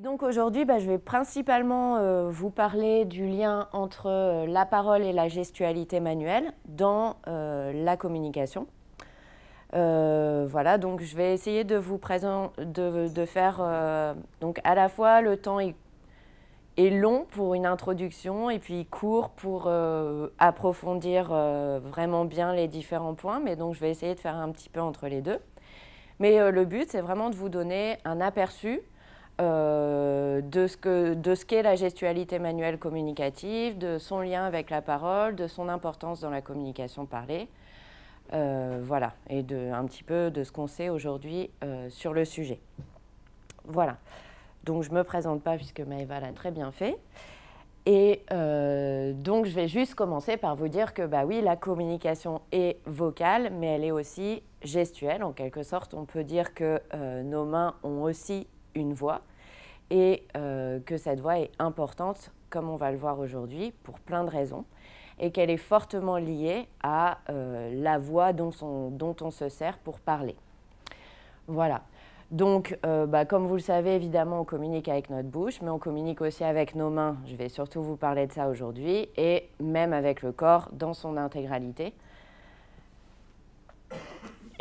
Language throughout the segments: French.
donc aujourd'hui, bah, je vais principalement euh, vous parler du lien entre euh, la parole et la gestualité manuelle dans euh, la communication. voilà, donc je vais essayer de vous présenter, de, faire donc à la fois le temps est, long pour une introduction et puis court pour approfondir vraiment bien les différents points, mais donc je vais essayer de faire un petit peu entre les deux. Mais le but, c'est vraiment de vous donner un aperçu euh, de ce que de ce qu'est la gestualité manuelle communicative, de son lien avec la parole, de son importance dans la communication parlée, euh, voilà, et de un petit peu de ce qu'on sait aujourd'hui euh, sur le sujet. Voilà. Donc je me présente pas puisque Maëva l'a très bien fait. Et donc je vais juste commencer par vous dire que bah oui, la communication est vocale, mais elle est aussi gestuelle en quelque sorte. On peut dire que nos mains ont aussi une voix et euh, que cette voix est importante, comme on va le voir aujourd'hui, pour plein de raisons, et qu'elle est fortement liée à euh, la voix dont, on se sert pour parler. Voilà. Donc, euh, bah, comme vous le savez, évidemment, on communique avec notre bouche, mais on communique aussi avec nos mains. Je vais surtout vous parler de ça aujourd'hui, et même avec le corps dans son intégralité.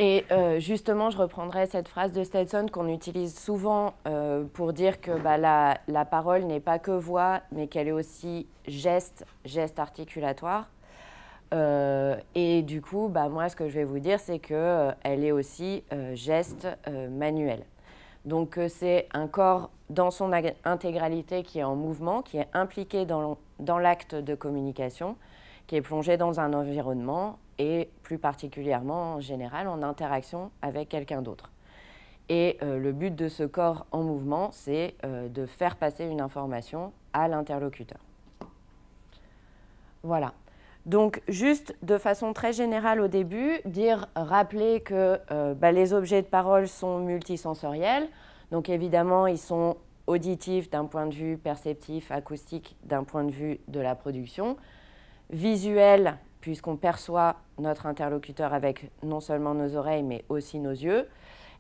Et euh, justement, je reprendrai cette phrase de Stetson qu'on utilise souvent euh, pour dire que bah, la, parole n'est pas que voix, mais qu'elle est aussi geste, geste articulatoire. Euh, et du coup, bah, moi, ce que je vais vous dire, c'est qu'elle elle est aussi geste manuel. Donc c'est un corps dans son intégralité qui est en mouvement, qui est impliqué dans l'acte de communication, qui est plongé dans un environnement et plus particulièrement en général en interaction avec quelqu'un d'autre. Et euh, le but de ce corps en mouvement, c'est euh, de faire passer une information à l'interlocuteur. Voilà. Donc juste de façon très générale au début, dire, rappeler que euh, bah, les objets de parole sont multisensoriels. Donc évidemment, ils sont auditifs d'un point de vue perceptif, acoustique d'un point de vue de la production, visuels puisqu'on perçoit notre interlocuteur avec non seulement nos oreilles, mais aussi nos yeux.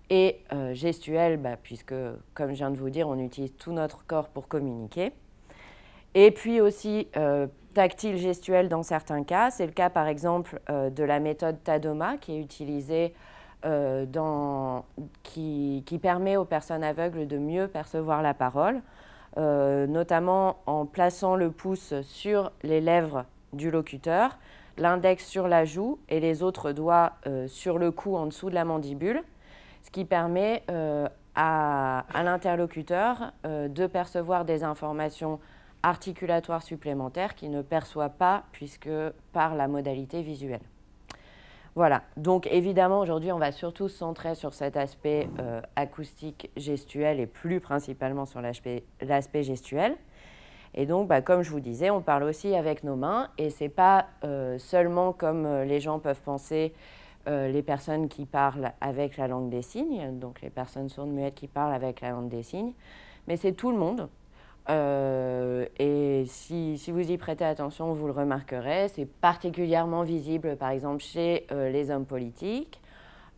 Et euh, gestuel, bah, puisque, comme je viens de vous dire, on utilise tout notre corps pour communiquer. Et puis aussi euh, tactile gestuel dans certains cas. C'est le cas, par exemple, euh, de la méthode Tadoma, qui est utilisée qui, permet aux personnes aveugles de mieux percevoir la parole, notamment en plaçant le pouce sur les lèvres du locuteur l'index sur la joue et les autres doigts euh, sur le cou en dessous de la mandibule, ce qui permet euh, à, l'interlocuteur euh, de percevoir des informations articulatoires supplémentaires qu'il ne perçoit pas puisque par la modalité visuelle. Voilà, donc évidemment aujourd'hui on va surtout se centrer sur cet aspect acoustique gestuel et plus principalement sur l'aspect gestuel. Et donc, bah, comme je vous disais, on parle aussi avec nos mains. Et ce n'est pas euh, seulement comme euh, les gens peuvent penser euh, les personnes qui parlent avec la langue des signes, donc les personnes sourdes muettes qui parlent avec la langue des signes, mais c'est tout le monde. et si, vous y prêtez attention, vous le remarquerez, c'est particulièrement visible par exemple chez les hommes politiques,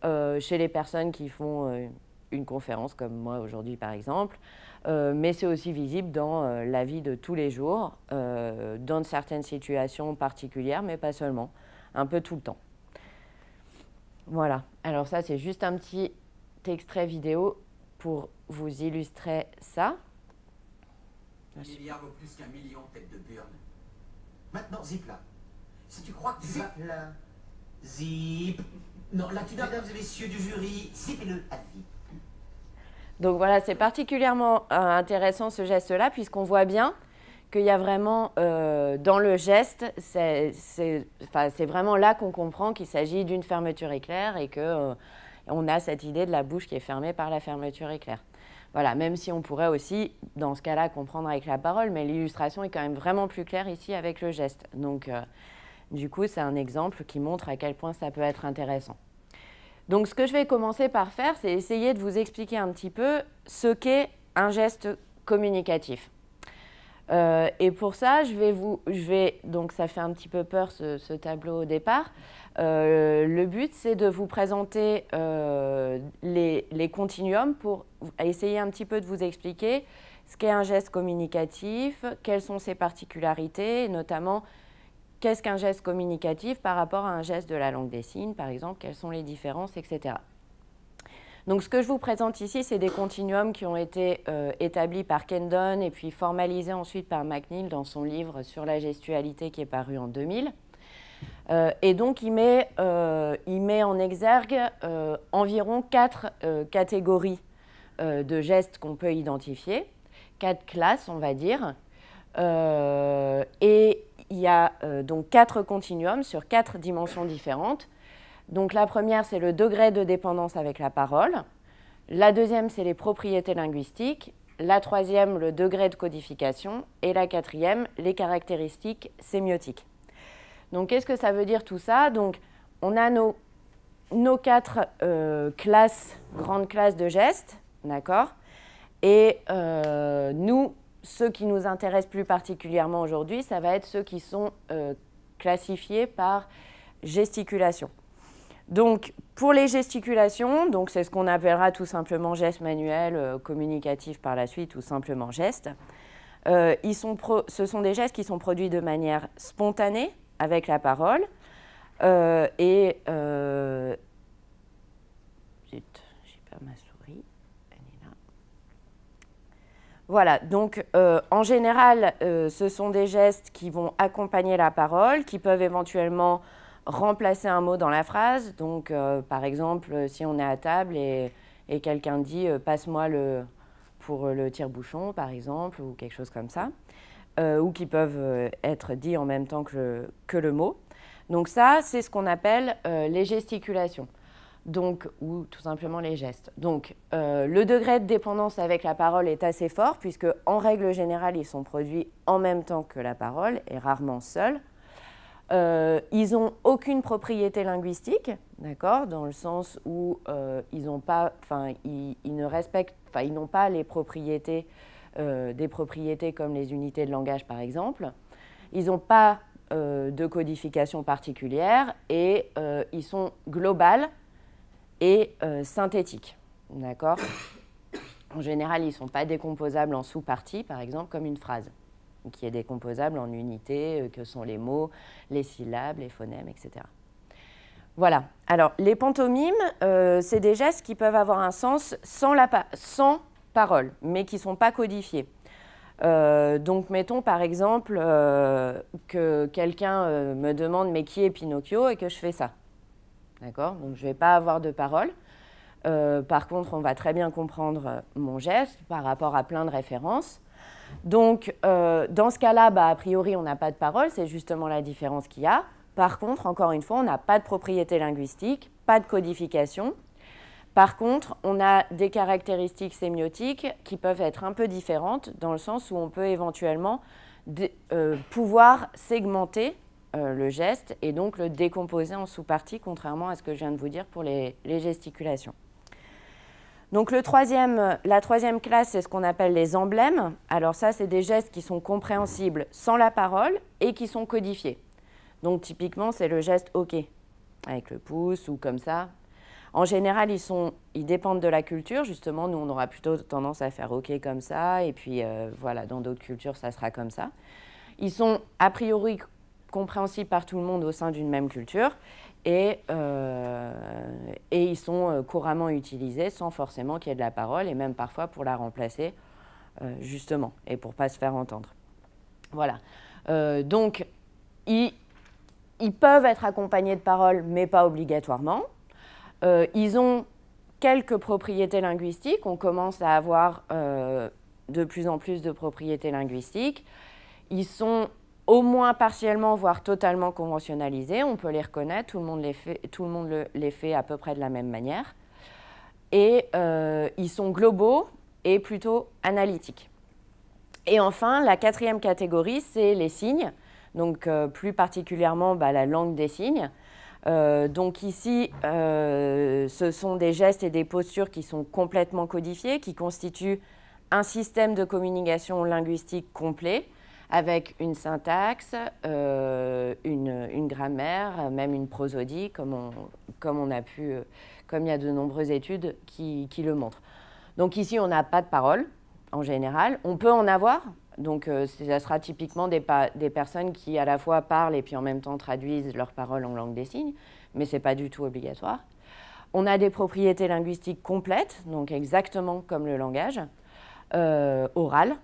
chez les personnes qui font une conférence comme moi aujourd'hui par exemple, euh, mais c'est aussi visible dans euh, la vie de tous les jours, euh, dans certaines situations particulières, mais pas seulement, un peu tout le temps. Voilà, alors ça c'est juste un petit extrait vidéo pour vous illustrer ça. Un milliard vaut plus qu'un million tête de burn. Maintenant, zip là. Si tu crois que zip vas... là. Zip. Non, là tu dois, mesdames et messieurs du jury, zipez-le à vie. Donc voilà, c'est particulièrement euh, intéressant ce geste-là, puisqu'on voit bien qu'il y a vraiment, euh, dans le geste, c'est vraiment là qu'on comprend qu'il s'agit d'une fermeture éclair et qu'on euh, a cette idée de la bouche qui est fermée par la fermeture éclair. Voilà, même si on pourrait aussi, dans ce cas-là, comprendre avec la parole, mais l'illustration est quand même vraiment plus claire ici avec le geste. Donc, du coup, c'est un exemple qui montre à quel point ça peut être intéressant. Donc ce que je vais commencer par faire, c'est essayer de vous expliquer un petit peu ce qu'est un geste communicatif. Euh, et pour ça, je vais vous, donc ça fait un petit peu peur ce, tableau au départ. Euh, le but, c'est de vous présenter euh, les, les, continuums pour essayer un petit peu de vous expliquer ce qu'est un geste communicatif, quelles sont ses particularités, notamment qu'est-ce qu'un geste communicatif par rapport à un geste de la langue des signes, par exemple, quelles sont les différences, etc. Donc ce que je vous présente ici, c'est des continuums qui ont été euh, établis par Kendon et puis formalisés ensuite par McNeil dans son livre sur la gestualité qui est paru en 2000. Euh, et donc il met, euh, il met en exergue environ quatre catégories de gestes qu'on peut identifier, quatre classes on va dire. et il y a euh, donc quatre continuums sur quatre dimensions différentes. Donc la première, c'est le degré de dépendance avec la parole. La deuxième, c'est les propriétés linguistiques. La troisième, le degré de codification. Et la quatrième, les caractéristiques sémiotiques. Donc qu'est-ce que ça veut dire tout ça Donc on a nos, nos quatre euh, classes, grandes classes de gestes, d'accord Et euh, nous, ceux qui nous intéressent plus particulièrement aujourd'hui, ça va être ceux qui sont euh, classifiés par gesticulation. Donc, pour les gesticulations, donc c'est ce qu'on appellera tout simplement geste manuel, euh, communicatifs communicatif par la suite, ou simplement geste. Euh, ils sont ce sont des gestes qui sont produits de manière spontanée avec la parole. et j'ai pas ma Voilà, donc euh, en général, euh, ce sont des gestes qui vont accompagner la parole, qui peuvent éventuellement remplacer un mot dans la phrase. Donc euh, par exemple, si on est à table et, quelqu'un dit passe-moi le pour le tire-bouchon par exemple, ou quelque chose comme ça, ou qui peuvent être dits en même temps que que le mot. Donc ça, c'est ce qu'on appelle les gesticulations donc, ou tout simplement les gestes. Donc, euh, le degré de dépendance avec la parole est assez fort, puisque en règle générale, ils sont produits en même temps que la parole, et rarement seuls. Euh, ils n'ont aucune propriété linguistique, d'accord, dans le sens où euh, ils, pas, ils ne respectent, ils n'ont pas les propriétés, des propriétés comme les unités de langage par exemple. Ils n'ont pas de codification particulière et ils sont globales et euh, synthétiques. D'accord En général, ils ne sont pas décomposables en sous-parties, par exemple, comme une phrase, qui est décomposable en unités, euh, que sont les mots, les syllabes, les phonèmes, etc. Voilà. Alors, les pantomimes, euh, c'est des gestes qui peuvent avoir un sens sans, la sans parole, mais qui ne sont pas codifiés. donc, mettons par exemple que quelqu'un me demande mais qui est Pinocchio et que je fais ça. D'accord Donc, je ne vais pas avoir de parole. Euh, par contre, on va très bien comprendre mon geste par rapport à plein de références. Donc, euh, dans ce cas-là, bah, a priori, on n'a pas de parole, c'est justement la différence qu'il y a. Par contre, encore une fois, on n'a pas de propriété linguistique, pas de codification. Par contre, on a des caractéristiques sémiotiques qui peuvent être un peu différentes, dans le sens où on peut éventuellement euh, pouvoir segmenter euh, le geste et donc le décomposer en sous-parties, contrairement à ce que je viens de vous dire pour les, gesticulations. Donc le troisième, la troisième classe, c'est ce qu'on appelle les emblèmes. Alors ça, c'est des gestes qui sont compréhensibles sans la parole et qui sont codifiés. Donc typiquement, c'est le geste OK, avec le pouce ou comme ça. En général, ils, sont, ils dépendent de la culture. Justement, nous, on aura plutôt tendance à faire OK comme ça. Et puis, euh, voilà, dans d'autres cultures, ça sera comme ça. Ils sont a priori compréhensible par tout le monde au sein d'une même culture et, euh, et ils sont euh, couramment utilisés sans forcément qu'il y ait de la parole et même parfois pour la remplacer euh, justement et pour pas se faire entendre. Voilà. donc ils, ils, peuvent être accompagnés de paroles mais pas obligatoirement. ils ont quelques propriétés linguistiques. On commence à avoir de plus en plus de propriétés linguistiques. Ils sont au moins partiellement, voire totalement conventionnalisés. On peut les reconnaître, tout le monde les fait, tout le monde les à peu près de la même manière. Et euh, ils sont globaux et plutôt analytiques. Et enfin, la quatrième catégorie, c'est les signes, donc euh, plus particulièrement bah, la langue des signes. Euh, donc ici, ce sont des gestes et des postures qui sont complètement codifiés, qui constituent un système de communication linguistique complet avec une syntaxe, euh, une, grammaire, même une prosodie, comme on, comme a pu, euh, comme il y a de nombreuses études qui, le montrent. Donc ici, on n'a pas de parole en général. On peut en avoir. Donc euh, ce ça sera typiquement des, personnes qui à la fois parlent et puis en même temps traduisent leurs paroles en langue des signes, mais ce n'est pas du tout obligatoire. On a des propriétés linguistiques complètes, donc exactement comme le langage, oral,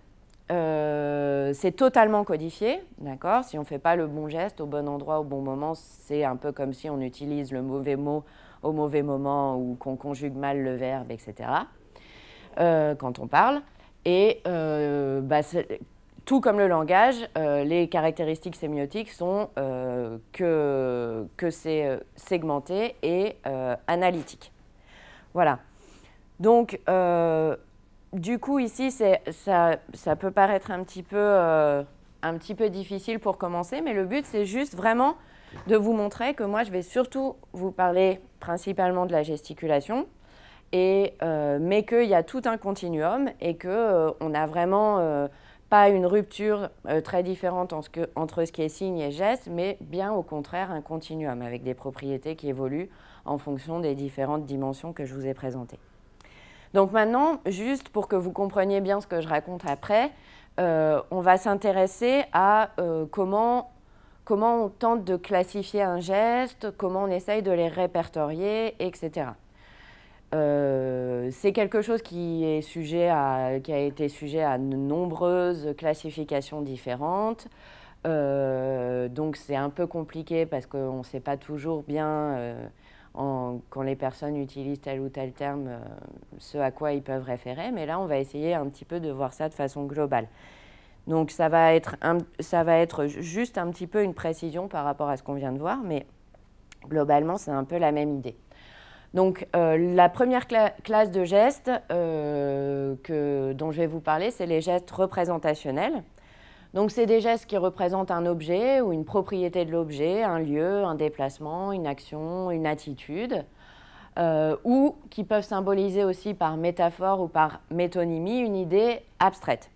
euh, c'est totalement codifié, d'accord Si on ne fait pas le bon geste au bon endroit, au bon moment, c'est un peu comme si on utilise le mauvais mot au mauvais moment ou qu'on conjugue mal le verbe, etc. Euh, quand on parle. Et euh, bah, tout comme le langage, les caractéristiques sémiotiques sont que, que c'est segmenté et analytique. Voilà. Donc, du coup, ici, ça, peut paraître euh, un petit, peu, difficile pour commencer, mais le but, c'est juste vraiment de vous montrer que moi, je vais surtout vous parler principalement de la gesticulation, et, euh, mais qu'il y a tout un continuum et qu'on euh, on n'a vraiment pas une rupture très différente entre ce qui est signe et geste, mais bien au contraire un continuum avec des propriétés qui évoluent en fonction des différentes dimensions que je vous ai présentées. Donc maintenant, juste pour que vous compreniez bien ce que je raconte après, euh, on va s'intéresser à euh, comment, on tente de classifier un geste, comment on essaye de les répertorier, etc. Euh, c'est quelque chose qui, est sujet à, qui a été sujet à de nombreuses classifications différentes. donc c'est un peu compliqué parce qu'on ne sait pas toujours bien quand les personnes utilisent tel ou tel terme, euh, ce à quoi ils peuvent référer. Mais là, on va essayer un petit peu de voir ça de façon globale. Donc ça va être, ça va être juste un petit peu une précision par rapport à ce qu'on vient de voir, mais globalement, c'est un peu la même idée. Donc euh, la première classe de gestes euh, dont je vais vous parler, c'est les gestes représentationnels. Donc c'est des gestes qui représentent un objet ou une propriété de l'objet, un lieu, un déplacement, une action, une attitude, euh, ou qui peuvent symboliser aussi par métaphore ou par métonymie une idée abstraite.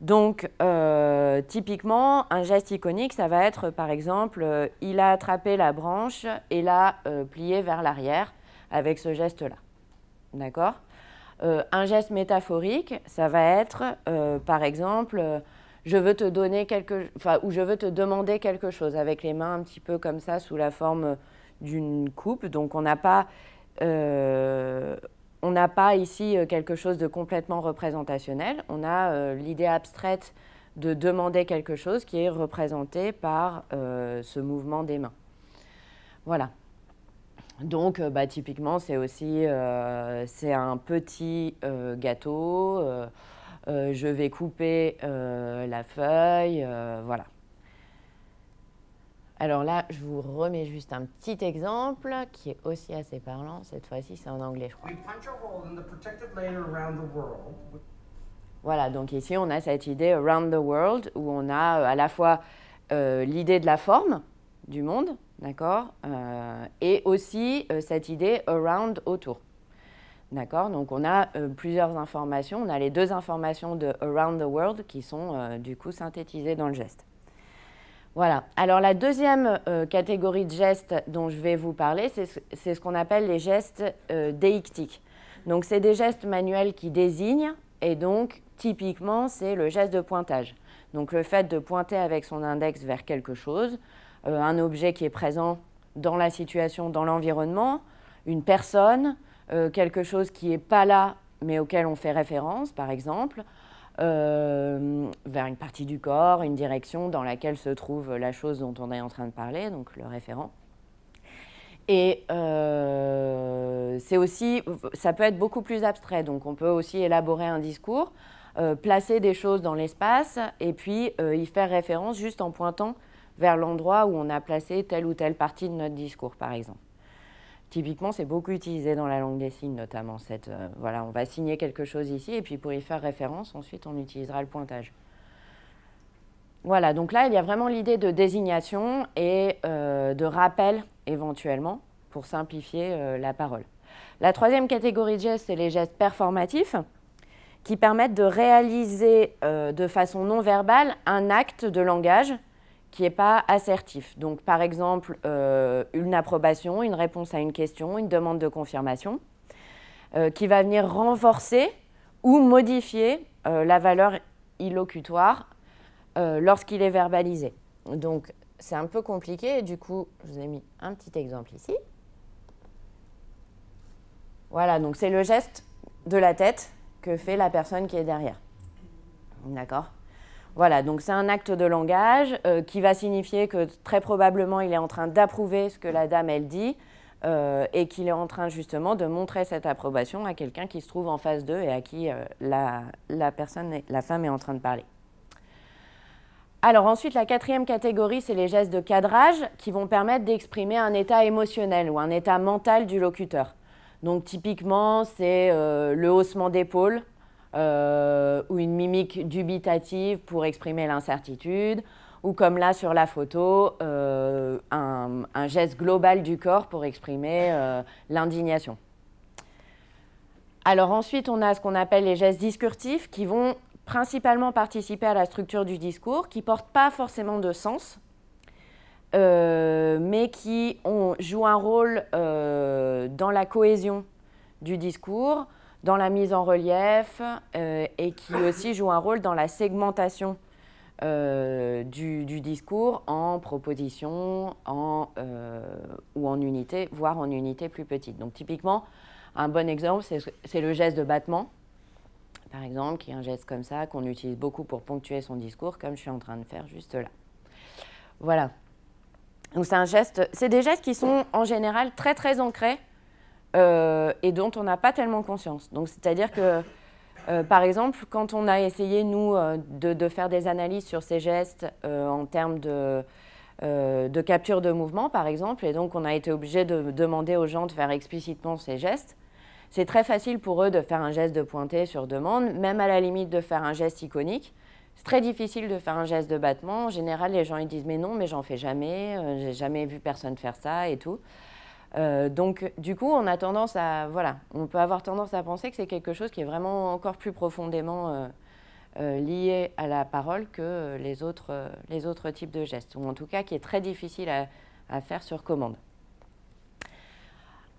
Donc euh, typiquement, un geste iconique, ça va être par exemple, euh, il a attrapé la branche et l'a plié vers l'arrière avec ce geste-là. D'accord Un geste métaphorique, ça va être par exemple je veux te donner quelque, enfin, ou je veux te demander quelque chose, avec les mains un petit peu comme ça, sous la forme d'une coupe. Donc on n'a pas, euh, on n'a pas ici euh, quelque chose de complètement représentationnel. On a euh, l'idée abstraite de demander quelque chose qui est représenté par ce mouvement des mains. Voilà. Donc, bah, typiquement, c'est aussi c'est un petit gâteau euh, je vais couper euh, la feuille, euh, voilà. Alors là, je vous remets juste un petit exemple qui est aussi assez parlant. Cette fois-ci, c'est en anglais, je crois. Voilà, donc ici, on a cette idée around the world où on a à la fois l'idée de la forme du monde, d'accord, et aussi cette idée around autour. D'accord Donc on a euh, plusieurs informations. On a les deux informations de Around the World qui sont euh, du coup synthétisées dans le geste. Voilà. Alors la deuxième euh, catégorie de gestes dont je vais vous parler, c'est ce, ce qu'on appelle les gestes déictiques. Donc c'est des gestes manuels qui désignent et donc typiquement c'est le geste de pointage. Donc le fait de pointer avec son index vers quelque chose, un objet qui est présent dans la situation, dans l'environnement, une personne, euh, quelque chose qui n'est pas là, mais auquel on fait référence, par exemple, euh, vers une partie du corps, une direction dans laquelle se trouve la chose dont on est en train de parler, donc le référent. Et euh, c'est aussi, ça peut être beaucoup plus abstrait. Donc, on peut aussi élaborer un discours, placer des choses dans l'espace et puis y faire référence juste en pointant vers l'endroit où on a placé telle ou telle partie de notre discours, par exemple. Typiquement, c'est beaucoup utilisé dans la langue des signes, notamment cette, euh, voilà, on va signer quelque chose ici, et puis pour y faire référence, ensuite on utilisera le pointage. Voilà, donc là, il y a vraiment l'idée de désignation et euh, de rappel, éventuellement, pour simplifier euh, la parole. La troisième catégorie de gestes, c'est les gestes performatifs, qui permettent de réaliser de façon non verbale un acte de langage qui n'est pas assertif. Donc, par exemple, euh, une approbation, une réponse à une question, une demande de confirmation, euh, qui va venir renforcer ou modifier euh, la valeur illocutoire lorsqu'il est verbalisé. Donc, c'est un peu compliqué. Du coup, je vous ai mis un petit exemple ici. Voilà, donc c'est le geste de la tête que fait la personne qui est derrière. D'accord voilà, donc c'est un acte de langage euh, qui va signifier que très probablement il est en train d'approuver ce que la dame elle dit euh, et qu'il est en train justement de montrer cette approbation à quelqu'un qui se trouve en face d'eux et à qui euh, la, personne, la femme est en train de parler. Alors ensuite, la quatrième catégorie, c'est les gestes de cadrage qui vont permettre d'exprimer un état émotionnel ou un état mental du locuteur. Donc typiquement, c'est le haussement d'épaules. Euh, ou une mimique dubitative pour exprimer l'incertitude, ou comme là sur la photo, euh, un, geste global du corps pour exprimer euh, l'indignation. Alors ensuite, on a ce qu'on appelle les gestes discursifs, qui vont principalement participer à la structure du discours, qui ne portent pas forcément de sens, mais qui jouent un rôle dans la cohésion du discours, dans la mise en relief euh, et qui aussi joue un rôle dans la segmentation euh, du, discours en proposition en, euh, ou en unité, voire en unité plus petite. Donc typiquement, un bon exemple, c'est le geste de battement, par exemple, qui est un geste comme ça qu'on utilise beaucoup pour ponctuer son discours, comme je suis en train de faire juste là. Voilà. Donc c'est un geste, c'est des gestes qui sont en général très très ancrés euh, et dont on n'a pas tellement conscience. Donc, c'est-à-dire que, euh, par exemple, quand on a essayé, nous, euh, de, faire des analyses sur ces gestes en termes de, capture de mouvement, par exemple, et donc on a été obligé de demander aux gens de faire explicitement ces gestes, c'est très facile pour eux de faire un geste de pointé sur demande, même à la limite de faire un geste iconique. C'est très difficile de faire un geste de battement. En général, les gens ils disent mais non, mais j'en fais jamais, j'ai jamais vu personne faire ça et tout. Euh, donc, du coup, on a tendance à, voilà, on peut avoir tendance à penser que c'est quelque chose qui est vraiment encore plus profondément euh, euh, lié à la parole que les autres, types de gestes, ou en tout cas qui est très difficile à faire sur commande.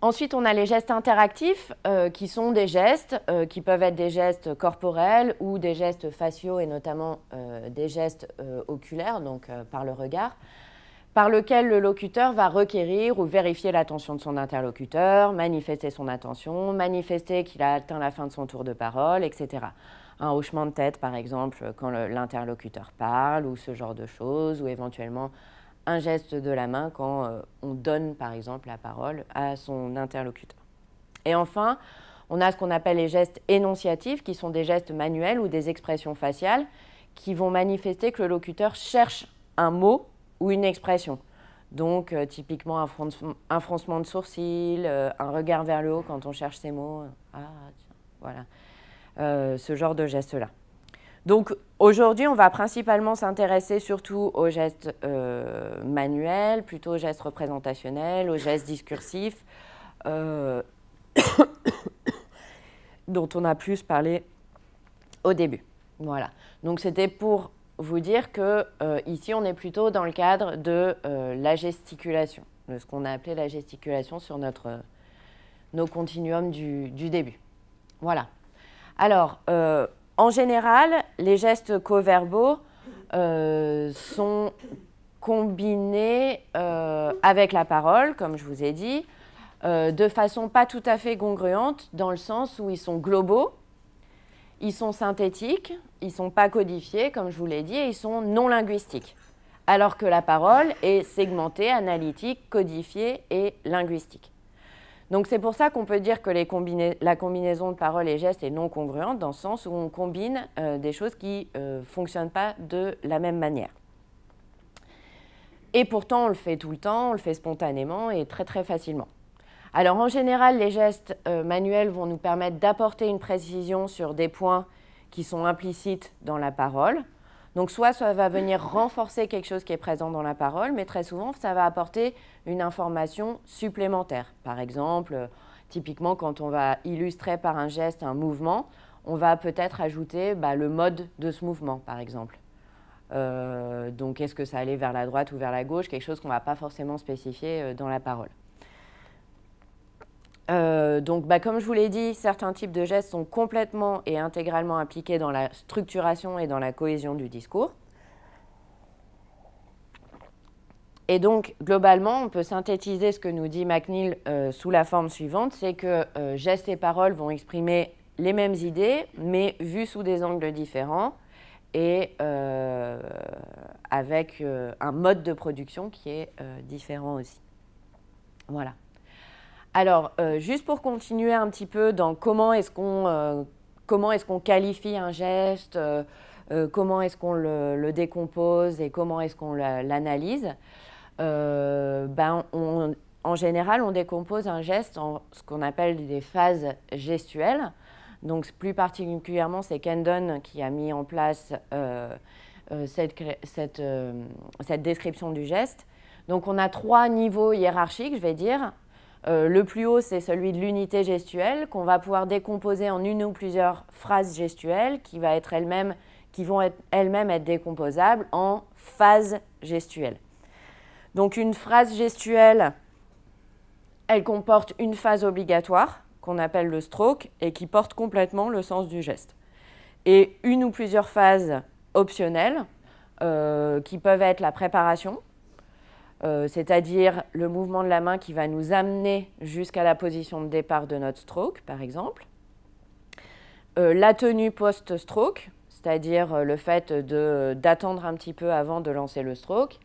Ensuite, on a les gestes interactifs, qui sont des gestes qui peuvent être des gestes corporels ou des gestes faciaux et notamment des gestes oculaires, donc par le regard par lequel le locuteur va requérir ou vérifier l'attention de son interlocuteur, manifester son attention, manifester qu'il a atteint la fin de son tour de parole, etc. Un hochement de tête, par exemple, quand l'interlocuteur parle, ou ce genre de choses, ou éventuellement un geste de la main quand euh, on donne, par exemple, la parole à son interlocuteur. Et enfin, on a ce qu'on appelle les gestes énonciatifs, qui sont des gestes manuels ou des expressions faciales, qui vont manifester que le locuteur cherche un mot ou une expression. Donc, euh, typiquement, un, froncement, de sourcil, euh, un regard vers le haut quand on cherche ces mots. Euh, ah, tiens, voilà. ce genre de gestes-là. Donc, aujourd'hui, on va principalement s'intéresser surtout aux gestes manuels, plutôt aux gestes représentationnels, aux gestes discursifs, dont on a plus parlé au début. Voilà. Donc, c'était pour vous dire que euh, ici, on est plutôt dans le cadre de euh, la gesticulation, de ce qu'on a appelé la gesticulation sur notre, euh, nos continuums du, début. Voilà. Alors, en général, les gestes coverbaux sont combinés avec la parole, comme je vous ai dit, de façon pas tout à fait congruente, dans le sens où ils sont globaux, ils sont synthétiques, ils ne sont pas codifiés, comme je vous l'ai dit, et ils sont non linguistiques. Alors que la parole est segmentée, analytique, codifiée et linguistique. Donc c'est pour ça qu'on peut dire que la combinaison de paroles et gestes est non congruente, dans le sens où on combine euh, des choses qui ne euh, fonctionnent pas de la même manière. Et pourtant, on le fait tout le temps, on le fait spontanément et très très facilement. Alors en général, les gestes euh, manuels vont nous permettre d'apporter une précision sur des points qui sont implicites dans la parole. Donc soit ça va venir renforcer quelque chose qui est présent dans la parole, mais très souvent ça va apporter une information supplémentaire. Par exemple, typiquement quand on va illustrer par un geste un mouvement, on va peut-être ajouter bah, le mode de ce mouvement, par exemple. Euh, donc est-ce que ça allait vers la droite ou vers la gauche, quelque chose qu'on ne va pas forcément spécifier euh, dans la parole. Euh, donc, bah, comme je vous l'ai dit, certains types de gestes sont complètement et intégralement impliqués dans la structuration et dans la cohésion du discours. Et donc, globalement, on peut synthétiser ce que nous dit MacNeil euh, sous la forme suivante, c'est que euh, gestes et paroles vont exprimer les mêmes idées, mais vues sous des angles différents et avec un mode de production qui est différent aussi. Voilà. Alors, euh, juste pour continuer un petit peu dans comment est-ce qu'on euh, comment est-ce qu'on qualifie un geste, euh, comment est-ce qu'on le, décompose et comment est-ce qu'on l'analyse. ben, en général, on décompose un geste en ce qu'on appelle des phases gestuelles. Donc, plus particulièrement, c'est Kendon qui a mis en place cette, cette description du geste. Donc, on a trois niveaux hiérarchiques, je vais dire. Euh, le plus haut, c'est celui de l'unité gestuelle qu'on va pouvoir décomposer en une ou plusieurs phrases gestuelles qui, va être elles qui vont elles-mêmes être, décomposables en phases gestuelles. Donc une phrase gestuelle, elle comporte une phase obligatoire qu'on appelle le stroke et qui porte complètement le sens du geste. Et une ou plusieurs phases optionnelles euh, qui peuvent être la préparation, euh, c'est-à-dire le mouvement de la main qui va nous amener jusqu'à la position de départ de notre stroke, par exemple. Euh, la tenue post-stroke, c'est-à-dire euh, le fait d'attendre un petit peu avant de lancer le stroke.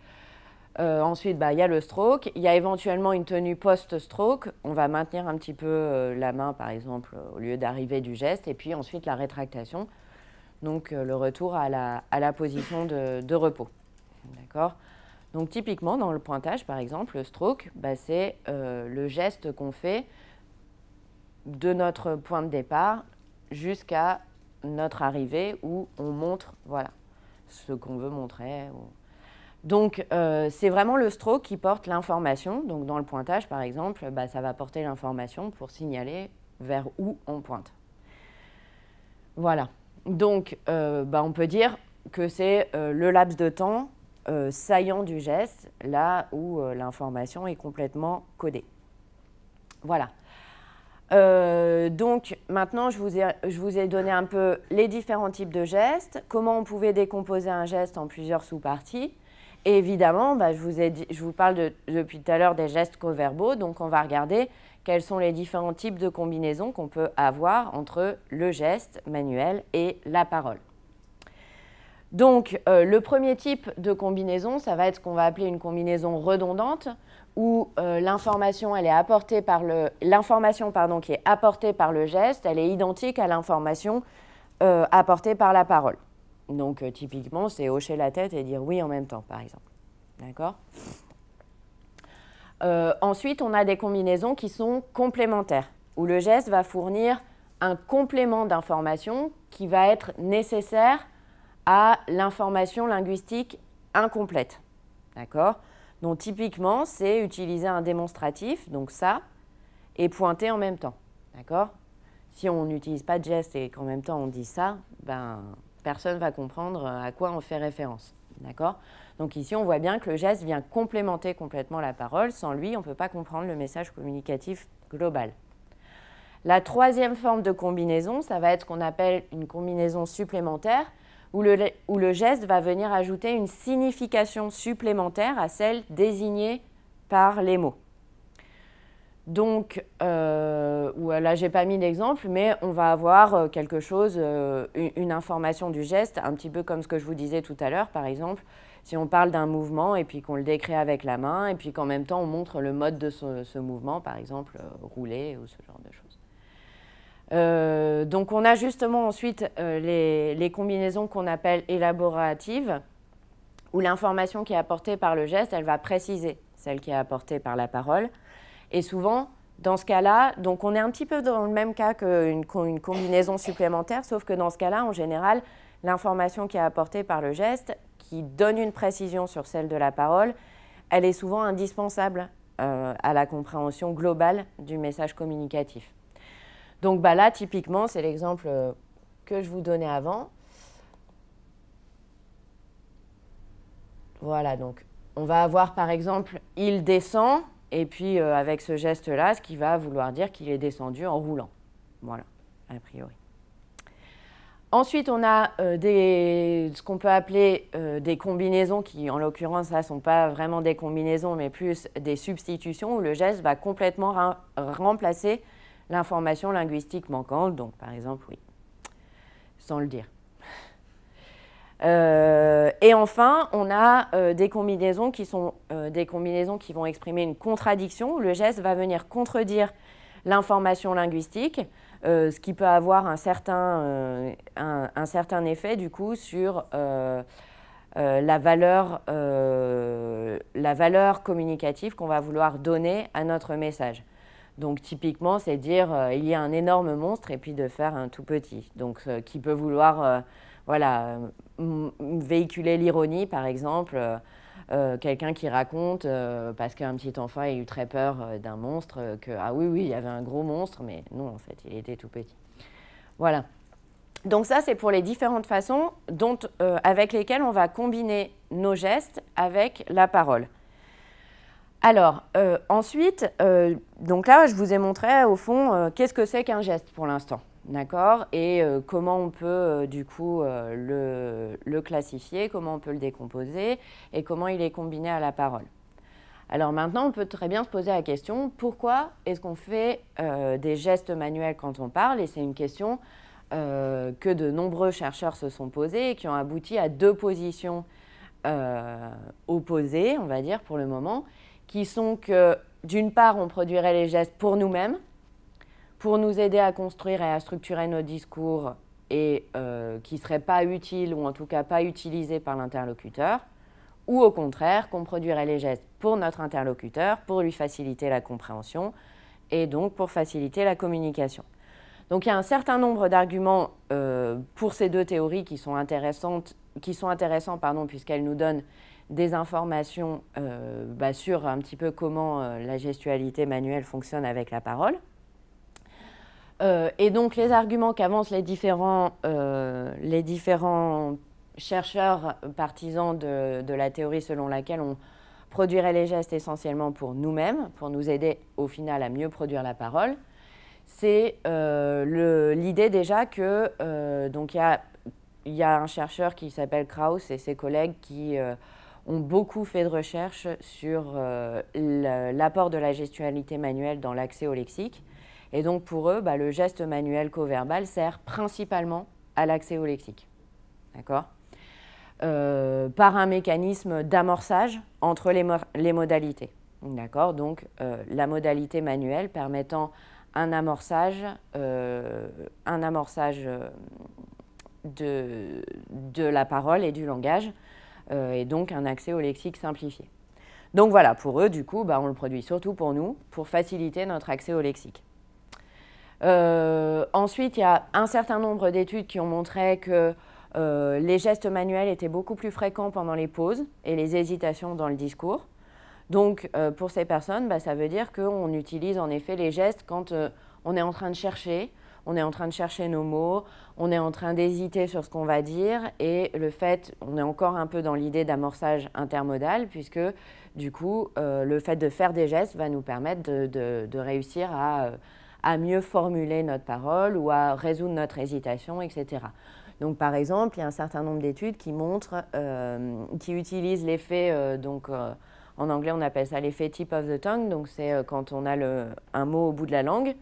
ensuite, bah, il y a le stroke, il y a éventuellement une tenue post-stroke. On va maintenir un petit peu la main, par exemple, au lieu d'arriver du geste. Et puis ensuite, la rétractation, donc le retour à la, position de, de repos. D'accord donc typiquement, dans le pointage, par exemple, le stroke, bah, c'est euh, le geste qu'on fait de notre point de départ jusqu'à notre arrivée où on montre voilà, ce qu'on veut montrer. Donc euh, c'est vraiment le stroke qui porte l'information. Donc dans le pointage, par exemple, bah, ça va porter l'information pour signaler vers où on pointe. Voilà. Donc euh, bah, on peut dire que c'est le laps de temps euh, saillant du geste, là où euh, l'information est complètement codée. Voilà. Euh, donc maintenant, je vous, ai, je vous, ai, donné un peu les différents types de gestes, comment on pouvait décomposer un geste en plusieurs sous-parties. évidemment, bah, je, vous je, vous parle depuis tout à l'heure des gestes co-verbaux, donc on va regarder quels sont les différents types de combinaisons qu'on peut avoir entre le geste manuel et la parole. Donc, euh, le premier type de combinaison, ça va être ce qu'on va appeler une combinaison redondante, où euh, l'information est apportée l'information qui est apportée par le geste, elle est identique à l'information euh, apportée par la parole. Donc typiquement, c'est hocher la tête et dire oui en même temps, par exemple. D'accord. ensuite, on a des combinaisons qui sont complémentaires, où le geste va fournir un complément d'information qui va être nécessaire à l'information linguistique incomplète. D'accord Donc typiquement, c'est utiliser un démonstratif, donc ça, et pointer en même temps. D'accord Si on n'utilise pas de geste et qu'en même temps on dit ça, ben, personne ne va comprendre euh, à quoi on fait référence. D'accord Donc ici, on voit bien que le geste vient complémenter complètement la parole. Sans lui, on ne peut pas comprendre le message communicatif global. La troisième forme de combinaison, ça va être ce qu'on appelle une combinaison supplémentaire où le, geste va venir ajouter une signification supplémentaire à celle désignée par les mots. Donc, euh, là, n'ai pas mis d'exemple, mais on va avoir euh, quelque chose, euh, une information du geste, un petit peu comme ce que je vous disais tout à l'heure, par exemple, si on parle d'un mouvement et puis qu'on le décrit avec la main, et puis qu'en même temps on montre le mode de ce, mouvement, par exemple euh, rouler ou ce genre de choses. Euh, donc on a justement ensuite euh, les, combinaisons qu'on appelle élaboratives, où l'information qui est apportée par le geste, elle va préciser celle qui est apportée par la parole. Et souvent, dans ce cas-là, donc on est un petit peu dans le même cas qu'une combinaison supplémentaire, sauf que dans ce cas-là, en général, l'information qui est apportée par le geste, qui donne une précision sur celle de la parole, elle est souvent indispensable euh, à la compréhension globale du message communicatif. Donc bah, là, typiquement, c'est l'exemple euh, que je vous donnais avant. Voilà, donc on va avoir par exemple « il descend » et puis euh, avec ce geste-là, ce qui va vouloir dire qu'il est descendu en roulant. Voilà, a priori. Ensuite, on a euh, des, ce qu'on peut appeler des combinaisons, qui en l'occurrence, là, ne sont pas vraiment des combinaisons, mais plus des substitutions, où le geste va complètement remplacer l'information linguistique manquante, donc par exemple, oui, sans le dire. Euh, et enfin, on a euh, des combinaisons qui sont euh, des combinaisons qui vont exprimer une contradiction. Le geste va venir contredire l'information linguistique, ce qui peut avoir un certain, effet du coup sur la valeur communicative qu'on va vouloir donner à notre message. Donc typiquement, c'est dire euh, il y a un énorme monstre et puis de faire un tout petit. Donc euh, qui peut vouloir euh, voilà, véhiculer l'ironie par exemple. quelqu'un qui raconte, parce qu'un petit enfant a eu très peur d'un monstre, que ah oui, oui, il y avait un gros monstre, mais non, en fait, il était tout petit. Voilà. Donc ça, c'est pour les différentes façons avec lesquelles on va combiner nos gestes avec la parole. Alors, euh, ensuite, euh, donc là, je vous ai montré au fond euh, qu'est-ce que c'est qu'un geste pour l'instant, d'accord Et comment on peut du coup le, classifier, comment on peut le décomposer et comment il est combiné à la parole. Alors maintenant, on peut très bien se poser la question pourquoi est-ce qu'on fait des gestes manuels quand on parle Et c'est une question que de nombreux chercheurs se sont posés et qui ont abouti à deux positions opposées, on va dire, pour le moment qui sont que d'une part, on produirait les gestes pour nous-mêmes, pour nous aider à construire et à structurer nos discours et euh, qui ne seraient pas utiles ou en tout cas pas utilisés par l'interlocuteur, ou au contraire, qu'on produirait les gestes pour notre interlocuteur, pour lui faciliter la compréhension et donc pour faciliter la communication. Donc il y a un certain nombre d'arguments euh, pour ces deux théories qui sont, intéressantes, qui sont intéressants puisqu'elles nous donnent des informations euh, bah, sur un petit peu comment euh, la gestualité manuelle fonctionne avec la parole. Euh, et donc les arguments qu'avancent les différents, les différents chercheurs partisans de, la théorie selon laquelle on produirait les gestes essentiellement pour nous-mêmes, pour nous aider au final à mieux produire la parole, c'est l'idée déjà que donc il y a, y a, un chercheur qui s'appelle Krauss et ses collègues qui ont beaucoup fait de recherches sur euh, l'apport de la gestualité manuelle dans l'accès au lexique. Et donc pour eux, bah, le geste manuel co-verbal sert principalement à l'accès au lexique. D'accord euh, Par un mécanisme d'amorçage entre les, modalités. D'accord Donc euh, la modalité manuelle permettant un amorçage, un amorçage de la parole et du langage euh, et donc un accès au lexique simplifié. Donc voilà, pour eux, du coup, bah, on le produit surtout pour nous, pour faciliter notre accès au lexique. Euh, ensuite, il y a un certain nombre d'études qui ont montré que euh, les gestes manuels étaient beaucoup plus fréquents pendant les pauses et les hésitations dans le discours. Donc, pour ces personnes, bah, ça veut dire qu'on utilise en effet les gestes quand on est en train de chercher, on est en train de chercher nos mots, on est en train d'hésiter sur ce qu'on va dire, et le fait, on est encore un peu dans l'idée d'amorçage intermodal, puisque du coup, euh, le fait de faire des gestes va nous permettre de, réussir euh, à, mieux formuler notre parole ou à résoudre notre hésitation, etc. Donc, par exemple, il y a un certain nombre d'études qui montrent, euh, qui utilisent l'effet, donc en anglais on appelle ça l'effet tip of the tongue, donc c'est quand on a un mot au bout de la langue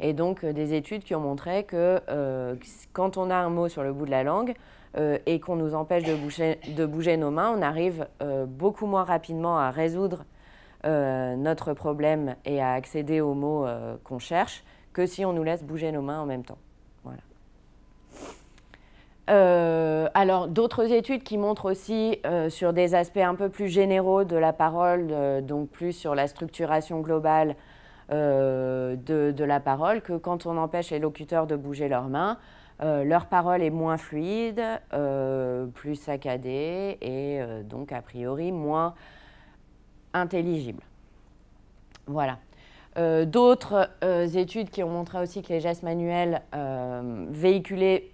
et donc euh, des études qui ont montré que euh, quand on a un mot sur le bout de la langue, euh, et qu'on nous empêche de bouger, de bouger, nos mains, on arrive beaucoup moins rapidement à résoudre notre problème et à accéder aux mots qu'on cherche que si on nous laisse bouger nos mains en même temps. Voilà. alors, d'autres études qui montrent aussi sur des aspects un peu plus généraux de la parole, donc plus sur la structuration globale euh, de, la parole que quand on empêche les locuteurs de bouger leurs mains, euh, leur parole est moins fluide, euh, plus saccadée et donc a priori moins intelligible. Voilà. D'autres études qui ont montré aussi que les gestes manuels véhiculaient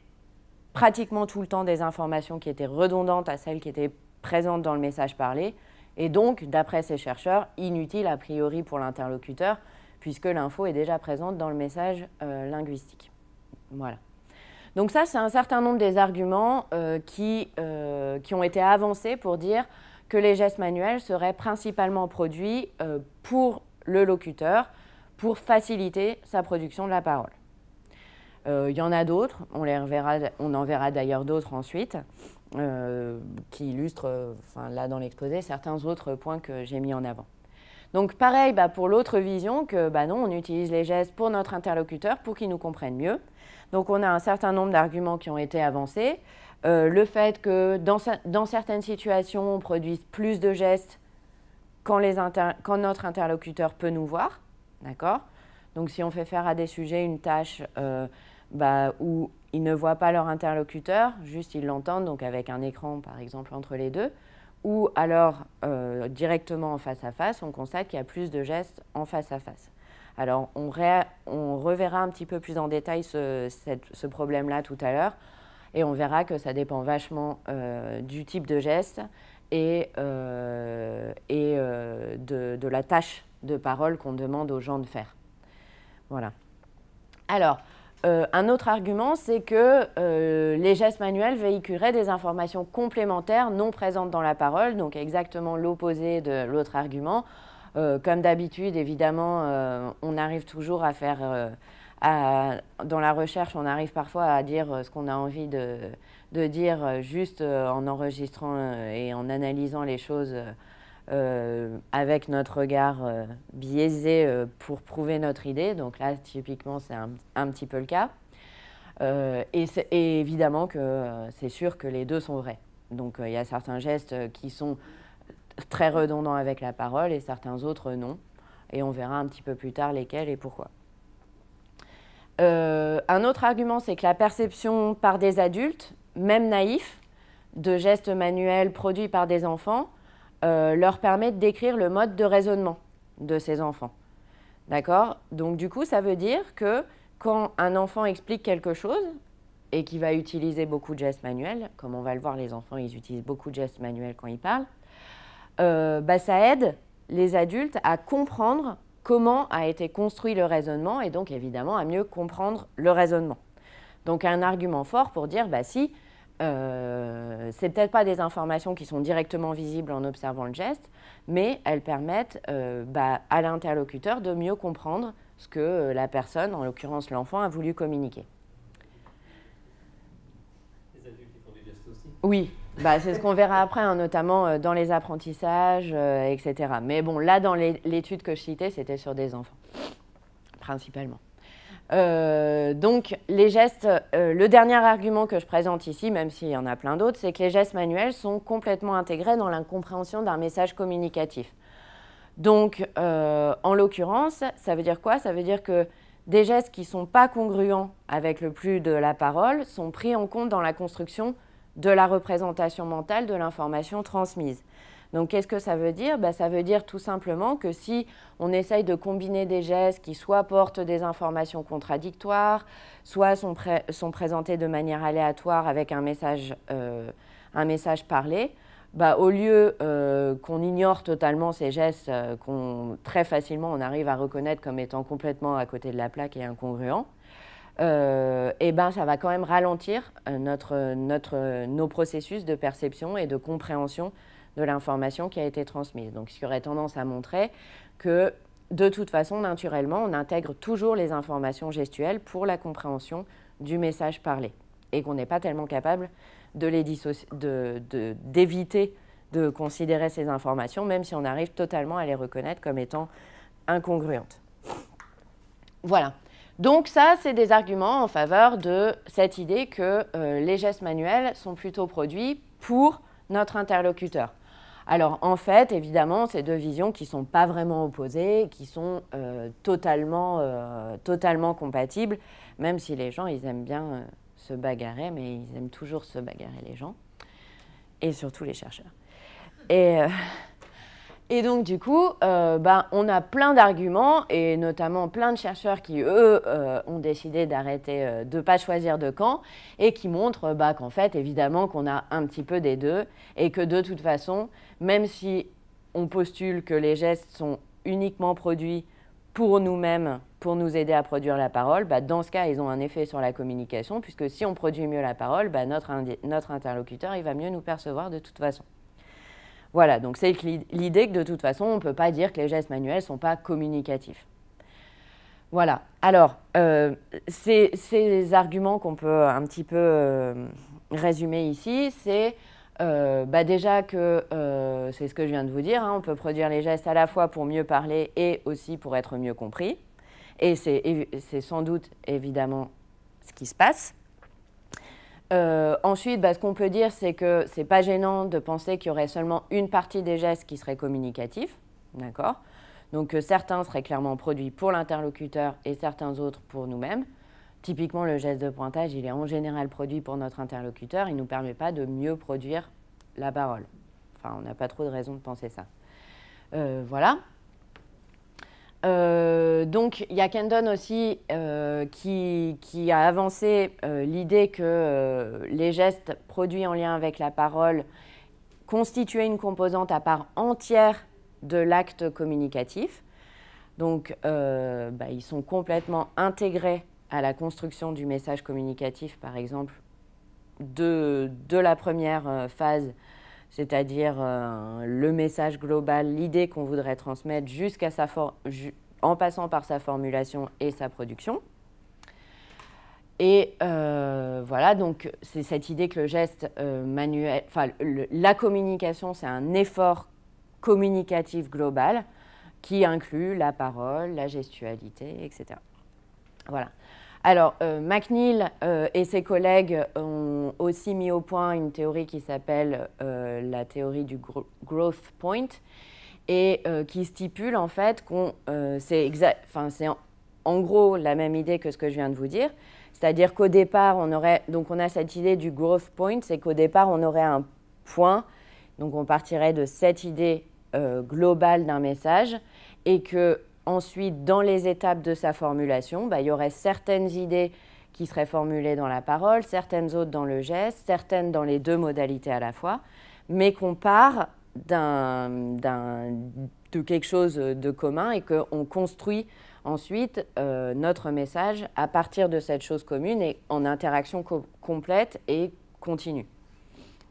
pratiquement tout le temps des informations qui étaient redondantes à celles qui étaient présentes dans le message parlé, et donc, d'après ces chercheurs, inutiles a priori pour l'interlocuteur, puisque l'info est déjà présente dans le message euh, linguistique. Voilà. Donc ça, c'est un certain nombre des arguments euh, qui, euh, qui, ont été avancés pour dire que les gestes manuels seraient principalement produits pour le locuteur, pour faciliter sa production de la parole. Il y en a d'autres, on, les reverra, on en verra d'ailleurs d'autres ensuite, qui illustrent, là dans l'exposé, certains autres points que j'ai mis en avant. Donc pareil bah, pour l'autre vision que bah, non, on utilise les gestes pour notre interlocuteur pour qu'il nous comprenne mieux. Donc on a un certain nombre d'arguments qui ont été avancés. Euh, le fait que dans, certaines situations, on produise plus de gestes quand, notre interlocuteur peut nous voir. D'accord Donc si on fait faire à des sujets une tâche euh, bah, où ils ne voient pas leur interlocuteur, juste ils l'entendent, donc avec un écran par exemple entre les deux, ou alors euh, directement en face à face, on constate qu'il y a plus de gestes en face à face. Alors on, reverra un petit peu plus en détail ce, problème-là tout à l'heure et on verra que ça dépend vachement euh, du type de geste et, euh, de, la tâche de parole qu'on demande aux gens de faire. Voilà. Alors, euh, un autre argument, c'est que euh, les gestes manuels véhiculeraient des informations complémentaires non présentes dans la parole, donc exactement l'opposé de l'autre argument. Euh, comme d'habitude, évidemment, on arrive toujours à faire, dans la recherche, on arrive parfois à dire ce qu'on a envie de dire juste en enregistrant et en analysant les choses euh, avec notre regard euh, biaisé euh, pour prouver notre idée. Donc là, typiquement, c'est un, petit peu le cas. Et, et, évidemment que c'est sûr que les deux sont vrais. Donc il y a certains gestes qui sont très redondants avec la parole et certains autres non. Et on verra un petit peu plus tard lesquels et pourquoi. un autre argument, c'est que la perception par des adultes, même naïfs, de gestes manuels produits par des enfants, euh, leur de d'écrire le mode de raisonnement de ces enfants. D'accord Donc du coup, ça veut dire que quand un enfant explique quelque chose et qu'il va utiliser beaucoup de gestes manuels, comme on va le voir, les enfants, ils utilisent beaucoup de gestes manuels quand ils parlent, euh, bah, ça aide les adultes à comprendre comment a été construit le raisonnement et donc évidemment à mieux comprendre le raisonnement. Donc un argument fort pour dire, bah si, euh, c'est peut-être pas des informations qui sont directement visibles en observant le geste, mais elles permettent euh, bah, à l'interlocuteur de mieux comprendre ce que euh, la personne, en l'occurrence l'enfant, a voulu communiquer. Les adultes font des gestes aussi Oui, bah, c'est ce qu'on verra après, hein, notamment dans les apprentissages, etc. Mais bon, là, dans l'étude que je citais, c'était sur des enfants, principalement. Euh, donc les gestes, euh, le dernier argument que je présente ici, même s'il y en a plein d'autres, c'est que les gestes manuels sont complètement intégrés dans l'incompréhension d'un message communicatif. Donc euh, en l'occurrence, ça veut dire quoi Ça veut dire que des gestes qui ne sont pas congruents avec le plus de la parole sont pris en compte dans la construction de la représentation mentale de l'information transmise. Donc qu'est-ce que ça veut dire bah, Ça veut dire tout simplement que si on essaye de combiner des gestes qui soit portent des informations contradictoires, soit sont, présentés de manière aléatoire avec un message, euh, un message parlé, bah, au lieu euh, qu'on ignore totalement ces gestes euh, qu'on très facilement on arrive à reconnaître comme étant complètement à côté de la plaque et incongruents, eh ben ça va quand même ralentir notre, notre, nos processus de perception et de compréhension de l'information qui a été transmise. Donc ce qui aurait tendance à montrer que de toute façon, naturellement, on intègre toujours les informations gestuelles pour la compréhension du message parlé et qu'on n'est pas tellement capable d'éviter de, d'éviter de considérer ces informations, même si on arrive totalement à les reconnaître comme étant incongruentes. Voilà. Donc ça, c'est des arguments en faveur de cette idée que euh, les gestes manuels sont plutôt produits pour notre interlocuteur. Alors en fait, évidemment, ces deux visions qui ne sont pas vraiment opposées, qui sont euh, euh, totalement, compatibles, même si les gens, ils aiment bien euh, se bagarrer, mais ils aiment toujours se bagarrer les gens, et surtout les chercheurs. Et, donc du coup, bah, on a plein d'arguments, et notamment plein de chercheurs qui, eux, ont décidé d'arrêter, de ne pas choisir de camp, et qui montrent bah, qu'en fait, évidemment, qu'on a un petit peu des deux, et que de toute façon, même si on postule que les gestes sont uniquement produits pour nous-mêmes, pour nous aider à produire la parole, bah dans ce cas, ils ont un effet sur la communication, puisque si on produit mieux la parole, bah notre, interlocuteur, il va mieux nous percevoir de toute façon. Voilà, donc c'est l'idée que de toute façon, on ne peut pas dire que les gestes manuels ne sont pas communicatifs. Voilà, alors, euh, ces, arguments qu'on peut un petit peu euh, résumer ici, c'est euh, bah déjà que euh, c'est ce que je viens de vous dire, hein, on peut produire les gestes à la fois pour mieux parler et aussi pour être mieux compris. Et c'est sans doute évidemment ce qui se passe. Euh, ensuite, bah, ce qu'on peut dire, c'est que ce n'est pas gênant de penser qu'il y aurait seulement une partie des gestes qui seraient communicatifs, d'accord Donc certains seraient clairement produits pour l'interlocuteur et certains autres pour nous-mêmes. Typiquement, le geste de pointage, il est en général produit pour notre interlocuteur. Il ne nous permet pas de mieux produire la parole. Enfin, on n'a pas trop de raison de penser ça. Euh, voilà. Euh, donc, il y a Kendon aussi euh, qui, a avancé l'idée que les gestes produits en lien avec la parole constituaient une composante à part entière de l'acte communicatif. Donc, bah, ils sont complètement intégrés à la construction du message communicatif, par exemple, de, de la première euh, phase, c'est-à-dire euh, le message global, l'idée qu'on voudrait transmettre jusqu'à sa en passant par sa formulation et sa production. Et euh, voilà, donc c'est cette idée que le geste manuel, enfin la communication, c'est un effort communicatif global qui inclut la parole, la gestualité, etc. Voilà. Alors, euh, MacNeil euh, et ses collègues ont aussi mis au point une théorie qui s'appelle euh, la théorie du growth point et qui stipule en fait qu'on c'est en, en, gros la même idée que ce que je viens de vous dire, c'est-à-dire qu'au départ on aurait donc on a cette idée du growth point, c'est qu'au départ on aurait un point, donc on partirait de cette idée globale d'un message et que Ensuite, dans les étapes de sa formulation, bah, il y aurait certaines idées qui seraient formulées dans la parole, certaines autres dans le geste, certaines dans les deux modalités à la fois, mais qu'on part de quelque chose de commun et qu'on construit ensuite euh, notre message à partir de cette chose commune et en interaction complète et continue.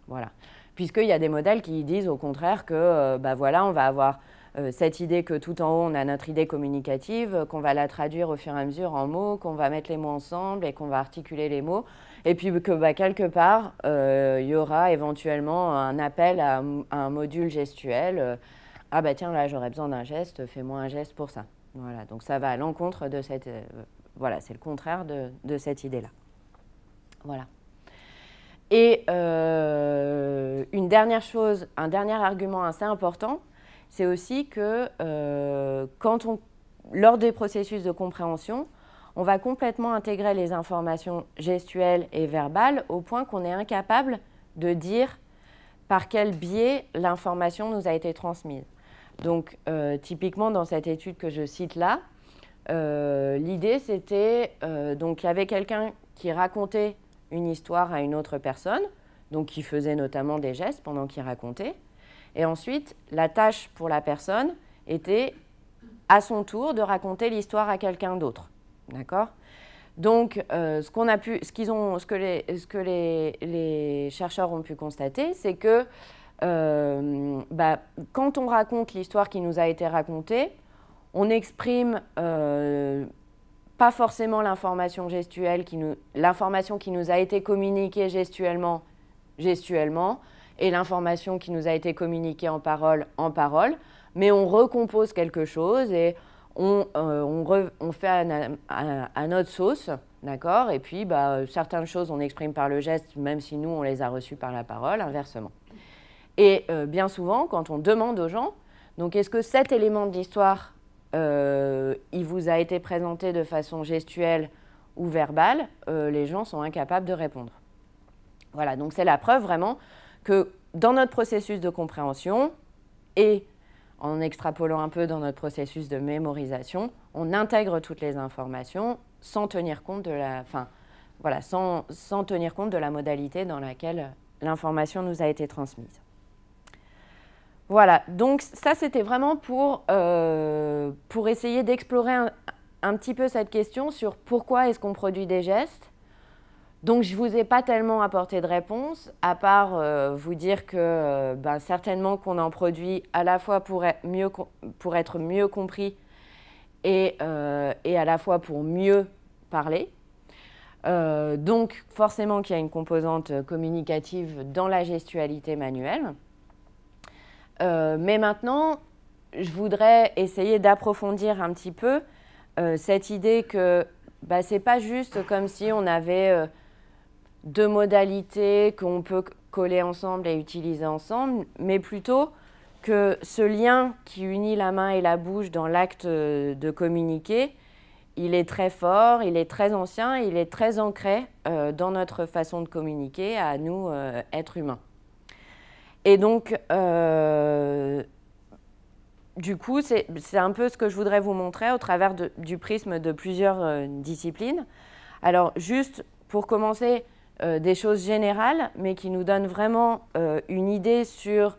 Voilà. Puisqu'il y a des modèles qui disent au contraire que, ben voilà, on va avoir euh, cette idée que tout en haut, on a notre idée communicative, qu'on va la traduire au fur et à mesure en mots, qu'on va mettre les mots ensemble et qu'on va articuler les mots. Et puis que bah, quelque part, euh, il y aura éventuellement un appel à, un module gestuel. Euh, ah bah tiens, là j'aurais besoin d'un geste, fais-moi un geste pour ça. Voilà, donc ça va à l'encontre de cette... voilà, c'est le contraire de, cette idée-là. Voilà. Et une dernière chose, un dernier argument assez important, c'est aussi que euh, lors des processus de compréhension, on va complètement intégrer les informations gestuelles et verbales au point qu'on est incapable de dire par quel biais l'information nous a été transmise. Donc, euh, typiquement, dans cette étude que je cite là, euh, l'idée c'était euh, donc y avait quelqu'un qui racontait une histoire à une autre personne, donc qui faisait notamment des gestes pendant qu'il racontait. Et ensuite, la tâche pour la personne était à son tour de raconter l'histoire à quelqu'un d'autre. D'accord donc, euh, ce, que, les, chercheurs ont pu constater, c'est que euh, bah, quand on raconte l'histoire qui nous a été racontée, on exprime euh, pas forcément l'information gestuelle, qui nous, l'information qui nous a été communiquée gestuellement, gestuellement et l'information qui nous a été communiquée en parole en parole, mais on recompose quelque chose et on, euh, fait à, notre sauce, d'accord Et puis, bah, certaines choses, on exprime par le geste, même si nous, on les a reçues par la parole, inversement. Et euh, bien souvent, quand on demande aux gens, donc est-ce que cet élément de l'histoire, euh, il vous a été présenté de façon gestuelle ou verbale, les gens sont incapables de répondre. Voilà, donc c'est la preuve vraiment que dans notre processus de compréhension et en extrapolant un peu dans notre processus de mémorisation, on intègre toutes les informations sans tenir compte de la, sans, tenir compte de la modalité dans laquelle l'information nous a été transmise. Voilà, donc ça c'était vraiment pour, euh, pour essayer d'explorer un petit peu cette question sur pourquoi est-ce qu'on produit des gestes donc je ne vous ai pas tellement apporté de réponse, à part euh, vous dire que euh, ben, certainement qu'on en produit à la fois pour être mieux, compris euh, et, à la fois pour mieux parler. donc forcément qu'il y a une composante communicative dans la gestualité manuelle. mais maintenant, je voudrais essayer d'approfondir un petit peu cette idée que bah, ce n'est pas juste comme si on avait deux modalités qu'on peut coller ensemble et utiliser ensemble, mais plutôt que ce lien qui unit la main et la bouche dans l'acte euh, de communiquer, il est très fort, il est très ancien, il est très ancré euh, dans notre façon de communiquer à nous, euh, êtres humains. Et donc, du coup, c'est un peu ce que je voudrais vous montrer au travers du prisme de plusieurs disciplines. Alors, juste pour commencer, euh, des choses générales, mais qui nous donnent vraiment euh, une idée sur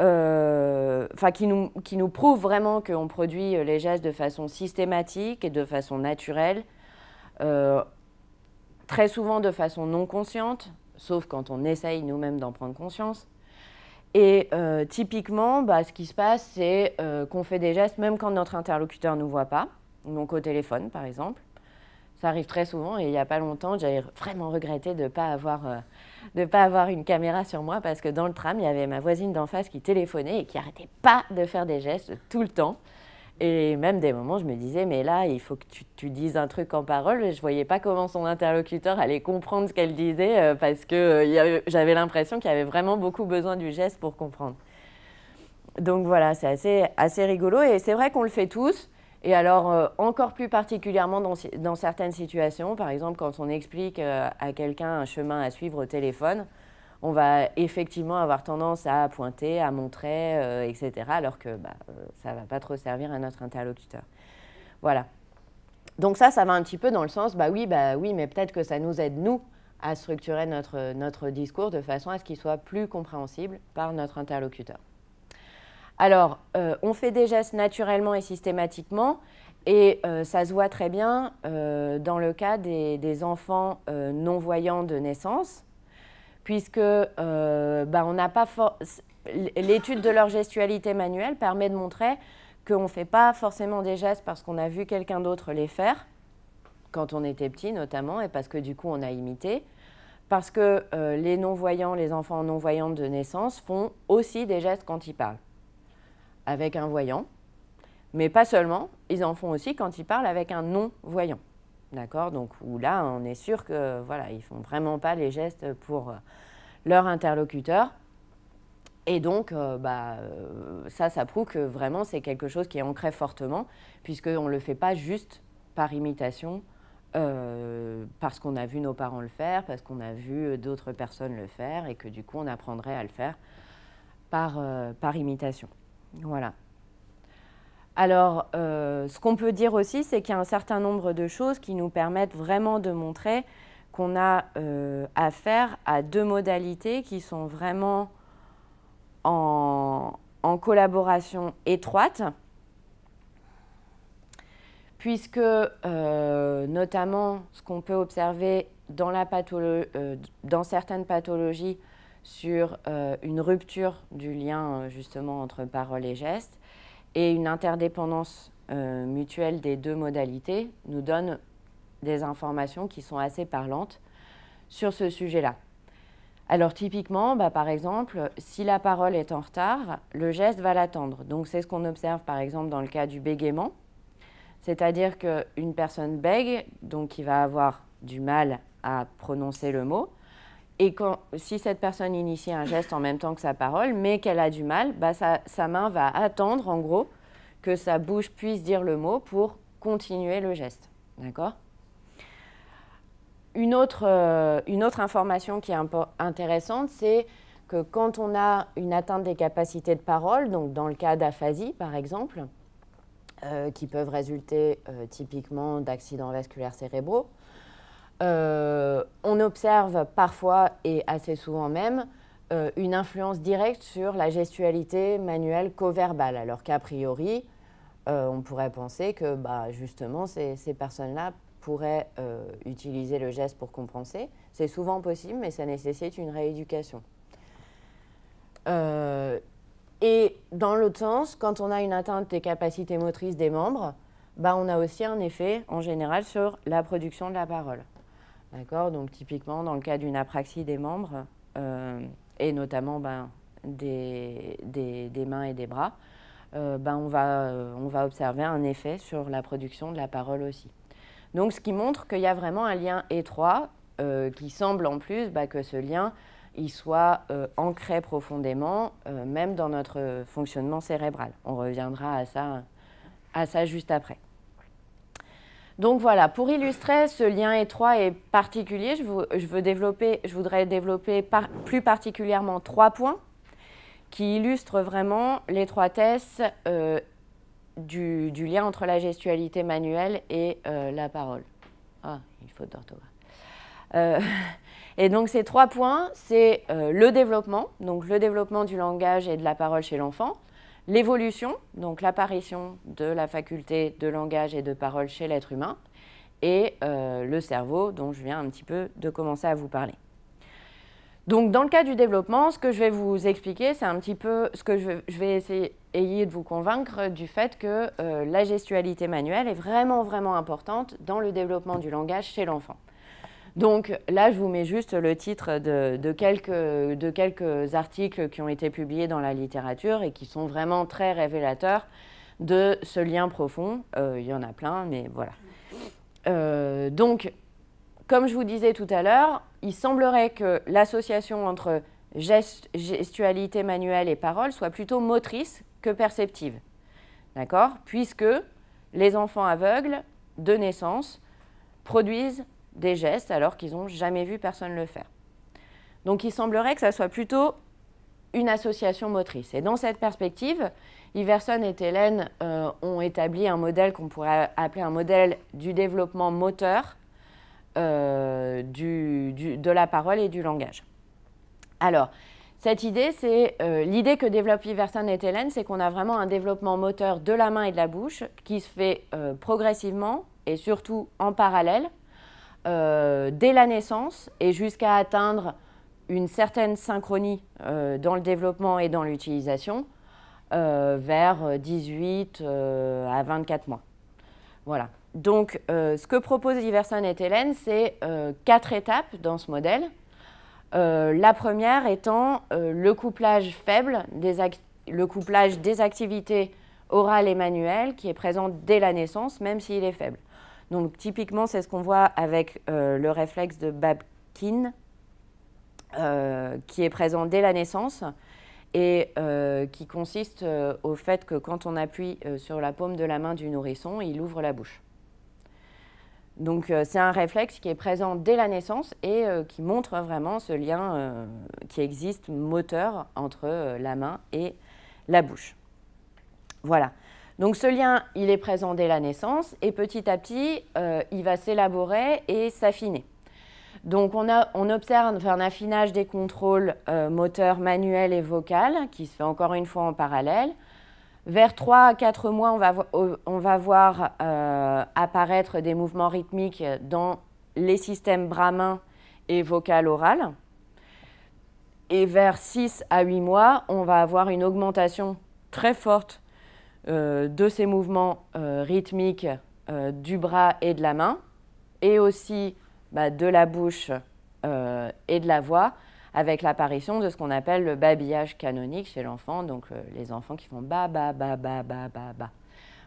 euh, enfin qui, nous, qui prouve vraiment qu'on produit les gestes de façon systématique et de façon naturelle, très souvent de façon non consciente, sauf quand on essaye nous-mêmes d'en prendre conscience. Et typiquement, bah, ce qui se passe, c'est qu'on fait des gestes même quand notre interlocuteur ne nous voit pas, donc au téléphone par exemple ça arrive très souvent et il n'y a pas longtemps, j'avais vraiment regretté de ne pas, avoir, euh, pas avoir une caméra sur moi parce que dans le tram, il y avait ma voisine d'en face qui téléphonait et qui n'arrêtait pas de faire des gestes tout le temps. Et même des moments, je me disais, mais là, il faut que tu, dises un truc en parole. je ne voyais pas comment son interlocuteur allait comprendre ce qu'elle disait euh, parce que euh, j'avais l'impression qu'il y avait vraiment beaucoup besoin du geste pour comprendre. Donc voilà, c'est assez, assez rigolo et c'est vrai qu'on le fait tous. Et alors, euh, encore plus particulièrement dans, certaines situations, par exemple quand on explique euh, à quelqu'un un chemin à suivre au téléphone, on va effectivement avoir tendance à pointer, à montrer, euh, etc., alors que bah, ça ne va pas trop servir à notre interlocuteur. Voilà. Donc ça, ça va un petit peu dans le sens, bah oui, bah oui, mais peut-être que ça nous aide, nous, à structurer notre, notre discours de façon à ce qu'il soit plus compréhensible par notre interlocuteur. Alors, euh, on fait des gestes naturellement et systématiquement, et euh, ça se voit très bien euh, dans le cas des, enfants non-voyants de naissance, puisque bah, pas l'étude de leur gestualité manuelle permet de montrer qu'on ne fait pas forcément des gestes parce qu'on a vu quelqu'un d'autre les faire, quand on était petit notamment, et parce que du coup on a imité, parce que les non-voyants, les enfants non-voyants de naissance font aussi des gestes quand ils parlent avec un voyant, mais pas seulement, ils en font aussi quand ils parlent avec un non-voyant. D'accord Donc, où là, on est sûr que, voilà, ils font vraiment pas les gestes pour euh, leur interlocuteur. Et donc, euh, bah, euh, ça, ça prouve que vraiment, c'est quelque chose qui est ancré fortement, puisqu'on ne le fait pas juste par imitation, parce qu'on a vu nos parents le faire, parce qu'on a vu d'autres personnes le faire, et que du coup, on apprendrait à le faire par, par imitation. Voilà. Alors, euh, ce qu'on peut dire aussi, c'est qu'il y a un certain nombre de choses qui nous permettent vraiment de montrer qu'on a euh, affaire à deux modalités qui sont vraiment en, collaboration étroite, puisque euh, notamment ce qu'on peut observer dans certaines pathologies, sur euh, une rupture du lien euh, justement entre parole et geste et une interdépendance euh, mutuelle des deux modalités nous donne des informations qui sont assez parlantes sur ce sujet-là. Alors typiquement, bah, par exemple, si la parole est en retard, le geste va l'attendre. Donc c'est ce qu'on observe par exemple dans le cas du bégaiement, c'est-à-dire qu'une personne bègue, donc qui va avoir du mal à prononcer le mot, et si cette personne initie un geste en même temps que sa parole, mais qu'elle a du mal, bah, sa, main va attendre, en gros, que sa bouche puisse dire le mot pour continuer le geste. D'accord euh, une autre, information qui est intéressante, c'est que quand on a une atteinte des capacités de parole, donc dans le cas d'aphasie par exemple, euh, qui peuvent résulter euh, typiquement d'accidents vasculaires cérébraux, euh, on observe parfois et assez souvent même euh, une influence directe sur la gestualité manuelle co-verbale, alors qu'a priori, euh, on pourrait penser que bah, justement ces, personnes-là pourraient utiliser le geste pour compenser. C'est souvent possible, mais ça nécessite une rééducation. et dans l'autre sens, quand on a une atteinte des capacités motrices des membres, bah, on a aussi un effet en général sur la production de la parole. D'accord Donc typiquement, dans le cas d'une apraxie des membres, euh, et notamment ben, des, mains et des bras, euh, ben, on, va, observer un effet sur la production de la parole aussi. Donc ce qui montre qu'il y a vraiment un lien étroit euh, qui semble en plus ben, que ce lien il soit ancré profondément, même dans notre fonctionnement cérébral. On reviendra à à ça juste après. Donc voilà, pour illustrer ce lien étroit et particulier, je, veux développer, je voudrais développer plus particulièrement trois points qui illustrent vraiment l'étroitesse euh, du, lien entre la gestualité manuelle et euh, la parole. Ah, une faute d'orthographe. Euh, et donc ces trois points, c'est le développement, donc le développement du langage et de la parole chez l'enfant, l'évolution, donc l'apparition de la faculté de langage et de parole chez l'être humain, et euh, le cerveau dont je viens un petit peu de commencer à vous parler. Donc dans le cas du développement, ce que je vais vous expliquer, c'est un petit peu ce que je, vais essayer, de vous convaincre du fait que euh, la gestualité manuelle est vraiment vraiment importante dans le développement du langage chez l'enfant. Donc là, je vous mets juste le titre de, quelques, articles qui ont été publiés dans la littérature et qui sont vraiment très révélateurs de ce lien profond. Euh, il y en a plein, mais voilà. Euh, donc, comme je vous disais tout à l'heure, il semblerait que l'association entre gestualité manuelle et parole soit plutôt motrice que perceptive. D'accord Puisque les enfants aveugles, de naissance, produisent des gestes alors qu'ils n'ont jamais vu personne le faire. Donc il semblerait que ça soit plutôt une association motrice. Et dans cette perspective, Iverson et Hélène euh, ont établi un modèle qu'on pourrait appeler un modèle du développement moteur euh, de la parole et du langage. Alors, cette idée, c'est euh, l'idée que développent Iverson et Hélène, c'est qu'on a vraiment un développement moteur de la main et de la bouche qui se fait progressivement et surtout en parallèle euh, dès la naissance et jusqu'à atteindre une certaine synchronie euh, dans le développement et dans l'utilisation euh, vers 18 à 24 mois. Voilà. Donc, ce que propose Iverson et Hélène, c'est quatre étapes dans ce modèle. la première étant le couplage faible, le couplage des activités orales et manuelles qui est présent dès la naissance, même s'il est faible. Donc typiquement, c'est ce qu'on voit avec euh, le réflexe de Babkin, euh, qui est présent dès la naissance et euh, qui consiste au fait que quand on appuie sur la paume de la main du nourrisson, il ouvre la bouche. Donc c'est un réflexe qui est présent dès la naissance et qui montre vraiment ce lien qui existe moteur entre la main et la bouche. Voilà. Donc ce lien, il est présent dès la naissance et petit à petit, euh, il va s'élaborer et s'affiner. Donc on, a, on, observe un affinage des contrôles euh, moteurs manuels et vocal qui se fait encore une fois en parallèle. Vers 3 à 4 mois, on va, on va voir euh, apparaître des mouvements rythmiques dans les systèmes bras et vocal-oral. Et vers 6 à 8 mois, on va avoir une augmentation très forte euh, de ces mouvements euh, rythmiques euh, du bras et de la main, et aussi bah, de la bouche et de la voix, avec l'apparition de ce qu'on appelle le babillage canonique chez l'enfant, donc les enfants qui font ba, ba, ba, ba, ba, ba, ba.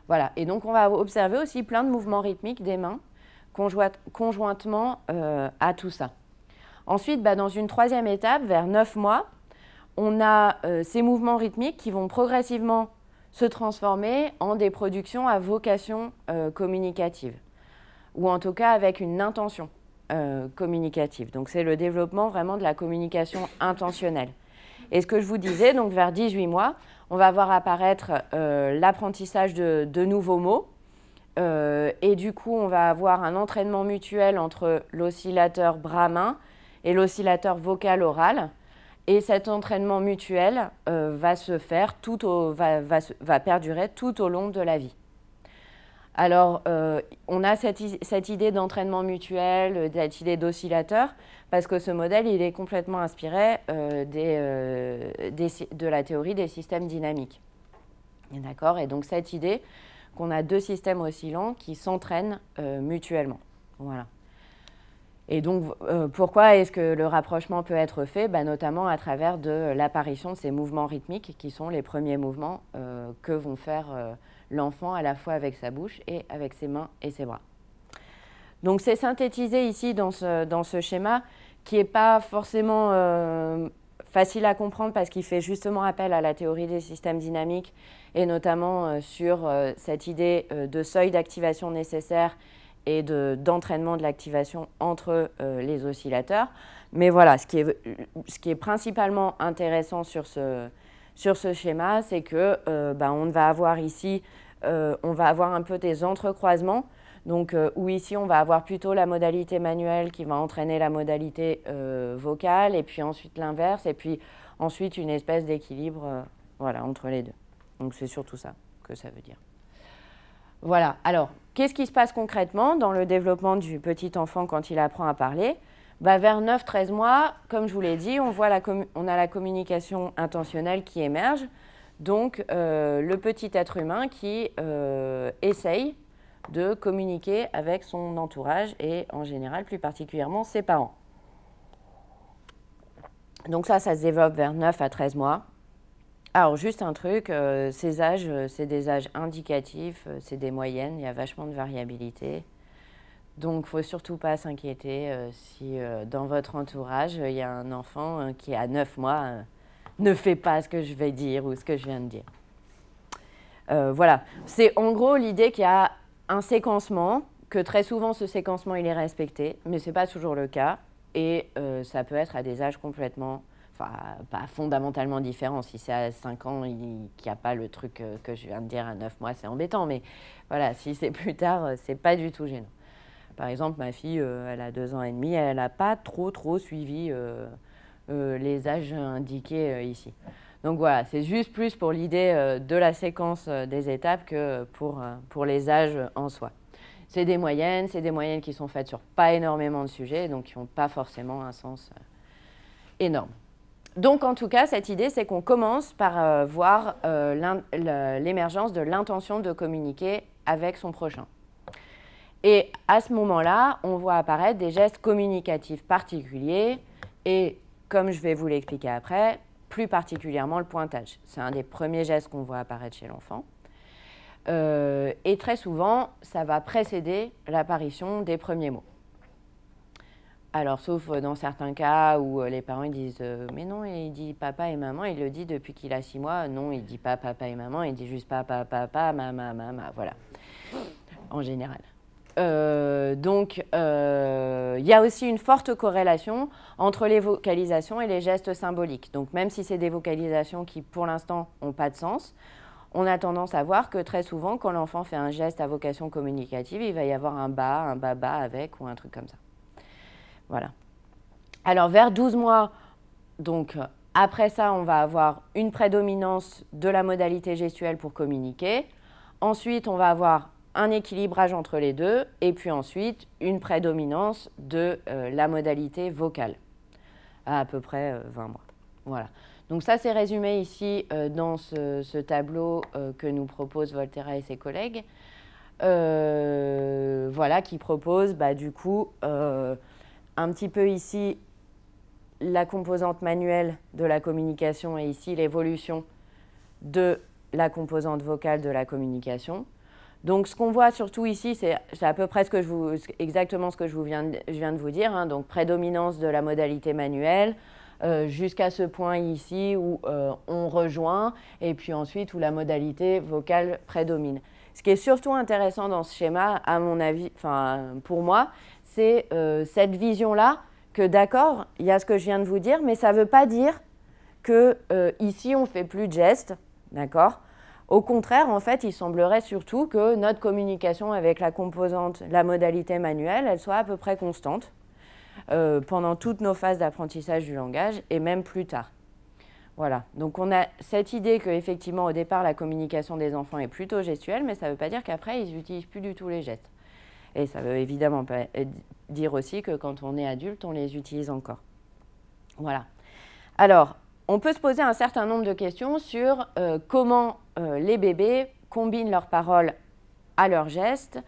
Voilà, et donc on va observer aussi plein de mouvements rythmiques des mains conjointement à tout ça. Ensuite, bah, dans une troisième étape, vers 9 mois, on a ces mouvements rythmiques qui vont progressivement se transformer en des productions à vocation euh, communicative, ou en tout cas avec une intention euh, communicative. Donc c'est le développement vraiment de la communication intentionnelle. Et ce que je vous disais, donc vers 18 mois, on va voir apparaître euh, l'apprentissage de, de, nouveaux mots. et du coup, on va avoir un entraînement mutuel entre l'oscillateur bras et l'oscillateur vocal-oral. Et cet entraînement mutuel euh, va se faire tout va, va, va, perdurer tout au long de la vie. Alors, euh, on a cette, cette idée d'entraînement mutuel, euh, cette idée d'oscillateur, parce que ce modèle, il est complètement inspiré des, de la théorie des systèmes dynamiques. D'accord Et donc, cette idée qu'on a deux systèmes oscillants qui s'entraînent mutuellement. Voilà. Et donc, euh, pourquoi est-ce que le rapprochement peut être fait bah, Notamment à travers de l'apparition de ces mouvements rythmiques qui sont les premiers mouvements euh, que vont faire euh, l'enfant à la fois avec sa bouche et avec ses mains et ses bras. Donc, c'est synthétisé ici dans ce schéma qui n'est pas forcément facile à comprendre parce qu'il fait justement appel à la théorie des systèmes dynamiques et notamment sur cette idée de seuil d'activation nécessaire et d'entraînement de, l'activation entre euh, les oscillateurs. Mais voilà, ce qui est, ce qui est principalement intéressant sur ce, sur ce schéma, c'est que euh, bah, on va avoir ici, euh, on va avoir un peu des entrecroisements. Donc, où ici, on va avoir plutôt la modalité manuelle qui va entraîner la modalité vocale, et puis ensuite l'inverse, et puis ensuite une espèce d'équilibre voilà, entre les deux. Donc, c'est surtout ça que ça veut dire. Voilà, alors Qu'est-ce qui se passe concrètement dans le développement du petit enfant quand il apprend à parler bah, Vers 9-13 mois, comme je vous l'ai dit, on, voit on a la communication intentionnelle qui émerge. Donc, euh, le petit être humain qui euh, essaye de communiquer avec son entourage et en général, plus particulièrement, ses parents. Donc ça, ça se développe vers 9 à 13 mois. Alors, juste un truc, euh, ces âges, euh, c'est des âges indicatifs, euh, c'est des moyennes, il y a vachement de variabilité. Donc, ne faut surtout pas s'inquiéter si dans votre entourage, il y a un enfant qui, à 9 mois, ne fait pas ce que je vais dire ou ce que je viens de dire. voilà. C'est en gros l'idée qu'il y a un séquencement, que très souvent ce séquencement il est respecté, mais ce n'est pas toujours le cas. Et ça peut être à des âges complètement enfin, pas fondamentalement différent. Si c'est à 5 ans, il n'y a pas le truc euh, que je viens de dire à 9 mois, c'est embêtant. Mais voilà, si c'est plus tard, euh, c'est pas du tout gênant. Par exemple, ma fille, euh, elle a 2 ans et demi, elle n'a pas trop, trop suivi les âges indiqués ici. Donc voilà, c'est juste plus pour l'idée de la séquence des étapes que pour, pour les âges en soi. C'est des moyennes, c'est des moyennes qui sont faites sur pas énormément de sujets, donc qui n'ont pas forcément un sens énorme. Donc en tout cas, cette idée, c'est qu'on commence par euh, voir euh, l'émergence de l'intention de communiquer avec son prochain. Et à ce moment-là, on voit apparaître des gestes communicatifs particuliers et, comme je vais vous l'expliquer après, plus particulièrement le pointage. C'est un des premiers gestes qu'on voit apparaître chez l'enfant. Euh, et très souvent, ça va précéder l'apparition des premiers mots. Alors, sauf euh, dans certains cas où euh, les parents disent euh, Mais non, il dit papa et maman, il le dit depuis qu'il a six mois. Non, il dit pas papa et maman, il dit juste papa, papa, maman, maman. Voilà, en général. donc, il y a aussi une forte corrélation entre les vocalisations et les gestes symboliques. Donc, même si c'est des vocalisations qui, pour l'instant, n'ont pas de sens, on a tendance à voir que très souvent, quand l'enfant fait un geste à vocation communicative, il va y avoir un bas, un baba avec ou un truc comme ça. Voilà. Alors vers 12 mois, donc après ça, on va avoir une prédominance de la modalité gestuelle pour communiquer. Ensuite, on va avoir un équilibrage entre les deux et puis ensuite une prédominance de euh, la modalité vocale à peu près 20 euh, mois. Voilà. Donc ça, c'est résumé ici euh, dans ce, tableau que nous propose Volterra et ses collègues. voilà, qui propose bah, du coup un petit peu ici la composante manuelle de la communication et ici l'évolution de la composante vocale de la communication. Donc ce qu'on voit surtout ici, c'est à peu près exactement ce que je, viens, de, vous dire, hein. donc prédominance de la modalité manuelle, euh, jusqu'à ce point ici où euh, on rejoint, et puis ensuite où la modalité vocale prédomine. Ce qui est surtout intéressant dans ce schéma, à mon avis, enfin pour moi, c'est euh, cette vision-là que d'accord, il y a ce que je viens de vous dire, mais ça ne veut pas dire que on euh, ici on fait plus de gestes, d'accord Au contraire, en fait, il semblerait surtout que notre communication avec la composante, la modalité manuelle, elle soit à peu près constante euh, pendant toutes nos phases d'apprentissage du langage et même plus tard. Voilà, donc on a cette idée qu'effectivement au départ la communication des enfants est plutôt gestuelle, mais ça ne veut pas dire qu'après ils n'utilisent plus du tout les gestes. Et ça veut évidemment dire aussi que quand on est adulte, on les utilise encore. Voilà. Alors, on peut se poser un certain nombre de questions sur euh, comment euh, les bébés combinent leurs paroles à leurs gestes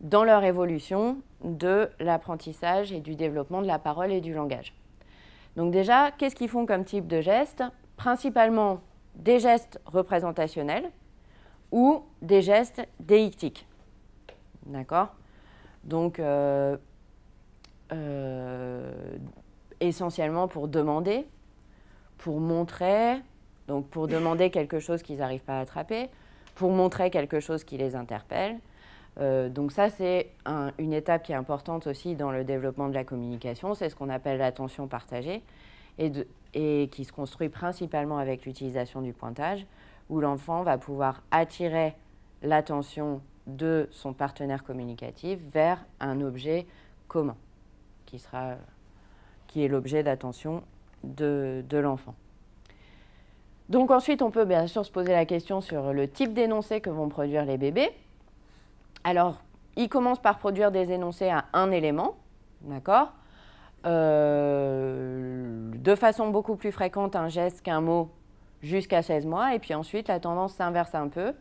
dans leur évolution de l'apprentissage et du développement de la parole et du langage. Donc déjà, qu'est-ce qu'ils font comme type de gestes Principalement des gestes représentationnels ou des gestes déictiques. D'accord donc, euh, euh, essentiellement pour demander, pour montrer, donc pour demander quelque chose qu'ils n'arrivent pas à attraper, pour montrer quelque chose qui les interpelle. Euh, donc ça, c'est une étape qui est importante aussi dans le développement de la communication, c'est ce qu'on appelle l'attention partagée, et, et, qui se construit principalement avec l'utilisation du pointage, où l'enfant va pouvoir attirer l'attention de son partenaire communicatif vers un objet commun, qui, est l'objet d'attention de, l'enfant. Donc ensuite, on peut bien sûr se poser la question sur le type d'énoncé que vont produire les bébés. Alors, ils commencent par produire des énoncés à un élément, d'accord euh, De façon beaucoup plus fréquente, un geste qu'un mot jusqu'à 16 mois. Et puis ensuite, la tendance s'inverse un peu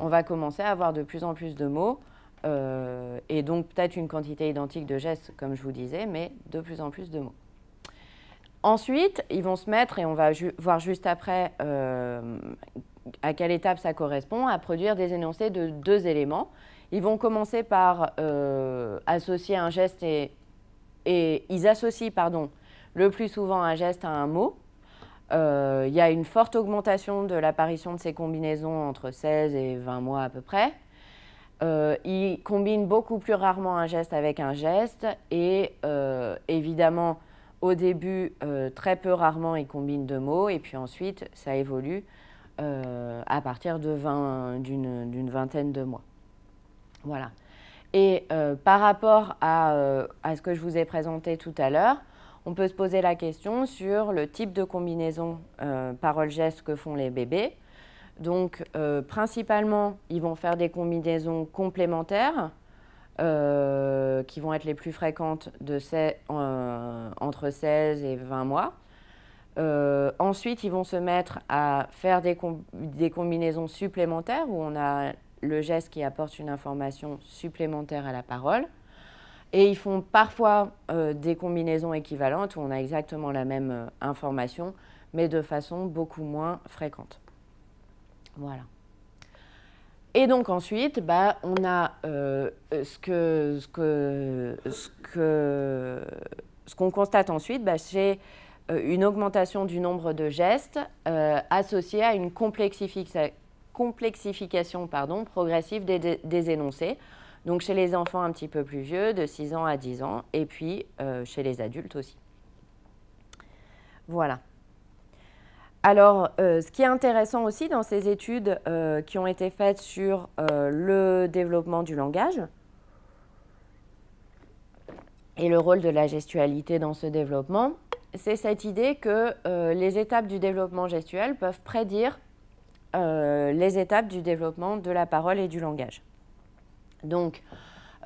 on va commencer à avoir de plus en plus de mots. Euh, et donc peut-être une quantité identique de gestes, comme je vous disais, mais de plus en plus de mots. Ensuite, ils vont se mettre, et on va voir juste après euh, à quelle étape ça correspond, à produire des énoncés de deux éléments. Ils vont commencer par euh, associer un geste et, et, ils associent pardon, le plus souvent un geste à un mot il euh, y a une forte augmentation de l'apparition de ces combinaisons entre 16 et 20 mois à peu près. Il euh, ils combinent beaucoup plus rarement un geste avec un geste et euh, évidemment au début très peu rarement il combine deux mots et puis ensuite ça évolue à partir d'une vingtaine de mois. Voilà. Et par rapport à, ce que je vous ai présenté tout à l'heure, on peut se poser la question sur le type de combinaison euh, parole-geste que font les bébés. Donc, euh, principalement, ils vont faire des combinaisons complémentaires, euh, qui vont être les plus fréquentes de entre 16 et 20 mois. ensuite, ils vont se mettre à faire des combinaisons supplémentaires, où on a le geste qui apporte une information supplémentaire à la parole. Et ils font parfois euh, des combinaisons équivalentes où on a exactement la même euh, information, mais de façon beaucoup moins fréquente. Voilà. Et donc ensuite, bah, on a euh, ce qu'on constate ensuite, bah, c'est une augmentation du nombre de gestes associés à une complexification pardon, progressive des énoncés. Donc chez les enfants un petit peu plus vieux, de 6 ans à 10 ans, et puis euh, chez les adultes aussi. Voilà. Alors, euh, ce qui est intéressant aussi dans ces études euh, qui ont été faites sur le développement du langage et le rôle de la gestualité dans ce développement, c'est cette idée que les étapes du développement gestuel peuvent prédire les étapes du développement de la parole et du langage. Donc,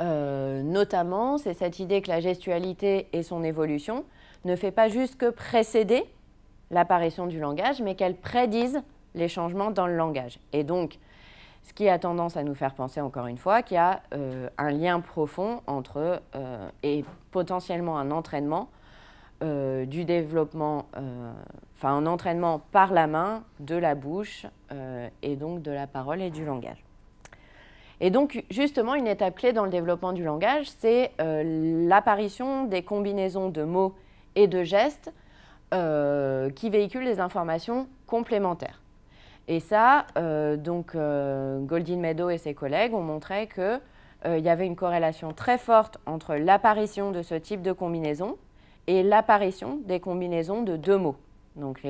euh, notamment, c'est cette idée que la gestualité et son évolution ne fait pas juste que précéder l'apparition du langage, mais qu'elle prédise les changements dans le langage. Et donc, ce qui a tendance à nous faire penser, encore une fois, qu'il y a euh, un lien profond entre, euh, et potentiellement un entraînement du développement, enfin un entraînement par la main, de la bouche, et donc de la parole et du langage. Et donc, justement, une étape clé dans le développement du langage, c'est euh, l'apparition des combinaisons de mots et de gestes euh, qui véhiculent des informations complémentaires. Et ça, euh, donc, Goldin Meadow et ses collègues ont montré il y avait une corrélation très forte entre l'apparition de ce type de combinaison et l'apparition des combinaisons de deux mots. Donc,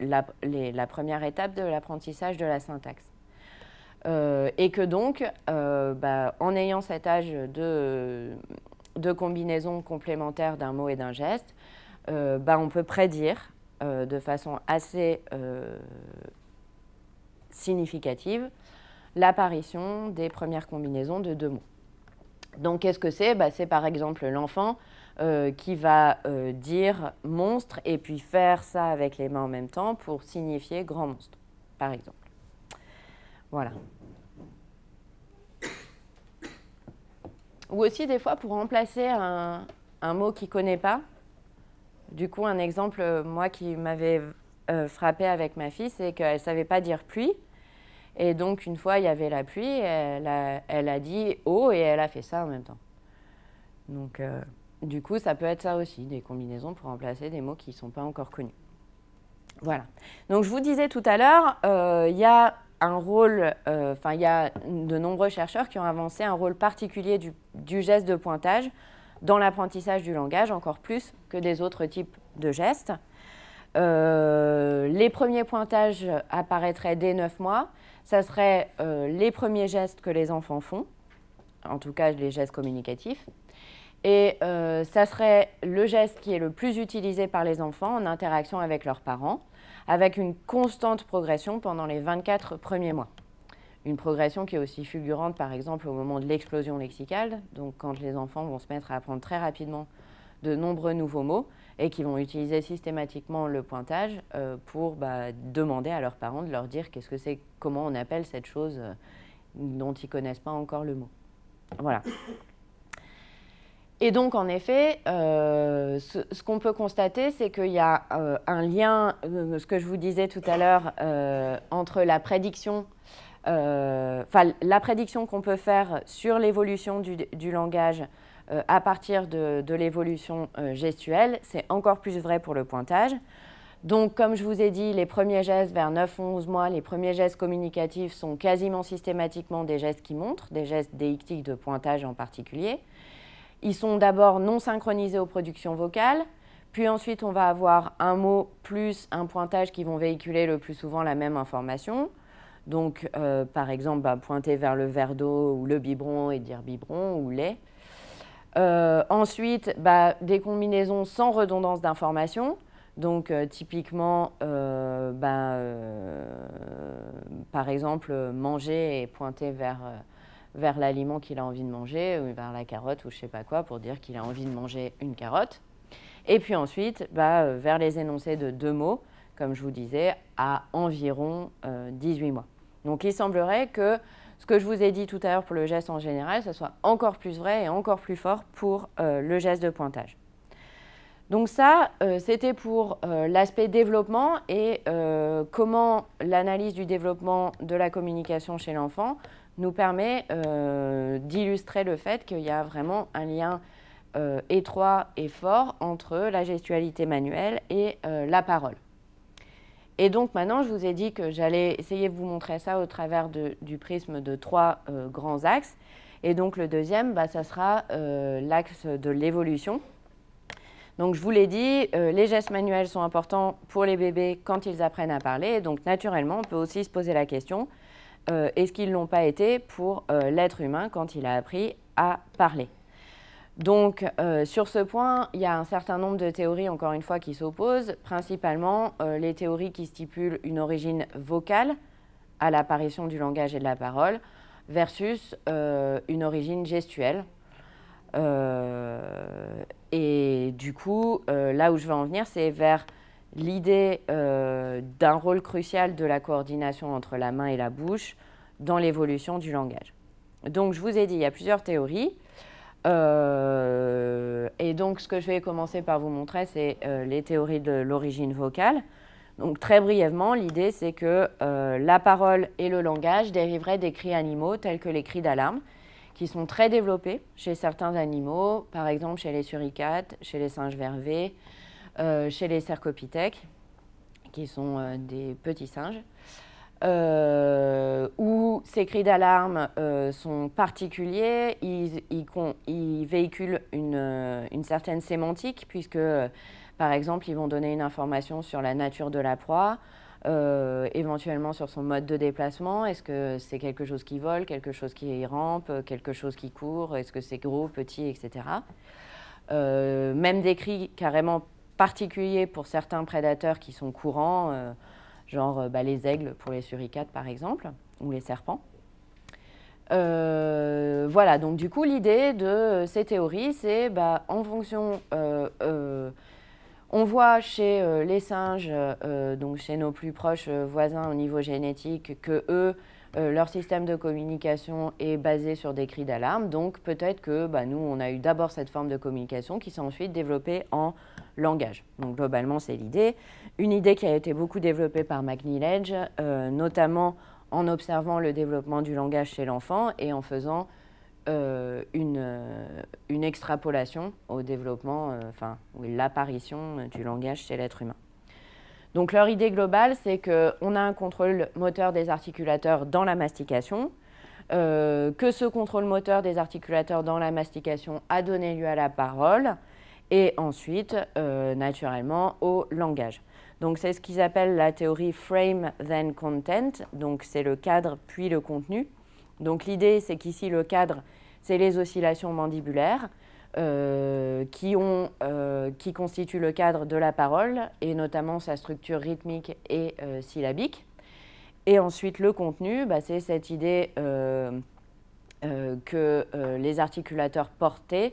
la première étape de l'apprentissage de la syntaxe. Euh, et que donc, euh, bah, en ayant cet âge de, de combinaison complémentaire d'un mot et d'un geste, euh, bah, on peut prédire de façon assez significative l'apparition des premières combinaisons de deux mots. Donc qu'est-ce que c'est bah, C'est par exemple l'enfant qui va dire monstre et puis faire ça avec les mains en même temps pour signifier grand monstre, par exemple. Voilà. Ou aussi, des fois, pour remplacer un, mot qu'il ne connaît pas. Du coup, un exemple, euh, moi, qui m'avait euh, frappé avec ma fille, c'est qu'elle ne savait pas dire pluie. Et donc, une fois, il y avait la pluie, elle a, elle a dit eau et elle a fait ça en même temps. Donc, euh, du coup, ça peut être ça aussi, des combinaisons pour remplacer des mots qui ne sont pas encore connus. Voilà. Donc, je vous disais tout à l'heure, il y a un rôle, euh, enfin, il y a de nombreux chercheurs qui ont avancé un rôle particulier du, geste de pointage dans l'apprentissage du langage, encore plus que des autres types de gestes. Euh, les premiers pointages apparaîtraient dès 9 mois. Ça serait euh, les premiers gestes que les enfants font, en tout cas les gestes communicatifs. Et ce ça serait le geste qui est le plus utilisé par les enfants en interaction avec leurs parents avec une constante progression pendant les 24 premiers mois. Une progression qui est aussi fulgurante, par exemple, au moment de l'explosion lexicale, donc quand les enfants vont se mettre à apprendre très rapidement de nombreux nouveaux mots et qui vont utiliser systématiquement le pointage euh, pour bah, demander à leurs parents de leur dire qu'est-ce que c'est, comment on appelle cette chose euh, dont ils ne connaissent pas encore le mot. Voilà. Et donc, en effet, euh, ce, qu'on peut constater, c'est qu'il y a euh, un lien, euh, ce que je vous disais tout à l'heure, entre la prédiction, la prédiction qu'on peut faire sur l'évolution du, langage à partir de, de l'évolution gestuelle. C'est encore plus vrai pour le pointage. Donc, comme je vous ai dit, les premiers gestes vers 9-11 mois, les premiers gestes communicatifs sont quasiment systématiquement des gestes qui montrent, des gestes déictiques de pointage en particulier. Ils sont d'abord non synchronisés aux productions vocales, puis ensuite on va avoir un mot plus un pointage qui vont véhiculer le plus souvent la même information. Donc euh, par exemple bah, pointer vers le verre d'eau ou le biberon et dire biberon ou lait. Euh, ensuite, bah, des combinaisons sans redondance d'informations. Donc euh, typiquement, bah, par exemple, manger et pointer vers vers l'aliment qu'il a envie de manger, ou vers la carotte, ou je ne sais pas quoi, pour dire qu'il a envie de manger une carotte. Et puis ensuite, bah, euh, vers les énoncés de deux mots, comme je vous disais, à environ 18 euh, mois. Donc il semblerait que ce que je vous ai dit tout à l'heure pour le geste en général, ce soit encore plus vrai et encore plus fort pour euh, le geste de pointage. Donc ça, c'était pour l'aspect développement et comment l'analyse du développement de la communication chez l'enfant nous permet euh, d'illustrer le fait qu'il y a vraiment un lien euh, étroit et fort entre la gestualité manuelle et euh, la parole. Et donc maintenant, je vous ai dit que j'allais essayer de vous montrer ça au travers du prisme de trois grands axes. Et donc le deuxième, bah, ça sera l'axe de l'évolution. Donc je vous l'ai dit, les gestes manuels sont importants pour les bébés quand ils apprennent à parler. Donc naturellement, on peut aussi se poser la question, euh, est ce qu'ils l'ont pas été pour euh, l'être humain quand il a appris à parler. Donc euh, sur ce point, il y a un certain nombre de théories, encore une fois, qui s'opposent, principalement les théories qui stipulent une origine vocale à l'apparition du langage et de la parole, versus une origine gestuelle. et du coup, là où je veux en venir, c'est vers l'idée euh, d'un rôle crucial de la coordination entre la main et la bouche dans l'évolution du langage. Donc je vous ai dit, il y a plusieurs théories. Euh, et donc ce que je vais commencer par vous montrer, c'est euh, les théories de l'origine vocale. Donc très brièvement, l'idée c'est que la parole et le langage dériveraient des cris animaux tels que les cris d'alarme, qui sont très développés chez certains animaux, par exemple chez les suricates, chez les singes vervés, euh, chez les cercopithèques, qui sont euh, des petits singes. Euh, où ces cris d'alarme sont particuliers, ils, véhiculent une, certaine sémantique, puisque, par exemple, ils vont donner une information sur la nature de la proie, éventuellement sur son mode de déplacement, est-ce que c'est quelque chose qui vole, quelque chose qui rampe, quelque chose qui court, est-ce que c'est gros, petit, etc. même des cris carrément particulier pour certains prédateurs qui sont courants, euh, genre euh, bah, les aigles pour les suricates par exemple, ou les serpents. Euh, voilà, donc du coup l'idée de ces théories, c'est bah, en fonction, on voit chez les singes, donc chez nos plus proches voisins au niveau génétique, que eux, euh, leur système de communication est basé sur des cris d'alarme, donc peut-être que bah, nous, on a eu d'abord cette forme de communication qui s'est ensuite développée en langage. Donc globalement, c'est l'idée. Une idée qui a été beaucoup développée par McNeil Edge, euh, notamment en observant le développement du langage chez l'enfant et en faisant euh, une, extrapolation au développement, enfin, l'apparition du langage chez l'être humain. Donc leur idée globale, c'est qu'on a un contrôle moteur des articulateurs dans la mastication, euh, que ce contrôle moteur des articulateurs dans la mastication a donné lieu à la parole et ensuite, euh, naturellement, au langage. Donc c'est ce qu'ils appellent la théorie frame then content, donc c'est le cadre puis le contenu. Donc l'idée, c'est qu'ici, le cadre, c'est les oscillations mandibulaires. Euh, qui, ont, euh, qui constituent le cadre de la parole, et notamment sa structure rythmique et euh, syllabique. Et ensuite, le contenu, bah, c'est cette idée que les articulateurs portés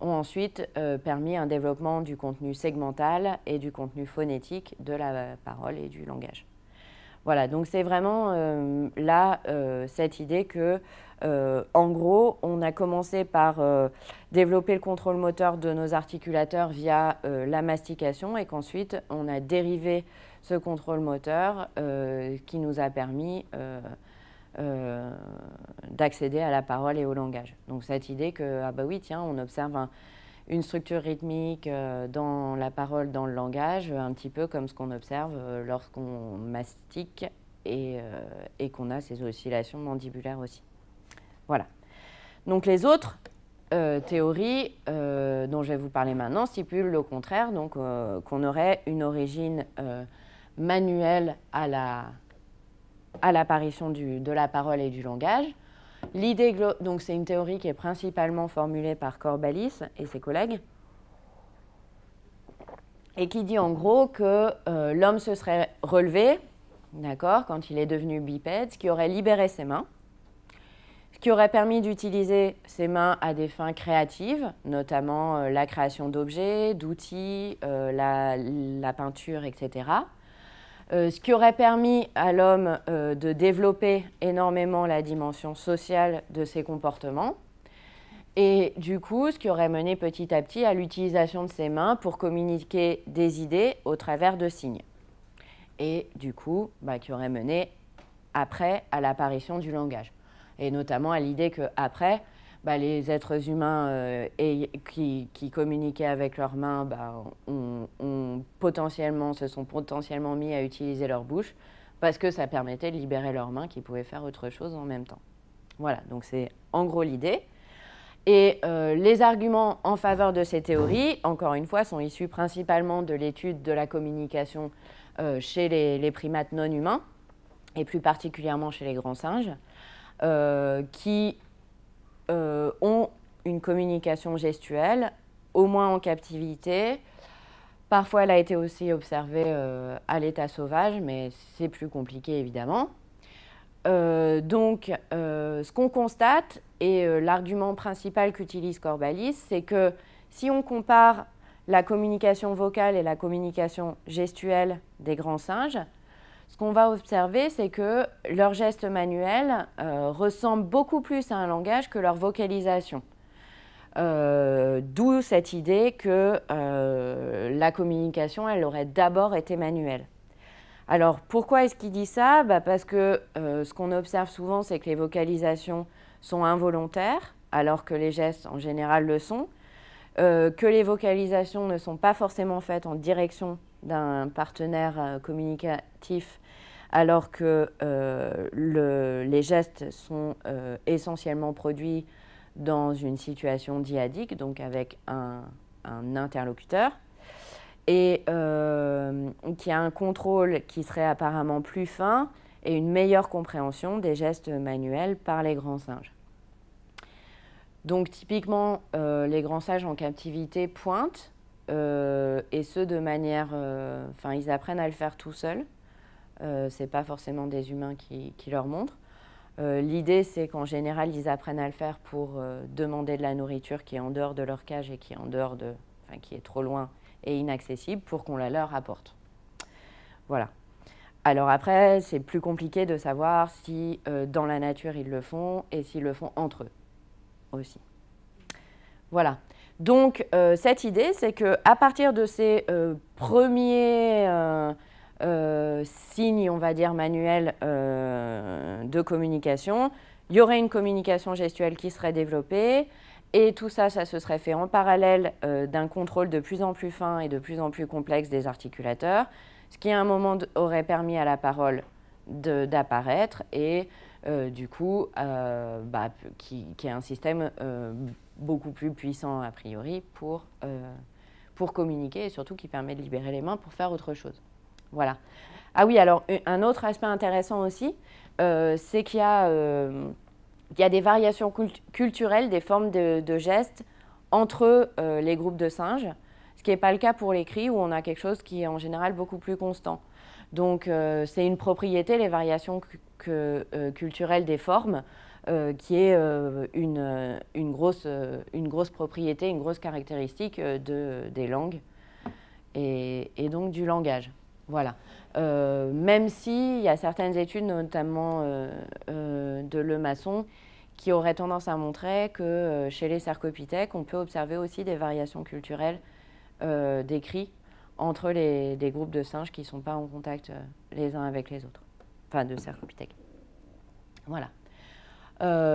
ont ensuite permis un développement du contenu segmental et du contenu phonétique de la parole et du langage. Voilà, donc c'est vraiment euh, là euh, cette idée que, euh, en gros, on a commencé par développer le contrôle moteur de nos articulateurs via la mastication et qu'ensuite on a dérivé ce contrôle moteur qui nous a permis d'accéder à la parole et au langage. Donc cette idée que, ah bah oui, tiens, on observe un une structure rythmique euh, dans la parole, dans le langage, euh, un petit peu comme ce qu'on observe euh, lorsqu'on mastique et, qu'on a ces oscillations mandibulaires aussi. Voilà. Donc les autres théories dont je vais vous parler maintenant stipulent au contraire, donc qu'on aurait une origine manuelle à l'apparition la, à de la parole et du langage, L'idée, donc c'est une théorie qui est principalement formulée par Corbalis et ses collègues, et qui dit en gros que euh, l'homme se serait relevé, d'accord, quand il est devenu bipède, ce qui aurait libéré ses mains, ce qui aurait permis d'utiliser ses mains à des fins créatives, notamment euh, la création d'objets, d'outils, euh, la peinture, etc. Euh, ce qui aurait permis à l'homme euh, de développer énormément la dimension sociale de ses comportements. Et du coup, ce qui aurait mené petit à petit à l'utilisation de ses mains pour communiquer des idées au travers de signes. Et du coup, bah, qui aurait mené après à l'apparition du langage. Et notamment à l'idée qu'après, bah, les êtres humains euh, qui, communiquaient avec leurs mains bah, potentiellement, se sont potentiellement mis à utiliser leur bouche parce que ça permettait de libérer leurs mains qui pouvaient faire autre chose en même temps. Voilà, donc c'est en gros l'idée. Et euh, les arguments en faveur de ces théories, encore une fois, sont issus principalement de l'étude de la communication euh, chez les, primates non humains, et plus particulièrement chez les grands singes, qui euh, ont une communication gestuelle, au moins en captivité. Parfois, elle a été aussi observée euh, à l'état sauvage, mais c'est plus compliqué évidemment. Euh, donc, ce qu'on constate, et l'argument principal qu'utilise Corbalis, c'est que si on compare la communication vocale et la communication gestuelle des grands singes, ce qu'on va observer, c'est que leurs gestes manuels euh, ressemblent beaucoup plus à un langage que leur vocalisation. Euh, d'où cette idée que euh, la communication, elle aurait d'abord été manuelle. Alors pourquoi est-ce qu'il dit ça bah, Parce que ce qu'on observe souvent, c'est que les vocalisations sont involontaires, alors que les gestes en général le sont, que les vocalisations ne sont pas forcément faites en direction d'un partenaire communicatif alors que euh, les gestes sont euh, essentiellement produits dans une situation diadique, donc avec un, interlocuteur, et euh, qui a un contrôle qui serait apparemment plus fin et une meilleure compréhension des gestes manuels par les grands singes. Donc typiquement, les grands singes en captivité pointent, et ce de manière... Enfin, ils apprennent à le faire tout seuls. Euh, ce n'est pas forcément des humains qui, leur montrent. Euh, l'idée, c'est qu'en général, ils apprennent à le faire pour euh, demander de la nourriture qui est en dehors de leur cage et qui est, en dehors qui est trop loin et inaccessible pour qu'on la leur apporte. Voilà. Alors après, c'est plus compliqué de savoir si dans la nature ils le font et s'ils le font entre eux aussi. Voilà. Donc cette idée, c'est que à partir de ces premiers euh, signes, on va dire, manuels euh, de communication. Il y aurait une communication gestuelle qui serait développée. Et tout ça, ça se serait fait en parallèle euh, d'un contrôle de plus en plus fin et de plus en plus complexe des articulateurs, ce qui à un moment aurait permis à la parole d'apparaître et du coup, bah, qui, est un système beaucoup plus puissant a priori pour, pour communiquer et surtout qui permet de libérer les mains pour faire autre chose. Voilà. Ah oui, alors un autre aspect intéressant aussi, euh, c'est qu'il y, euh, y, a des variations culturelles, des formes de, gestes entre euh, les groupes de singes, ce qui n'est pas le cas pour l'écrit, où on a quelque chose qui est en général beaucoup plus constant. Donc c'est une propriété, les variations culturelles des formes, qui est une, grosse, une, grosse, propriété, une grosse caractéristique des langues et donc du langage. Voilà. Euh, même s'il y a certaines études, notamment euh, euh, de Le maçon qui auraient tendance à montrer que chez les sarcopithèques, on peut observer aussi des variations culturelles décrites entre des groupes de singes qui ne sont pas en contact les uns avec les autres, enfin de sarcopithèques. Voilà.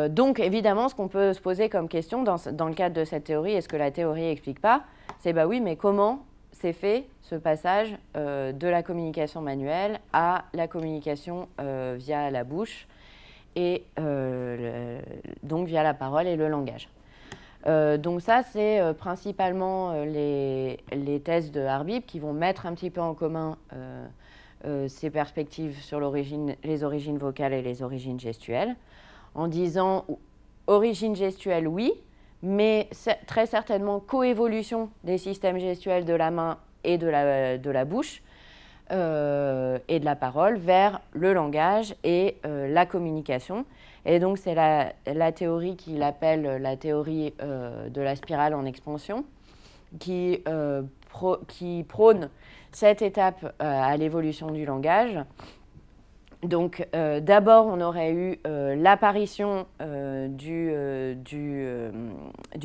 donc, évidemment, ce qu'on peut se poser comme question dans, le cadre de cette théorie, est-ce que la théorie n'explique pas C'est bah oui, mais comment c'est fait ce passage euh, de la communication manuelle à la communication euh, via la bouche et euh, donc via la parole et le langage. donc ça, c'est principalement les, les, thèses de Harbib qui vont mettre un petit peu en commun ces perspectives sur les origines vocales et les origines gestuelles, en disant origine gestuelle, oui, mais très certainement coévolution des systèmes gestuels de la main et de la, bouche euh, et de la parole vers le langage et euh, la communication. Et donc c'est la, théorie qu'il appelle la théorie euh, de la spirale en expansion, qui prône cette étape à l'évolution du langage donc euh, d'abord, on aurait eu euh, l'apparition euh, du,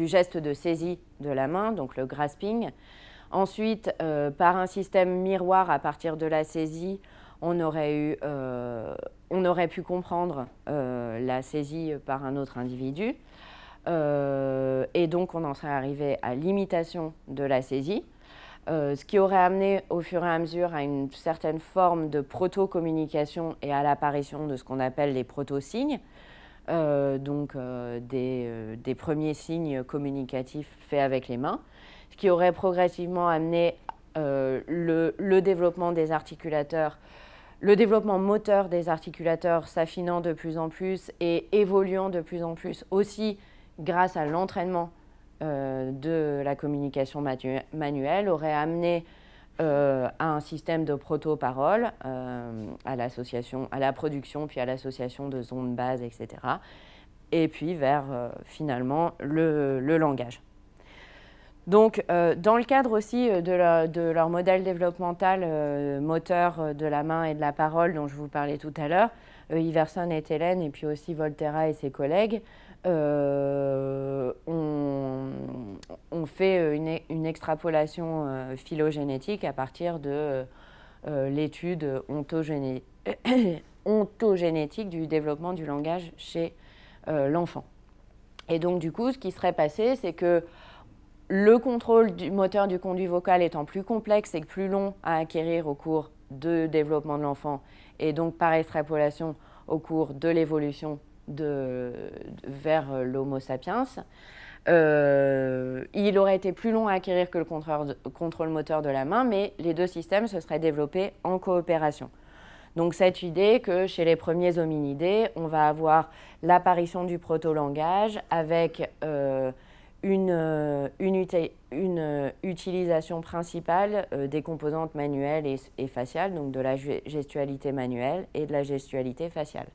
geste de saisie de la main, donc le grasping. Ensuite, par un système miroir à partir de la saisie, on aurait, on aurait pu comprendre la saisie par un autre individu. et donc, on en serait arrivé à l'imitation de la saisie. Euh, ce qui aurait amené au fur et à mesure à une certaine forme de proto-communication et à l'apparition de ce qu'on appelle les proto-signes, euh, donc euh, des, premiers signes communicatifs faits avec les mains, ce qui aurait progressivement amené le, développement des articulateurs, le développement moteur des articulateurs s'affinant de plus en plus et évoluant de plus en plus aussi grâce à l'entraînement euh, de la communication manuelle aurait amené à euh, un système de proto-parole, euh, à à la production, puis à l'association de zones base, etc. Et puis vers finalement le, langage. Donc, dans le cadre aussi de, leur modèle développemental moteur de la main et de la parole dont je vous parlais tout à l'heure, Iverson et Hélène, et puis aussi Volterra et ses collègues, euh, on, fait euh, une, extrapolation euh, phylogénétique à partir de l'étude ontogénétique du développement du langage chez l'enfant. Et donc, du coup, ce qui serait passé, c'est que le contrôle du moteur du conduit vocal étant plus complexe et plus long à acquérir au cours de développement de l'enfant, et donc par extrapolation au cours de l'évolution de, vers l'Homo sapiens. Euh, il aurait été plus long à acquérir que le contrôle, moteur de la main, mais les deux systèmes se seraient développés en coopération. Donc cette idée que chez les premiers hominidés, on va avoir l'apparition du proto-langage avec euh, une, euh, utilisation principale des composantes manuelles et faciales, donc de la gestualité manuelle et de la gestualité faciale.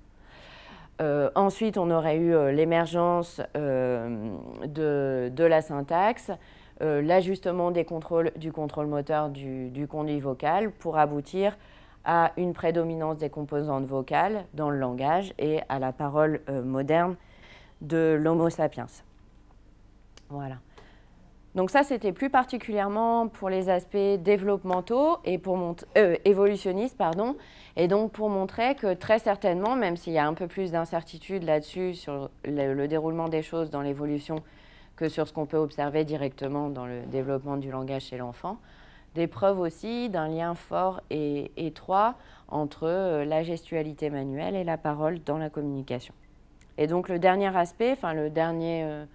Euh, ensuite, on aurait eu euh, l'émergence euh, de, la syntaxe, l'ajustement des contrôles, du contrôle moteur du, du, conduit vocal pour aboutir à une prédominance des composantes vocales dans le langage et à la parole moderne de l'Homo sapiens. Voilà. Donc ça, c'était plus particulièrement pour les aspects développementaux et pour euh, évolutionnistes, pardon, et donc pour montrer que très certainement, même s'il y a un peu plus d'incertitude là-dessus sur le, déroulement des choses dans l'évolution que sur ce qu'on peut observer directement dans le développement du langage chez l'enfant, des preuves aussi d'un lien fort et étroit entre euh, la gestualité manuelle et la parole dans la communication. Et donc le dernier aspect, enfin le dernier euh,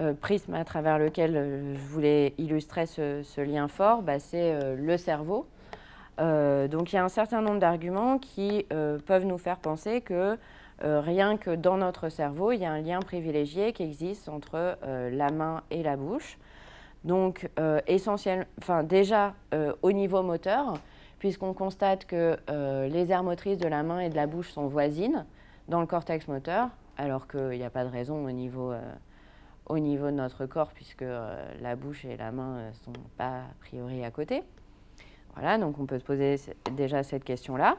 euh, prisme à travers lequel euh, je voulais illustrer ce, lien fort, bah, c'est euh, le cerveau. donc il y a un certain nombre d'arguments qui peuvent nous faire penser que rien que dans notre cerveau, il y a un lien privilégié qui existe entre la main et la bouche. Donc, essentiel, enfin, déjà au niveau moteur, puisqu'on constate que les aires motrices de la main et de la bouche sont voisines dans le cortex moteur, alors qu'il n'y a pas de raison au niveau au niveau de notre corps, puisque euh, la bouche et la main ne euh, sont pas a priori à côté. Voilà, donc on peut se poser déjà cette question-là.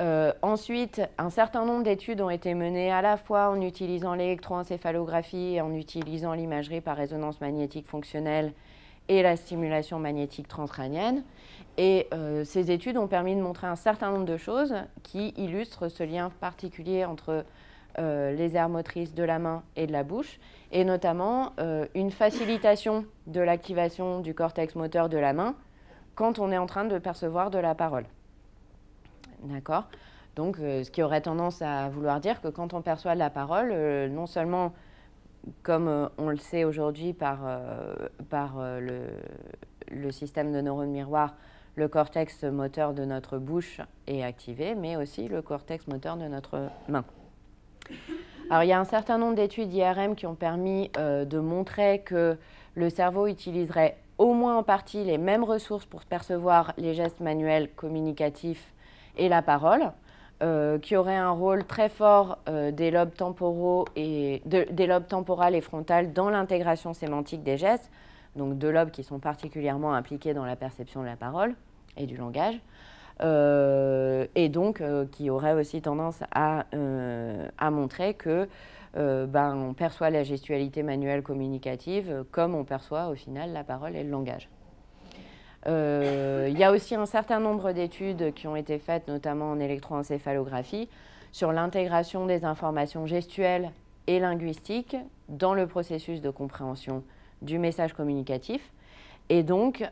Euh, ensuite, un certain nombre d'études ont été menées à la fois en utilisant l'électroencéphalographie en utilisant l'imagerie par résonance magnétique fonctionnelle et la stimulation magnétique transrânienne. Et ces études ont permis de montrer un certain nombre de choses qui illustrent ce lien particulier entre les aires motrices de la main et de la bouche et notamment euh, une facilitation de l'activation du cortex moteur de la main quand on est en train de percevoir de la parole. D'accord Donc, euh, ce qui aurait tendance à vouloir dire que quand on perçoit de la parole, euh, non seulement, comme on le sait aujourd'hui par, par le, le, système de neurones miroirs, le cortex moteur de notre bouche est activé, mais aussi le cortex moteur de notre main. Alors il y a un certain nombre d'études IRM qui ont permis euh, de montrer que le cerveau utiliserait au moins en partie les mêmes ressources pour percevoir les gestes manuels communicatifs et la parole. Euh, qui auraient un rôle très fort euh, des lobes temporaux et des lobes temporales et frontales dans l'intégration sémantique des gestes, donc deux lobes qui sont particulièrement impliqués dans la perception de la parole et du langage. Euh, et donc euh, qui aurait aussi tendance à, euh, montrer que ben, on perçoit la gestualité manuelle communicative comme on perçoit au final la parole et le langage. Il y a aussi un certain nombre d'études qui ont été faites, notamment en électroencéphalographie, sur l'intégration des informations gestuelles et linguistiques dans le processus de compréhension du message communicatif. Et donc,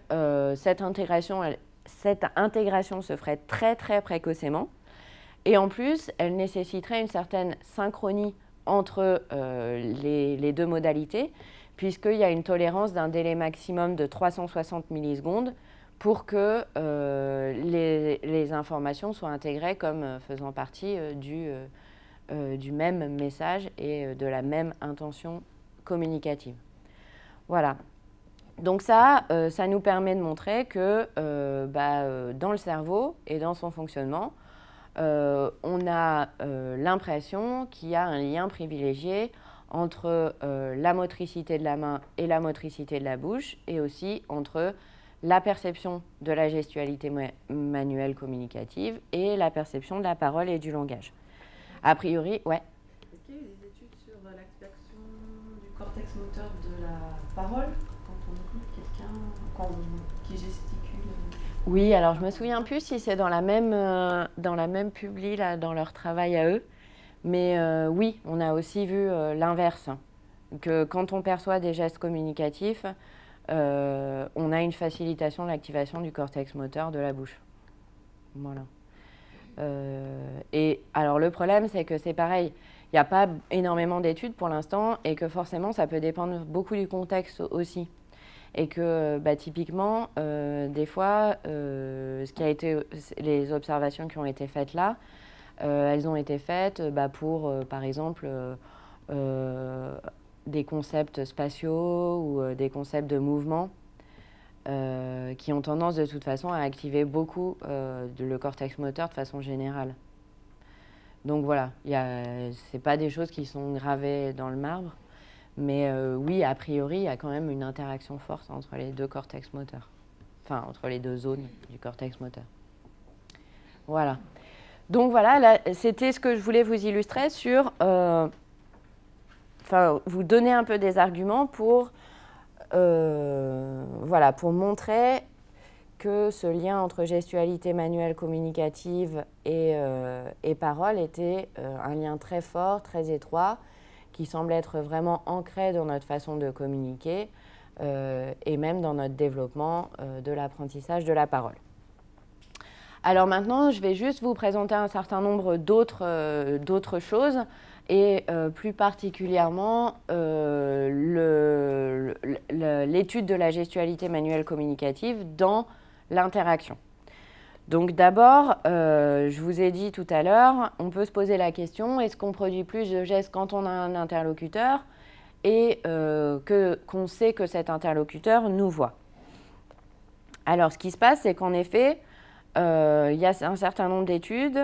cette intégration, cette intégration se ferait très très précocement. Et en plus, elle nécessiterait une certaine synchronie entre euh, les, deux modalités, puisqu'il y a une tolérance d'un délai maximum de 360 millisecondes pour que euh, les, informations soient intégrées comme euh, faisant partie du, du, même message et de la même intention communicative. Voilà, donc ça, euh, ça nous permet de montrer que euh, bah, euh, dans le cerveau et dans son fonctionnement, on a l'impression qu'il y a un lien privilégié entre la motricité de la main et la motricité de la bouche, et aussi entre la perception de la gestualité manuelle communicative et la perception de la parole et du langage. A priori, ouais. Est-ce qu'il y a des études sur l'activation du cortex moteur de la parole qui euh. Oui, alors je me souviens plus si c'est dans la même euh, dans la même publi dans leur travail à eux, mais euh, oui, on a aussi vu l'inverse, que quand on perçoit des gestes communicatifs, on a une facilitation de l'activation du cortex moteur de la bouche. Voilà. et alors le problème, c'est que c'est pareil il n'y a pas énormément d'études pour l'instant et que forcément ça peut dépendre beaucoup du contexte aussi. Et que euh, bah, typiquement, euh, des fois, euh, ce qui a été, les observations qui ont été faites là, elles ont été faites bah, pour, par exemple, des concepts spatiaux ou des concepts de mouvement qui ont tendance de toute façon à activer beaucoup le cortex moteur de façon générale. Donc voilà, ce n'est pas des choses qui sont gravées dans le marbre. Mais euh, oui, a priori, il y a quand même une interaction forte entre les deux cortex moteurs. Enfin, entre les deux zones du cortex moteur. Voilà. Donc voilà, c'était ce que je voulais vous illustrer sur, euh, enfin, vous donner un peu des arguments pour, euh, voilà, pour montrer que ce lien entre gestualité manuelle communicative et parole était un lien très fort, très étroit, qui semble être vraiment ancré dans notre façon de communiquer euh, et même dans notre développement euh, de l'apprentissage de la parole. Alors maintenant, je vais juste vous présenter un certain nombre d'autres euh, choses et plus particulièrement l'étude de la gestualité manuelle communicative dans l'interaction. Donc d'abord, euh, je vous ai dit tout à l'heure, on peut se poser la question, est-ce qu'on produit plus de gestes quand on a un interlocuteur et euh, qu'on sait que cet interlocuteur nous voit Alors ce qui se passe, c'est qu'en effet, euh, il y a un certain nombre d'études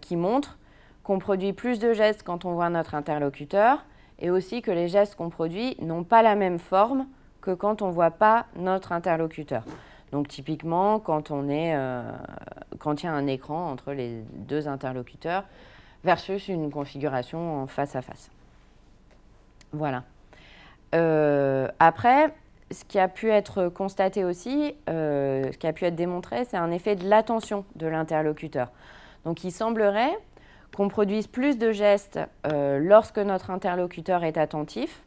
qui montrent qu'on produit plus de gestes quand on voit notre interlocuteur et aussi que les gestes qu'on produit n'ont pas la même forme que quand on ne voit pas notre interlocuteur. Donc typiquement, quand on euh, quand il y a un écran entre les deux interlocuteurs versus une configuration en face à face. Voilà. Euh, après, ce qui a pu être constaté aussi, euh, ce qui a pu être démontré, c'est un effet de l'attention de l'interlocuteur. Donc il semblerait qu'on produise plus de gestes lorsque notre interlocuteur est attentif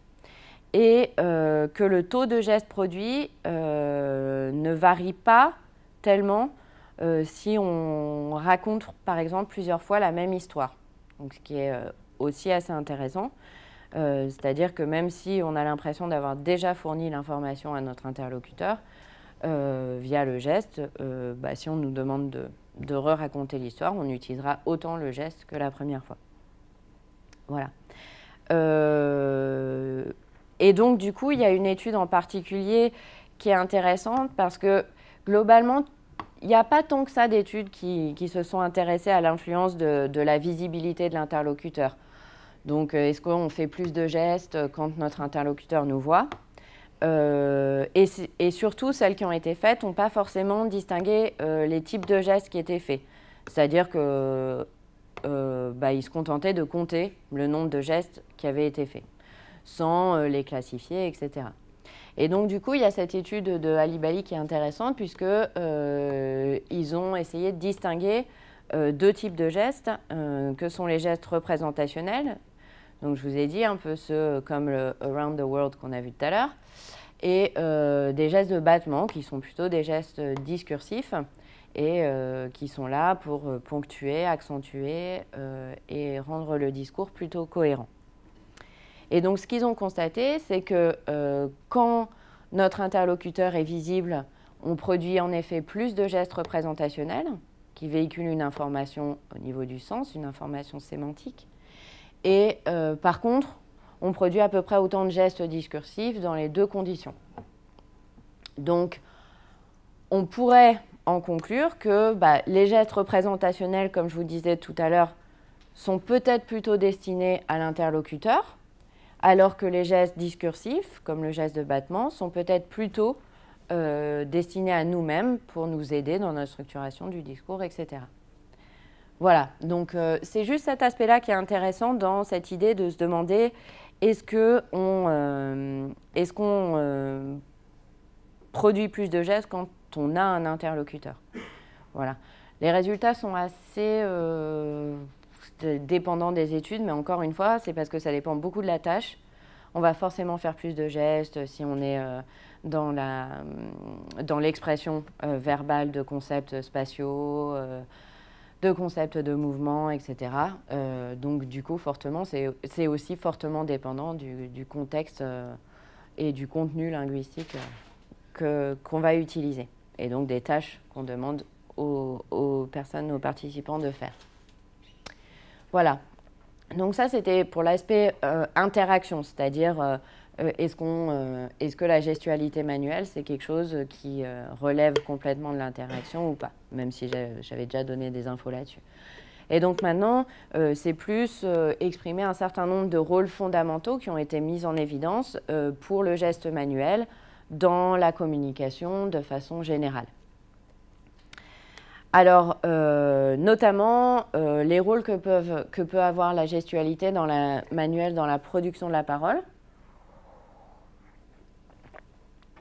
et euh, que le taux de geste produit euh, ne varie pas tellement euh, si on raconte par exemple plusieurs fois la même histoire. Donc, ce qui est aussi assez intéressant. C'est-à-dire que même si on a l'impression d'avoir déjà fourni l'information à notre interlocuteur, via le geste, bah, si on nous demande de, re-raconter l'histoire, on utilisera autant le geste que la première fois. Voilà. Et donc, du coup, il y a une étude en particulier qui est intéressante parce que globalement, il n'y a pas tant que ça d'études qui, qui, se sont intéressées à l'influence de, de, la visibilité de l'interlocuteur. Donc, euh, est-ce qu'on fait plus de gestes quand notre interlocuteur nous voit euh, et, surtout, celles qui ont été faites n'ont pas forcément distingué euh, les types de gestes qui étaient faits. C'est-à-dire qu'ils euh, bah, se contentaient de compter le nombre de gestes qui avaient été faits sans euh, les classifier, etc. Et donc, du coup, il y a cette étude de Alibali qui est intéressante puisque euh, ont essayé de distinguer euh, deux types de gestes, que sont les gestes représentationnels. Donc, je vous ai dit un peu ceux comme le Around the World qu'on a vu tout à l'heure, et des gestes de battement qui sont plutôt des gestes discursifs et qui sont là pour ponctuer, accentuer et rendre le discours plutôt cohérent. Et donc, ce qu'ils ont constaté, c'est que euh, quand notre interlocuteur est visible, on produit en effet plus de gestes représentationnels qui véhiculent une information au niveau du sens, une information sémantique. Et euh, par contre, on produit à peu près autant de gestes discursifs dans les deux conditions. Donc, on pourrait en conclure que bah, les gestes représentationnels, comme je vous disais tout à l'heure, sont peut-être plutôt destinés à l'interlocuteur, alors que les gestes discursifs, comme le geste de battement, sont peut-être plutôt euh, destinés à nous-mêmes pour nous aider dans notre structuration du discours, etc. Voilà, donc euh, c'est juste cet aspect-là qui est intéressant dans cette idée de se demander est-ce euh, qu'on on est produit plus de gestes quand on a un interlocuteur Voilà. Les résultats sont assez dépendant des études, mais encore une fois, c'est parce que ça dépend beaucoup de la tâche. On va forcément faire plus de gestes si on est euh, dans, la, hum, dans l'expression euh, verbale de concepts spatiaux, euh, de concepts de mouvement, etc. donc du coup, fortement, c'est, aussi fortement dépendant du, contexte et du contenu linguistique qu'on va utiliser, et donc des tâches qu'on demande aux, aux personnes, aux participants de faire. Voilà. Donc ça, c'était pour l'aspect euh, interaction, c'est-à-dire euh, euh, est-ce que la gestualité manuelle, c'est quelque chose qui relève complètement de l'interaction ou pas, même si j'avais déjà donné des infos là-dessus. Et donc maintenant, c'est plus exprimer un certain nombre de rôles fondamentaux qui ont été mis en évidence pour le geste manuel dans la communication de façon générale. Alors, euh, notamment, euh, les rôles que, peut avoir la gestualité dans la manuelle, dans la production de la parole.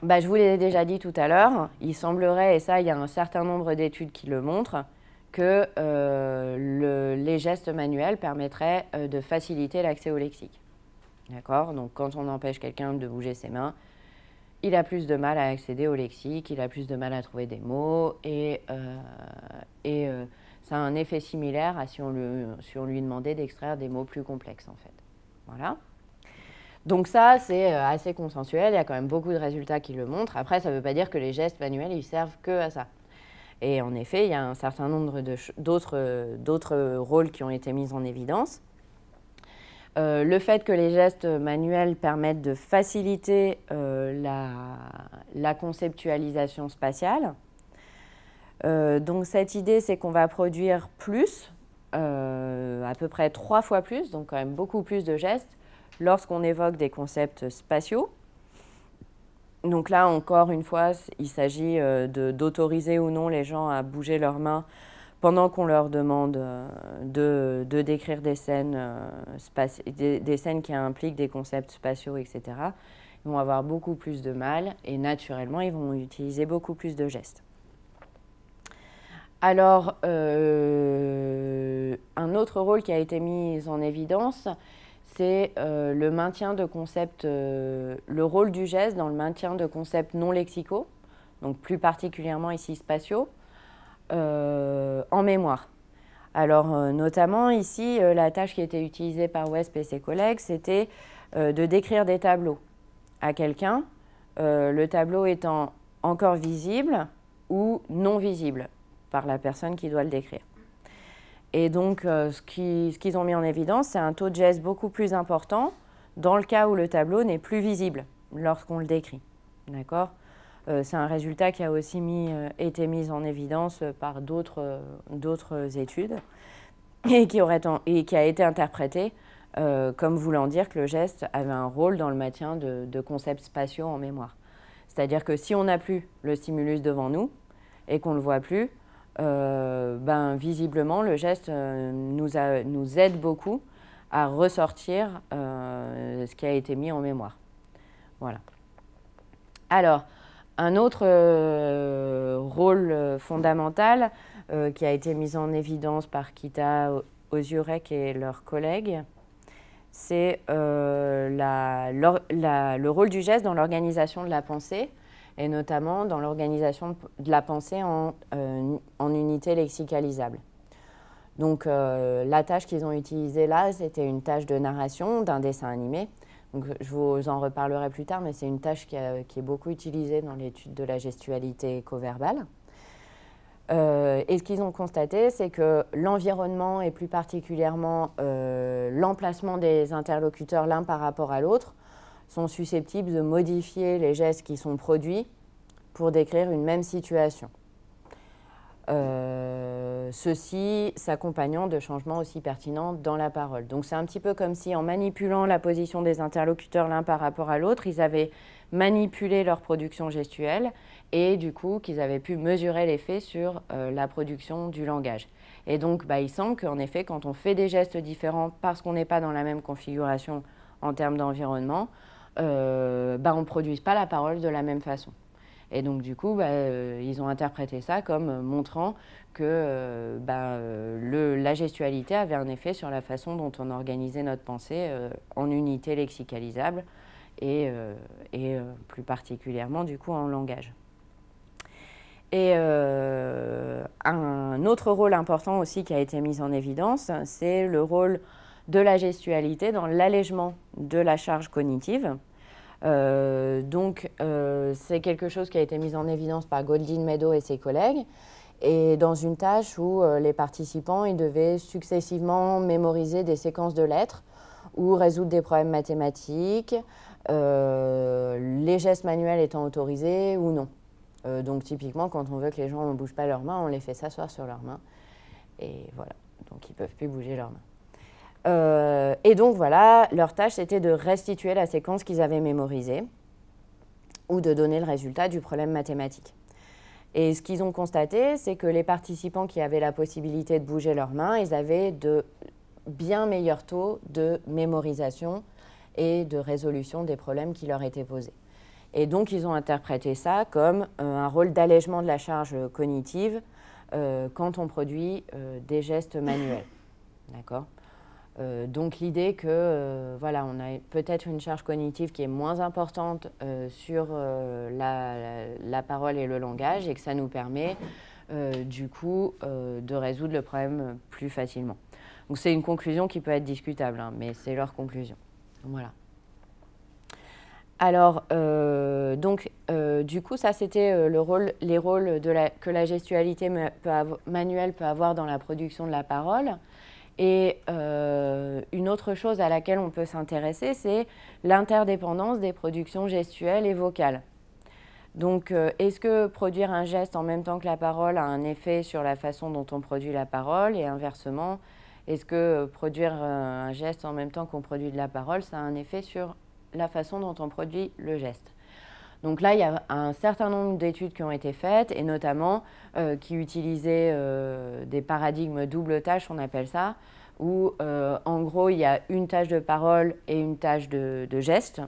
Bah, je vous l'ai déjà dit tout à l'heure, il semblerait, et ça, il y a un certain nombre d'études qui le montrent, que euh, les gestes manuels permettraient de faciliter l'accès au lexique. D'accord Donc, quand on empêche quelqu'un de bouger ses mains, il a plus de mal à accéder au lexique, il a plus de mal à trouver des mots, et, euh, euh, ça a un effet similaire à si on, lui, demandait d'extraire des mots plus complexes, en fait. Voilà. Donc ça, c'est euh, assez consensuel, il y a quand même beaucoup de résultats qui le montrent. Après, ça ne veut pas dire que les gestes manuels, ils servent que à ça. Et en effet, il y a un certain nombre d'autres rôles qui ont été mis en évidence. Euh, le fait que les gestes manuels permettent de faciliter euh, la, conceptualisation spatiale. Euh, donc cette idée, c'est qu'on va produire plus, à peu près trois fois plus, donc quand même beaucoup plus de gestes, lorsqu'on évoque des concepts spatiaux. Donc là, encore une fois, il s'agit d'autoriser ou non les gens à bouger leurs mains pendant qu'on leur demande euh, de, décrire des scènes, euh, scènes qui impliquent des concepts spatiaux, etc., ils vont avoir beaucoup plus de mal et naturellement, ils vont utiliser beaucoup plus de gestes. Alors, euh, un autre rôle qui a été mis en évidence, c'est le maintien de concepts, le rôle du geste dans le maintien de concepts non lexicaux, donc plus particulièrement ici spatiaux, euh, en mémoire. Alors, euh, notamment ici, euh, la tâche qui était utilisée par Wesp et ses collègues, c'était de décrire des tableaux à quelqu'un, le tableau étant encore visible ou non visible par la personne qui doit le décrire. Et donc, ce qu'ils ont mis en évidence, c'est un taux de geste beaucoup plus important dans le cas où le tableau n'est plus visible lorsqu'on le décrit. D'accord euh, c'est un résultat qui a aussi euh, été mis en évidence euh, par d'autres études et qui, a été interprété comme voulant dire que le geste avait un rôle dans le maintien de, concepts spatiaux en mémoire. C'est-à-dire que si on n'a plus le stimulus devant nous et qu'on ne le voit plus, ben, visiblement le geste nous, nous, aide beaucoup à ressortir ce qui a été mis en mémoire. Voilà. Alors, un autre euh, rôle euh, fondamental euh, qui a été mis en évidence par Kita Ozurek et leurs collègues, c'est le rôle du geste dans l'organisation de la pensée, et notamment dans l'organisation de la pensée en, en unités lexicalisables. Donc la tâche qu'ils ont utilisée là, c'était une tâche de narration d'un dessin animé, je vous en reparlerai plus tard, mais c'est une tâche qui, est beaucoup utilisée dans l'étude de la gestualité éco euh, et ce qu'ils ont constaté, c'est que l'environnement et plus particulièrement euh, l'emplacement des interlocuteurs l'un par rapport à l'autre sont susceptibles de modifier les gestes qui sont produits pour décrire une même situation. Euh, ceci s'accompagnant de changements aussi pertinents dans la parole. Donc c'est un petit peu comme si en manipulant la position des interlocuteurs l'un par rapport à l'autre, ils avaient manipulé leur production gestuelle et du coup qu'ils avaient pu mesurer l'effet sur euh, la production du langage. Et donc bah, il semble qu'en effet quand on fait des gestes différents parce qu'on n'est pas dans la même configuration en termes d'environnement, euh, bah, on ne produise pas la parole de la même façon. Et donc, du coup, bah, euh, ils ont interprété ça comme euh, montrant que euh, bah, la gestualité avait un effet sur la façon dont on organisait notre pensée en unité lexicalisable et, plus particulièrement, du coup, en langage. Et un autre rôle important aussi qui a été mis en évidence, c'est le rôle de la gestualité dans l'allègement de la charge cognitive. Euh, donc, euh, c'est quelque chose qui a été mis en évidence par Goldine Meadow et ses collègues. Et dans une tâche où euh, les participants ils devaient successivement mémoriser des séquences de lettres ou résoudre des problèmes mathématiques, les gestes manuels étant autorisés ou non. donc, typiquement, quand on veut que les gens ne bougent pas leurs mains, on les fait s'asseoir sur leurs mains. Et voilà, donc ils ne peuvent plus bouger leurs mains. Euh, et donc voilà, leur tâche c'était de restituer la séquence qu'ils avaient mémorisée ou de donner le résultat du problème mathématique. Et ce qu'ils ont constaté, c'est que les participants qui avaient la possibilité de bouger leurs mains, ils avaient de bien meilleurs taux de mémorisation et de résolution des problèmes qui leur étaient posés. Et donc ils ont interprété ça comme euh, un rôle d'allègement de la charge cognitive euh, quand on produit des gestes manuels. D'accord euh, donc l'idée que euh, voilà, on a peut-être une charge cognitive qui est moins importante euh, sur la, parole et le langage et que ça nous permet du coup de résoudre le problème plus facilement. Donc c'est une conclusion qui peut être discutable, hein, mais c'est leur conclusion. Voilà. Alors, donc, du coup, ça, c'était le rôle, les rôles que la gestualité manuelle peut avoir dans la production de la parole. Et euh, une autre chose à laquelle on peut s'intéresser, c'est l'interdépendance des productions gestuelles et vocales. Donc, euh, est-ce que produire un geste en même temps que la parole a un effet sur la façon dont on produit la parole et inversement, est-ce que euh, produire un geste en même temps qu'on produit de la parole, ça a un effet sur la façon dont on produit le geste donc là, il y a un certain nombre d'études qui ont été faites, et notamment euh, qui utilisaient euh, des paradigmes double tâche, on appelle ça, où euh, en gros, il y a une tâche de parole et une tâche de, geste,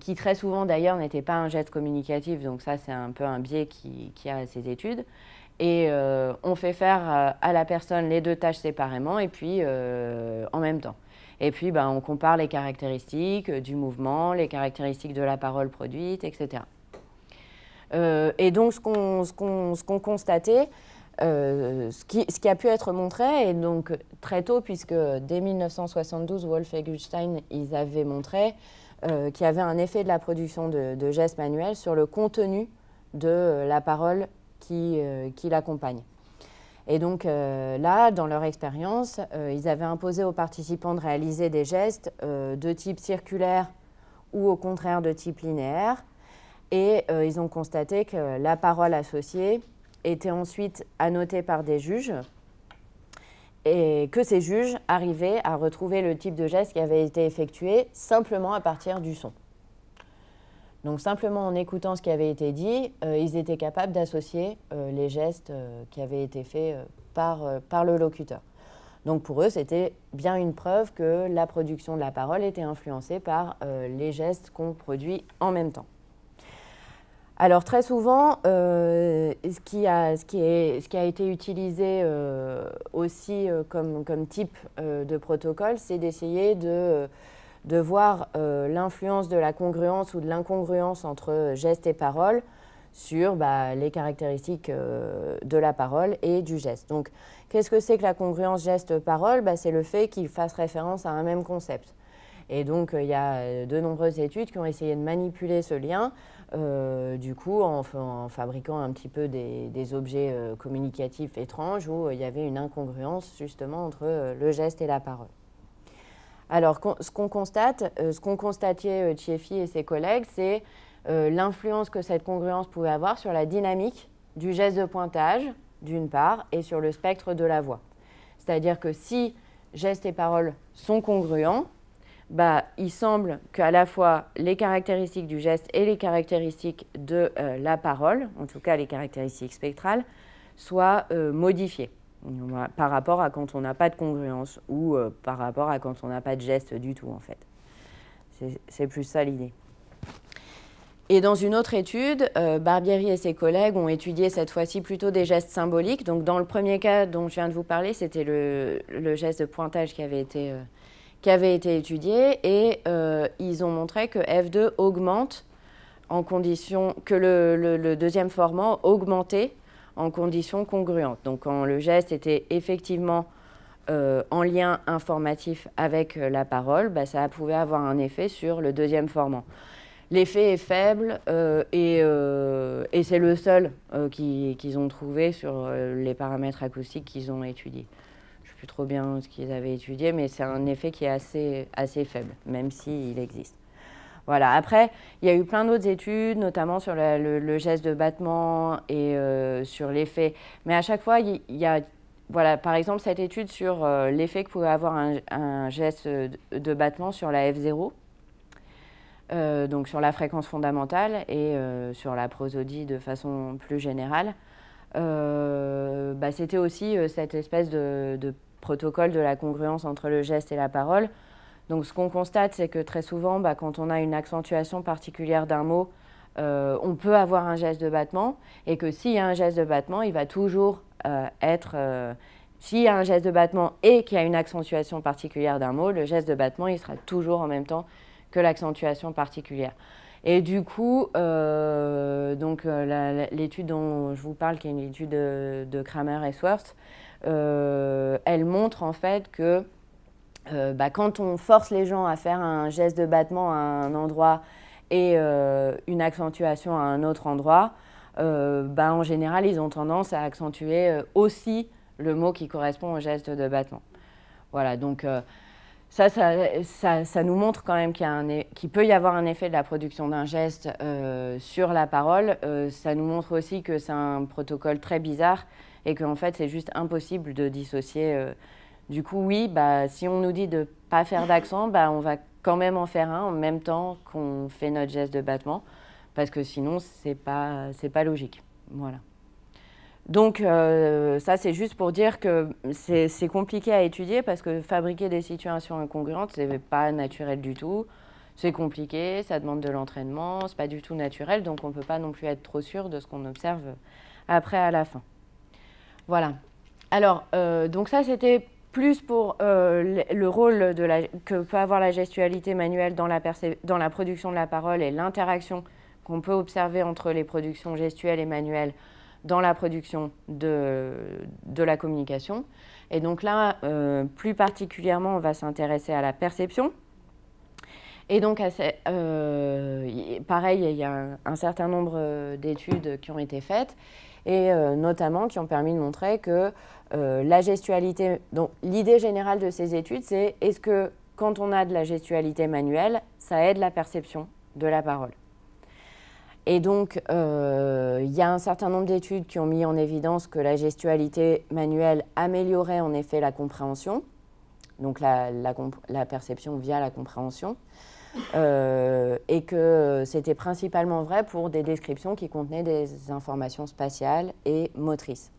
qui très souvent d'ailleurs n'était pas un geste communicatif, donc ça c'est un peu un biais qui, qui a ces études. Et on fait faire à la personne les deux tâches séparément et puis en même temps. Et puis, ben, on compare les caractéristiques du mouvement, les caractéristiques de la parole produite, etc. Euh, et donc, ce qu'on constatait, euh, ce, qui, a pu être montré, et donc très tôt, puisque dès 1972, Wolf et Gutstein, ils avaient montré euh, qu'il y avait un effet de la production de, gestes manuels sur le contenu de la parole qui l'accompagne. Et donc euh, là, dans leur expérience, euh, ils avaient imposé aux participants de réaliser des gestes euh, de type circulaire ou au contraire de type linéaire. Et ils ont constaté que la parole associée était ensuite annotée par des juges et que ces juges arrivaient à retrouver le type de geste qui avait été effectué simplement à partir du son. Donc simplement en écoutant ce qui avait été dit, euh, ils étaient capables d'associer euh, les gestes euh, qui avaient été faits par, par le locuteur. Donc pour eux, c'était bien une preuve que la production de la parole était influencée par les gestes qu'on produit en même temps. Alors très souvent, ce, qui a, ce, qui est, ce, qui a, été utilisé aussi comme, type de protocole, c'est d'essayer de de voir euh, l'influence de la congruence ou de l'incongruence entre euh, geste et parole sur bah, les caractéristiques euh, de la parole et du geste. Donc, qu'est-ce que c'est que la congruence geste-parole bah, C'est le fait qu'ils fassent référence à un même concept. Et donc, il y a de nombreuses études qui ont essayé de manipuler ce lien, du coup, en, fabriquant un petit peu des, des objets communicatifs étranges où il y avait une incongruence justement entre le geste et la parole. Alors, ce qu'on constate, euh, ce qu'ont constaté euh, Chiefi et ses collègues, c'est euh, l'influence que cette congruence pouvait avoir sur la dynamique du geste de pointage, d'une part, et sur le spectre de la voix. C'est-à-dire que si gestes et paroles sont congruents, bah, il semble qu'à la fois les caractéristiques du geste et les caractéristiques de la parole, en tout cas les caractéristiques spectrales, soient modifiées par rapport à quand on n'a pas de congruence ou euh, par rapport à quand on n'a pas de geste du tout, en fait. C'est plus ça l'idée. Et dans une autre étude, euh, Barbieri et ses collègues ont étudié cette fois-ci plutôt des gestes symboliques. Donc dans le premier cas dont je viens de vous parler, c'était le, geste de pointage qui avait été, euh, qui avait été étudié. Et ils ont montré que F2 augmente en condition que le, le deuxième formant augmentait en conditions congruentes. Donc quand le geste était effectivement euh, en lien informatif avec euh, la parole, bah, ça pouvait avoir un effet sur le deuxième formant. L'effet est faible euh, et, c'est le seul qu'ils ont trouvé sur les paramètres acoustiques qu'ils ont étudiés. Je ne sais plus trop bien ce qu'ils avaient étudié, mais c'est un effet qui est assez, assez faible, même s'il existe. Voilà. Après, il y a eu plein d'autres études, notamment sur le, geste de battement et euh, sur l'effet. Mais à chaque fois, il y, a, voilà, par exemple, cette étude sur euh, l'effet que pouvait avoir un, geste de, battement sur la F0, euh, donc sur la fréquence fondamentale et sur la prosodie de façon plus générale. Bah, C'était aussi cette espèce de protocole de la congruence entre le geste et la parole donc ce qu'on constate, c'est que très souvent, bah, quand on a une accentuation particulière d'un mot, euh, on peut avoir un geste de battement et que s'il y a un geste de battement, il va toujours euh, être... Euh, s'il y a un geste de battement et qu'il y a une accentuation particulière d'un mot, le geste de battement, il sera toujours en même temps que l'accentuation particulière. Et du coup, donc l'étude dont je vous parle, qui est une étude de, de Kramer et Swartz, elle montre en fait que euh, bah, quand on force les gens à faire un geste de battement à un endroit et euh, une accentuation à un autre endroit, euh, bah, en général, ils ont tendance à accentuer aussi le mot qui correspond au geste de battement. Voilà, donc ça ça, ça, nous montre quand même qu'il peut y avoir un effet de la production d'un geste sur la parole. ça nous montre aussi que c'est un protocole très bizarre et qu'en fait, c'est juste impossible de dissocier du coup, oui, bah, si on nous dit de ne pas faire d'accent, bah, on va quand même en faire un en même temps qu'on fait notre geste de battement, parce que sinon, c'est pas, pas logique. Voilà. Donc, euh, ça, c'est juste pour dire que c'est compliqué à étudier parce que fabriquer des situations incongruentes, n'est pas naturel du tout. C'est compliqué, ça demande de l'entraînement, c'est pas du tout naturel, donc on peut pas non plus être trop sûr de ce qu'on observe après à la fin. Voilà. Alors, euh, donc ça, c'était plus pour euh, le rôle que peut avoir la gestualité manuelle dans la, production de la parole et l'interaction qu'on peut observer entre les productions gestuelles et manuelles dans la production de, la communication. Et donc là, euh, plus particulièrement, on va s'intéresser à la perception. Et donc, euh, pareil, il y a un, certain nombre d'études qui ont été faites, et notamment qui ont permis de montrer que euh, la gestualité. Donc, l'idée générale de ces études, c'est est-ce que quand on a de la gestualité manuelle, ça aide la perception de la parole Et donc, euh, il y a un certain nombre d'études qui ont mis en évidence que la gestualité manuelle améliorait en effet la compréhension, donc la, perception via la compréhension. Euh, et que c'était principalement vrai pour des descriptions qui contenaient des informations spatiales et motrices.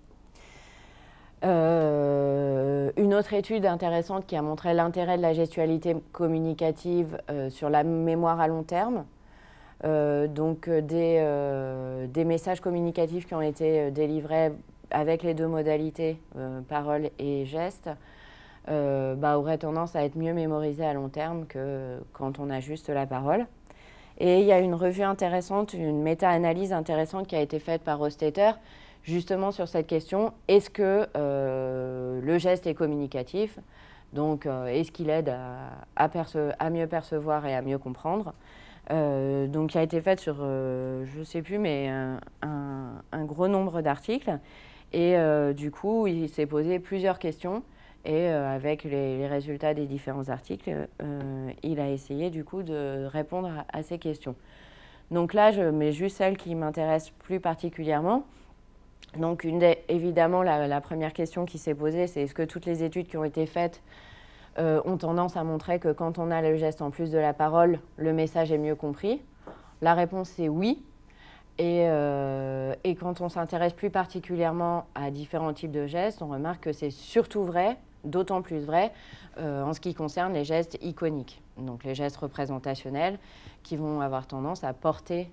Euh, une autre étude intéressante qui a montré l'intérêt de la gestualité communicative euh, sur la mémoire à long terme. Euh, donc des, messages communicatifs qui ont été délivrés avec les deux modalités, parole et geste, bah, auraient tendance à être mieux mémorisés à long terme que quand on a juste la parole. Et il y a une revue intéressante, une méta-analyse intéressante qui a été faite par Rostetter justement sur cette question, est-ce que euh, le geste est communicatif Donc, euh, est-ce qu'il aide à, mieux percevoir et à mieux comprendre euh, Donc, il a été fait sur, je ne sais plus, mais un, gros nombre d'articles. Et du coup, il s'est posé plusieurs questions. Et avec les, résultats des différents articles, il a essayé du coup de répondre à, ces questions. Donc là, je mets juste celles qui m'intéressent plus particulièrement. Donc, évidemment, la, première question qui s'est posée, c'est est-ce que toutes les études qui ont été faites euh, ont tendance à montrer que quand on a le geste en plus de la parole, le message est mieux compris La réponse est oui. Euh, et, quand on s'intéresse plus particulièrement à différents types de gestes, on remarque que c'est surtout vrai, d'autant plus vrai, euh, en ce qui concerne les gestes iconiques, donc les gestes représentationnels, qui vont avoir tendance à porter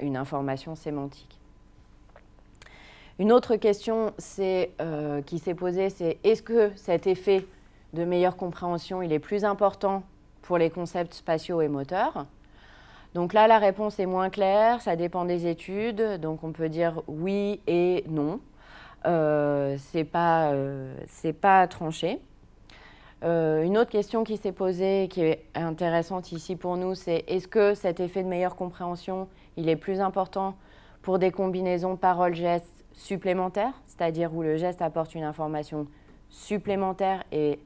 une information sémantique. Une autre question euh, qui s'est posée, c'est est-ce que cet effet de meilleure compréhension, il est plus important pour les concepts spatiaux et moteurs Donc là, la réponse est moins claire, ça dépend des études, donc on peut dire oui et non. Euh, Ce euh, c'est pas, tranché. une autre question qui s'est posée, qui est intéressante ici pour nous, c'est est-ce que cet effet de meilleure compréhension, il est plus important pour des combinaisons paroles-gestes supplémentaire, c'est-à-dire où le geste apporte une information supplémentaire et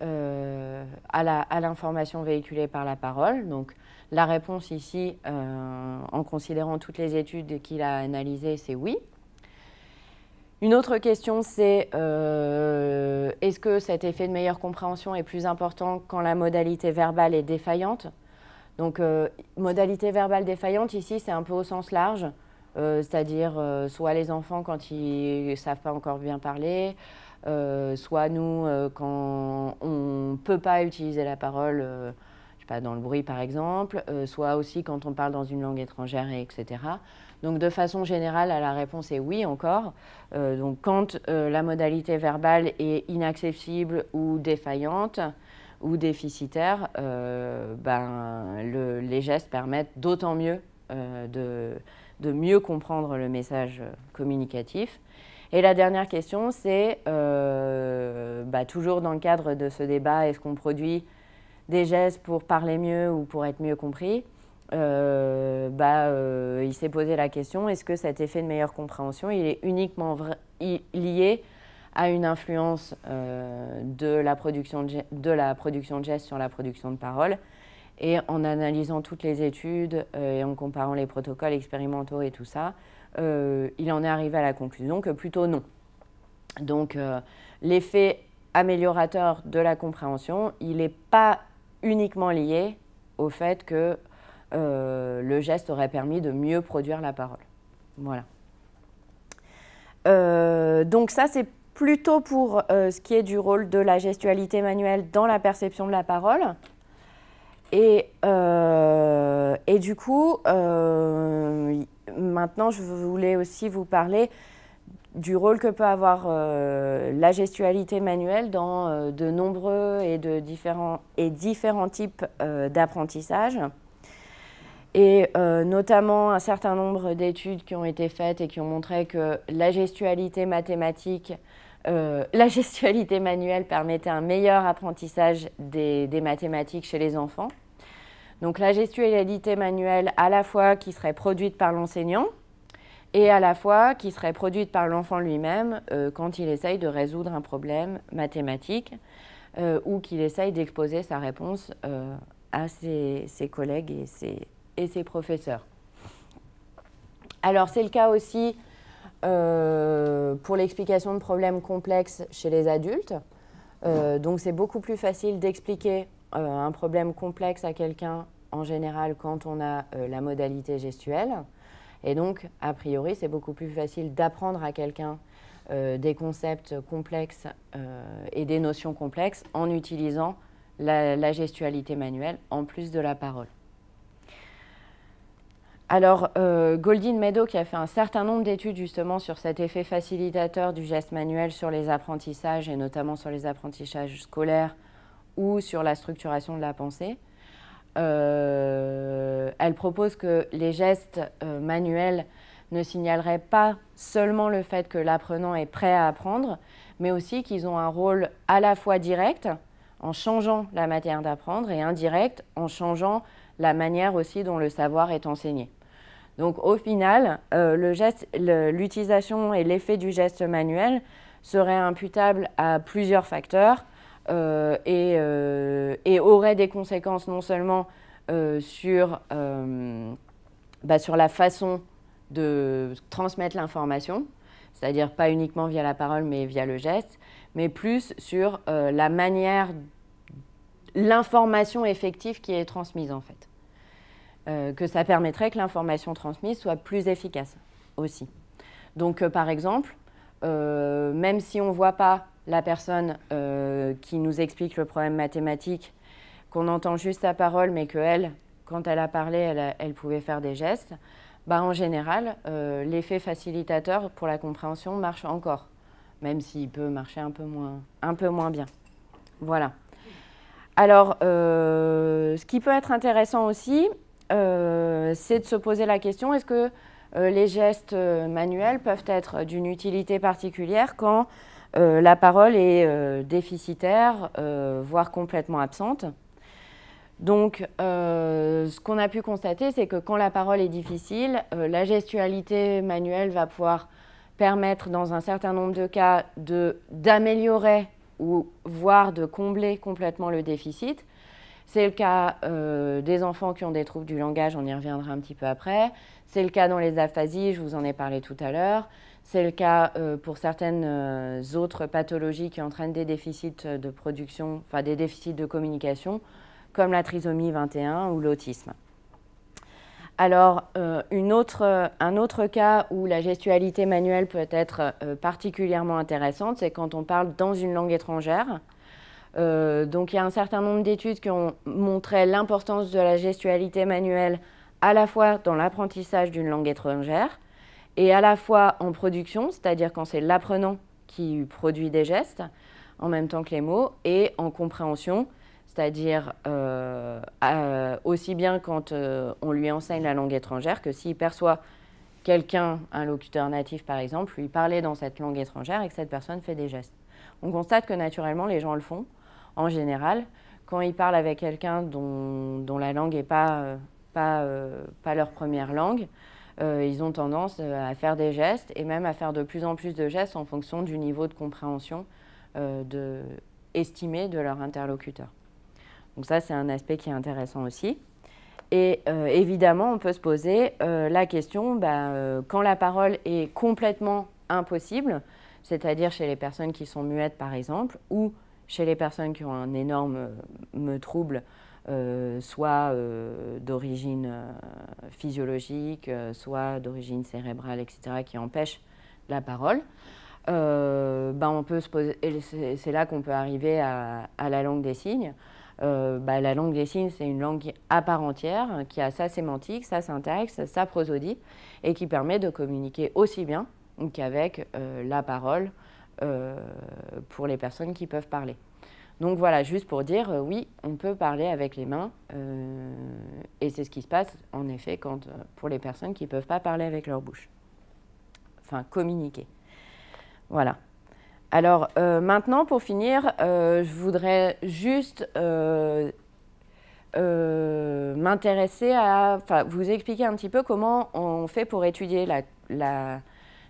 euh, à l'information véhiculée par la parole. Donc la réponse ici, euh, en considérant toutes les études qu'il a analysées, c'est oui. Une autre question, c'est euh, est-ce que cet effet de meilleure compréhension est plus important quand la modalité verbale est défaillante Donc modalité verbale défaillante, ici, c'est un peu au sens large. Euh, c'est-à-dire euh, soit les enfants quand ils ne savent pas encore bien parler, euh, soit nous quand on ne peut pas utiliser la parole, je sais pas, dans le bruit par exemple, soit aussi quand on parle dans une langue étrangère, etc. Donc de façon générale, la réponse est oui encore. donc quand la modalité verbale est inaccessible ou défaillante, ou déficitaire, ben, les gestes permettent d'autant mieux de, de mieux comprendre le message euh, communicatif. Et la dernière question, c'est euh, bah, toujours dans le cadre de ce débat, est-ce qu'on produit des gestes pour parler mieux ou pour être mieux compris euh, bah, Il s'est posé la question, est-ce que cet effet de meilleure compréhension, il est uniquement lié à une influence de, de la production de gestes sur la production de paroles et en analysant toutes les études euh, et en comparant les protocoles expérimentaux et tout ça, euh, il en est arrivé à la conclusion que plutôt non. Donc euh, l'effet améliorateur de la compréhension, il n'est pas uniquement lié au fait que le geste aurait permis de mieux produire la parole. Voilà. donc ça, c'est plutôt pour ce qui est du rôle de la gestualité manuelle dans la perception de la parole. Euh, et, du coup, euh, maintenant, je voulais aussi vous parler du rôle que peut avoir euh, la gestualité manuelle dans de nombreux et, de différents, et différents types d'apprentissage. Et notamment un certain nombre d'études qui ont été faites et qui ont montré que la gestualité mathématique euh, la gestualité manuelle permettait un meilleur apprentissage des, mathématiques chez les enfants. Donc la gestualité manuelle à la fois qui serait produite par l'enseignant et à la fois qui serait produite par l'enfant lui-même euh, quand il essaye de résoudre un problème mathématique euh, ou qu'il essaye d'exposer sa réponse à ses, collègues et ses professeurs. Alors c'est le cas aussi euh, pour l'explication de problèmes complexes chez les adultes. Euh, donc c'est beaucoup plus facile d'expliquer euh, un problème complexe à quelqu'un en général quand on a la modalité gestuelle. Et donc, a priori, c'est beaucoup plus facile d'apprendre à quelqu'un des concepts complexes et des notions complexes en utilisant la gestualité manuelle en plus de la parole. Alors, euh, Goldine Meadow, qui a fait un certain nombre d'études justement sur cet effet facilitateur du geste manuel sur les apprentissages, et notamment sur les apprentissages scolaires ou sur la structuration de la pensée, euh, elle propose que les gestes euh, manuels ne signaleraient pas seulement le fait que l'apprenant est prêt à apprendre, mais aussi qu'ils ont un rôle à la fois direct en changeant la matière d'apprendre et indirect en changeant la manière aussi dont le savoir est enseigné. Donc au final, euh, l'utilisation et l'effet du geste manuel seraient imputables à plusieurs facteurs euh, euh, et, auraient des conséquences non seulement sur, bah, sur la façon de transmettre l'information, c'est-à-dire pas uniquement via la parole mais via le geste, mais plus sur la manière, l'information effective qui est transmise en fait. Euh, que ça permettrait que l'information transmise soit plus efficace aussi. Donc, euh, par exemple, euh, même si on ne voit pas la personne qui nous explique le problème mathématique, qu'on entend juste sa parole, mais qu'elle, quand elle a parlé, elle, elle, pouvait faire des gestes, bah, en général, l'effet facilitateur pour la compréhension marche encore, même s'il peut marcher un peu moins, un peu moins bien. Voilà. Alors, ce qui peut être intéressant aussi, euh, c'est de se poser la question est-ce que euh, les gestes euh, manuels peuvent être d'une utilité particulière quand la parole est déficitaire, voire complètement absente donc, ce qu'on a pu constater, c'est que quand la parole est difficile, la gestualité manuelle va pouvoir permettre, dans un certain nombre de cas, d'améliorer ou voire de combler complètement le déficit. C'est le cas euh, des enfants qui ont des troubles du langage, on y reviendra un petit peu après. C'est le cas dans les aphasies, je vous en ai parlé tout à l'heure. C'est le cas euh, pour certaines euh, autres pathologies qui entraînent des déficits de production, enfin des déficits de communication, comme la trisomie 21 ou l'autisme. Alors, un autre cas où la gestualité manuelle peut être particulièrement intéressante, c'est quand on parle dans une langue étrangère. Euh, donc il y a un certain nombre d'études qui ont montré l'importance de la gestualité manuelle à la fois dans l'apprentissage d'une langue étrangère et à la fois en production, c'est-à-dire quand c'est l'apprenant qui produit des gestes en même temps que les mots, et en compréhension, c'est-à-dire euh, aussi bien quand euh, on lui enseigne la langue étrangère que s'il perçoit quelqu'un, un locuteur natif par exemple, lui parler dans cette langue étrangère et que cette personne fait des gestes. On constate que naturellement les gens le font, en général. Quand ils parlent avec quelqu'un dont, la langue n'est euh, euh, pas, leur première langue, euh, ils ont tendance à faire des gestes et même à faire de plus en plus de gestes en fonction du niveau de compréhension de, estimé de leur interlocuteur. Donc ça, c'est un aspect qui est intéressant aussi. Et évidemment, on peut se poser la question, bah, quand la parole est complètement impossible, c'est-à-dire chez les personnes qui sont muettes par exemple, ou chez les personnes qui ont un énorme euh, me trouble, euh, soit euh, d'origine physiologique, soit d'origine cérébrale, etc., qui empêche la parole, ben, on peut se c'est là qu'on peut arriver à, la langue des signes. Ben, la langue des signes, c'est une langue à part entière, qui a sa sémantique, sa syntaxe, sa prosodie, et qui permet de communiquer aussi bien qu'avec la parole euh, pour les personnes qui peuvent parler. Donc voilà, juste pour dire, euh, oui, on peut parler avec les mains. Euh, et c'est ce qui se passe, en effet, quand, pour les personnes qui ne peuvent pas parler avec leur bouche. Enfin, communiquer. Voilà. Alors, maintenant, pour finir, je voudrais juste m'intéresser à... Enfin, vous expliquer un petit peu comment on fait pour étudier la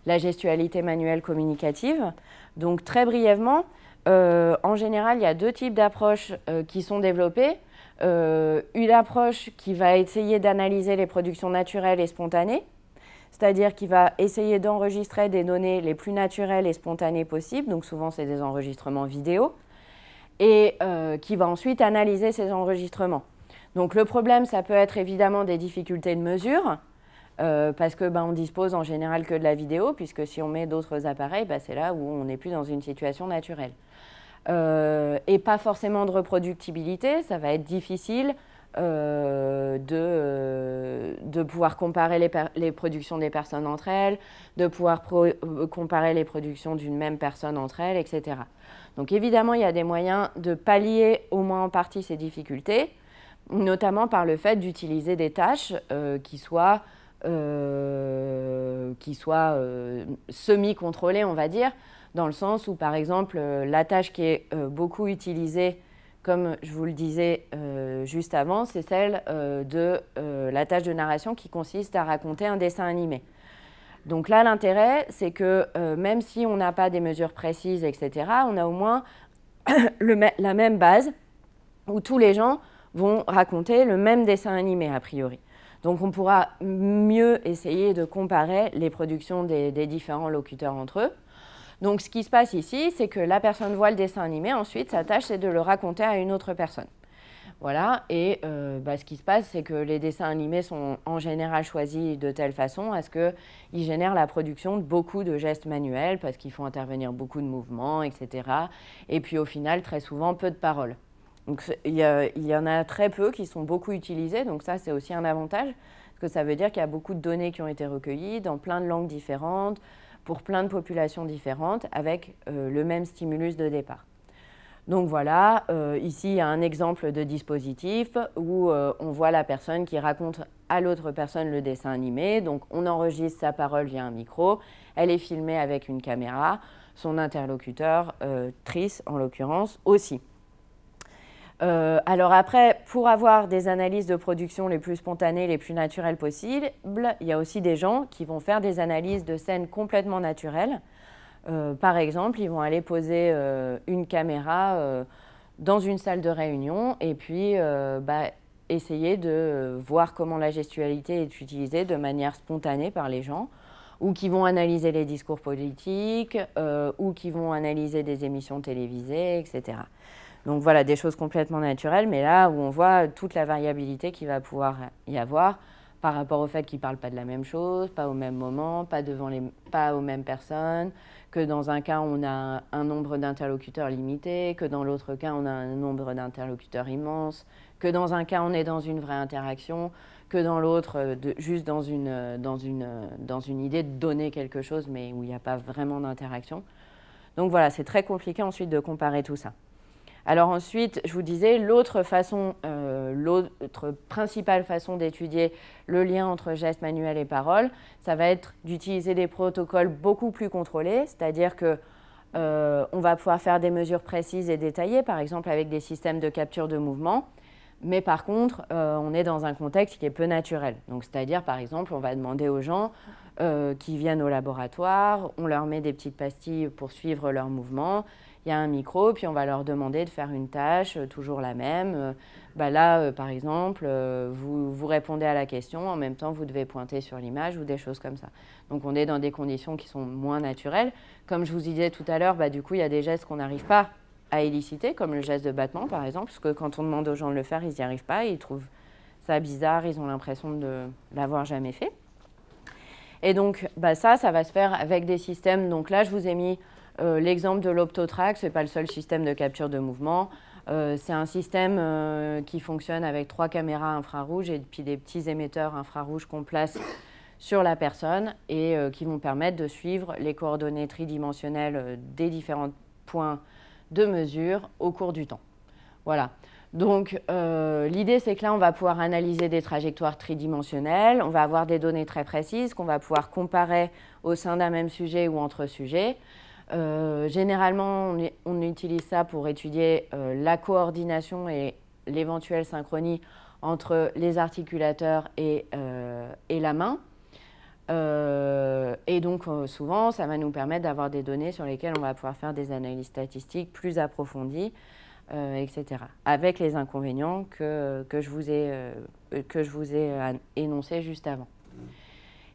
la gestualité manuelle communicative. Donc très brièvement, euh, en général, il y a deux types d'approches euh, qui sont développées. Euh, une approche qui va essayer d'analyser les productions naturelles et spontanées, c'est-à-dire qui va essayer d'enregistrer des données les plus naturelles et spontanées possibles, donc souvent c'est des enregistrements vidéo, et qui va ensuite analyser ces enregistrements. Donc le problème, ça peut être évidemment des difficultés de mesure, euh, parce que ben, on dispose en général que de la vidéo, puisque si on met d'autres appareils, ben, c'est là où on n'est plus dans une situation naturelle. Euh, et pas forcément de reproductibilité, ça va être difficile euh, de, de, pouvoir comparer les, productions des personnes entre elles, de pouvoir comparer les productions d'une même personne entre elles, etc. Donc évidemment, il y a des moyens de pallier au moins en partie ces difficultés, notamment par le fait d'utiliser des tâches qui soient euh, qui soit euh, semi-contrôlée, on va dire, dans le sens où, par exemple, euh, la tâche qui est beaucoup utilisée, comme je vous le disais juste avant, c'est celle de la tâche de narration qui consiste à raconter un dessin animé. Donc là, l'intérêt, c'est que même si on n'a pas des mesures précises, etc., on a au moins le, la même base où tous les gens vont raconter le même dessin animé, a priori. Donc on pourra mieux essayer de comparer les productions des, différents locuteurs entre eux. Donc ce qui se passe ici, c'est que la personne voit le dessin animé, ensuite sa tâche c'est de le raconter à une autre personne. Voilà, et euh, bah, ce qui se passe, c'est que les dessins animés sont en général choisis de telle façon à ce qu'ils génèrent la production de beaucoup de gestes manuels, parce qu'il faut intervenir beaucoup de mouvements, etc. Et puis au final, très souvent, peu de paroles. Donc il y, en a très peu qui sont beaucoup utilisés, donc ça c'est aussi un avantage, parce que ça veut dire qu'il y a beaucoup de données qui ont été recueillies dans plein de langues différentes, pour plein de populations différentes, avec euh, le même stimulus de départ. Donc voilà, euh, ici il y a un exemple de dispositif où euh, on voit la personne qui raconte à l'autre personne le dessin animé, donc on enregistre sa parole via un micro, elle est filmée avec une caméra, son interlocuteur, Tris en l'occurrence, aussi. Euh, alors après, pour avoir des analyses de production les plus spontanées, les plus naturelles possibles, il y a aussi des gens qui vont faire des analyses de scènes complètement naturelles. Euh, par exemple, ils vont aller poser euh, une caméra dans une salle de réunion et puis bah, essayer de voir comment la gestualité est utilisée de manière spontanée par les gens ou qui vont analyser les discours politiques, ou qui vont analyser des émissions télévisées, etc. Donc voilà, des choses complètement naturelles, mais là où on voit toute la variabilité qu'il va pouvoir y avoir par rapport au fait qu'ils ne parlent pas de la même chose, pas au même moment, pas, devant les, pas aux mêmes personnes, que dans un cas on a un nombre d'interlocuteurs limité, que dans l'autre cas on a un nombre d'interlocuteurs immense, que dans un cas on est dans une vraie interaction, que dans l'autre euh, juste dans une, euh, dans, une, euh, dans une idée de donner quelque chose mais où il n'y a pas vraiment d'interaction. Donc voilà, c'est très compliqué ensuite de comparer tout ça. Alors ensuite, je vous disais, l'autre façon, euh, l'autre principale façon d'étudier le lien entre gestes manuels et paroles, ça va être d'utiliser des protocoles beaucoup plus contrôlés, c'est-à-dire que euh, on va pouvoir faire des mesures précises et détaillées, par exemple avec des systèmes de capture de mouvement. Mais par contre, euh, on est dans un contexte qui est peu naturel. Donc, c'est-à-dire, par exemple, on va demander aux gens qui viennent au laboratoire, on leur met des petites pastilles pour suivre leurs mouvements, il y a un micro, puis on va leur demander de faire une tâche, euh, toujours la même. Euh, bah là, euh, par exemple, vous, répondez à la question, en même temps, vous devez pointer sur l'image ou des choses comme ça. Donc on est dans des conditions qui sont moins naturelles. Comme je vous disais tout à l'heure, bah, du coup, il y a des gestes qu'on n'arrive pas à éliciter, comme le geste de battement, par exemple, parce que quand on demande aux gens de le faire, ils n'y arrivent pas, ils trouvent ça bizarre, ils ont l'impression de l'avoir jamais fait. Et donc, bah, ça, ça va se faire avec des systèmes. Donc là, je vous ai mis euh, l'exemple de l'Optotrack, ce n'est pas le seul système de capture de mouvement. Euh, c'est un système euh, qui fonctionne avec trois caméras infrarouges et puis des petits émetteurs infrarouges qu'on place sur la personne et qui vont permettre de suivre les coordonnées tridimensionnelles des différents points de mesure au cours du temps. Voilà. Donc l'idée c'est que là on va pouvoir analyser des trajectoires tridimensionnelles, on va avoir des données très précises qu'on va pouvoir comparer au sein d'un même sujet ou entre sujets. Euh, généralement, on, utilise ça pour étudier euh, la coordination et l'éventuelle synchronie entre les articulateurs et, euh, la main. et donc, souvent, ça va nous permettre d'avoir des données sur lesquelles on va pouvoir faire des analyses statistiques plus approfondies, etc. Avec les inconvénients que, je vous ai, que je vous ai énoncés juste avant.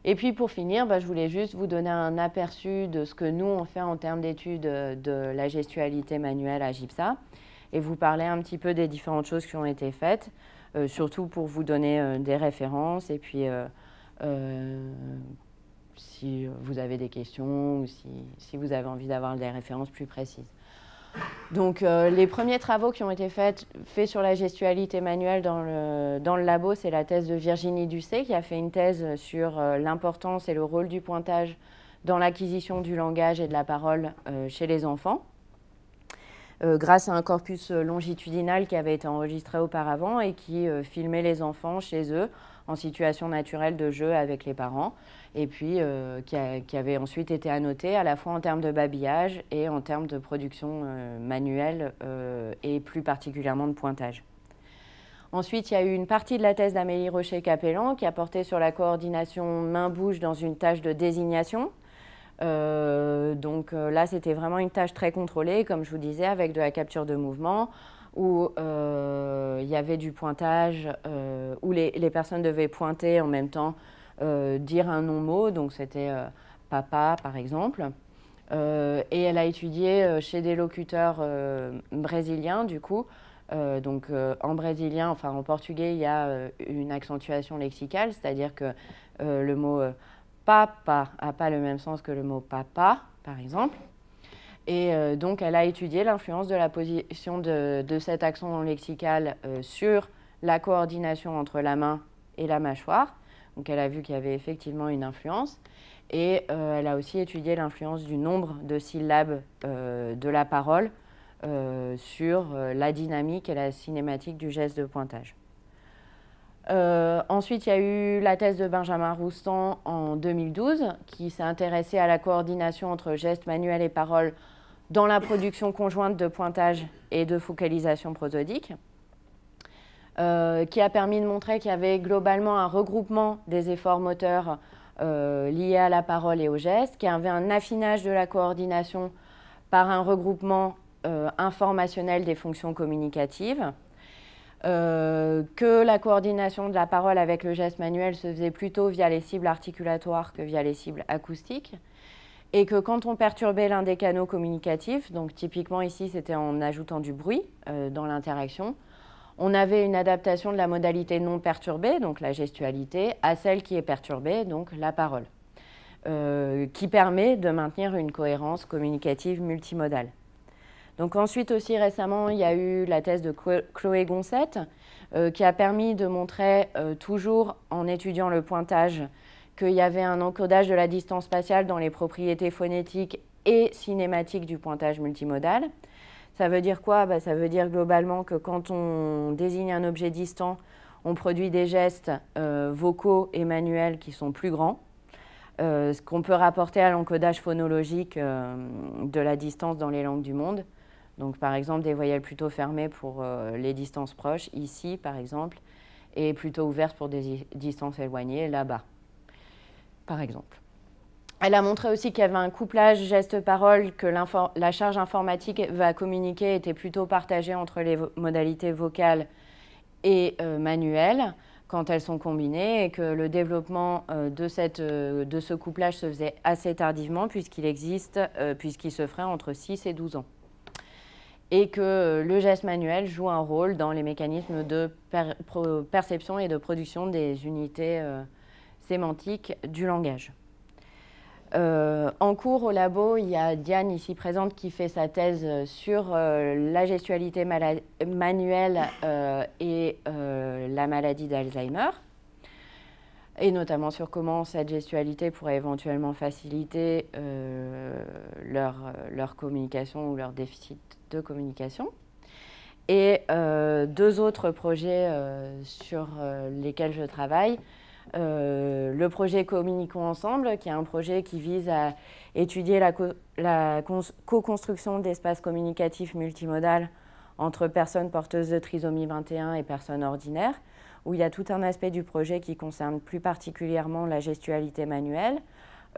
Et puis pour finir, bah, je voulais juste vous donner un aperçu de ce que nous on fait en termes d'études euh, de la gestualité manuelle à GIPSA et vous parler un petit peu des différentes choses qui ont été faites, euh, surtout pour vous donner euh, des références et puis si vous avez des questions ou si vous avez envie d'avoir des références plus précises. Donc euh, les premiers travaux qui ont été faits, sur la gestualité manuelle dans le, labo, c'est la thèse de Virginie Ducé qui a fait une thèse sur euh, l'importance et le rôle du pointage dans l'acquisition du langage et de la parole euh, chez les enfants. grâce à un corpus longitudinal qui avait été enregistré auparavant et qui filmait les enfants chez eux en situation naturelle de jeu avec les parents et puis euh, qui, avait ensuite été annotée à la fois en termes de babillage et en termes de production euh, manuelle euh, et plus particulièrement de pointage. Ensuite, il y a eu une partie de la thèse d'Amélie Rocher-Capellan qui a porté sur la coordination main-bouche dans une tâche de désignation. donc là, c'était vraiment une tâche très contrôlée, comme je vous disais, avec de la capture de mouvement, où il y avait du pointage, où les personnes devaient pointer en même temps euh, dire un nom mot donc c'était euh, papa par exemple. Euh, et elle a étudié chez des locuteurs brésiliens, du coup. donc en brésilien, enfin en portugais, il y a une accentuation lexicale, c'est-à-dire que le mot papa n'a pas le même sens que le mot papa, par exemple. Et donc elle a étudié l'influence de la position de, de cet accent lexical sur la coordination entre la main et la mâchoire. Donc elle a vu qu'il y avait effectivement une influence. Et euh, elle a aussi étudié l'influence du nombre de syllabes euh, de la parole euh, sur la dynamique et la cinématique du geste de pointage. ensuite, il y a eu la thèse de Benjamin Roustan en 2012, qui s'est intéressée à la coordination entre gestes manuels et paroles dans la production conjointe de pointage et de focalisation prosodique. Euh, qui a permis de montrer qu'il y avait globalement un regroupement des efforts moteurs euh, liés à la parole et au geste, qu'il y avait un affinage de la coordination par un regroupement euh, informationnel des fonctions communicatives, que la coordination de la parole avec le geste manuel se faisait plutôt via les cibles articulatoires que via les cibles acoustiques, et que quand on perturbait l'un des canaux communicatifs, donc typiquement ici c'était en ajoutant du bruit dans l'interaction, on avait une adaptation de la modalité non perturbée, donc la gestualité, à celle qui est perturbée, donc la parole, euh, qui permet de maintenir une cohérence communicative multimodale. Donc ensuite aussi récemment, il y a eu la thèse de Chloé Gonset, euh, qui a permis de montrer euh, toujours en étudiant le pointage qu'il y avait un encodage de la distance spatiale dans les propriétés phonétiques et cinématiques du pointage multimodal. Ça veut dire quoi bah, Ça veut dire globalement que quand on désigne un objet distant, on produit des gestes euh, vocaux et manuels qui sont plus grands, euh, ce qu'on peut rapporter à l'encodage phonologique euh, de la distance dans les langues du monde. Donc par exemple des voyelles plutôt fermées pour les distances proches, ici par exemple, et plutôt ouvertes pour des distances éloignées, là-bas, par exemple. Elle a montré aussi qu'il y avait un couplage geste-parole, que la charge informatique va communiquer était plutôt partagée entre les modalités vocales et euh, manuelles quand elles sont combinées et que le développement euh, euh, de, ce couplage se faisait assez tardivement puisqu'il existe, puisqu'il se ferait entre 6 et 12 ans. Et que le geste manuel joue un rôle dans les mécanismes de perception et de production des unités sémantiques du langage. Euh, en cours au labo, il y a Diane ici présente qui fait sa thèse euh, sur euh, la gestualité manuelle et la maladie d'Alzheimer, et notamment sur comment cette gestualité pourrait éventuellement faciliter leur, leur, communication ou leur déficit de communication. Et deux autres projets sur lesquels je travaille. Euh, le projet Communiquons ensemble, qui est un projet qui vise à étudier la, co construction d'espaces communicatifs multimodaux entre personnes porteuses de trisomie 21 et personnes ordinaires, où il y a tout un aspect du projet qui concerne plus particulièrement la gestualité manuelle,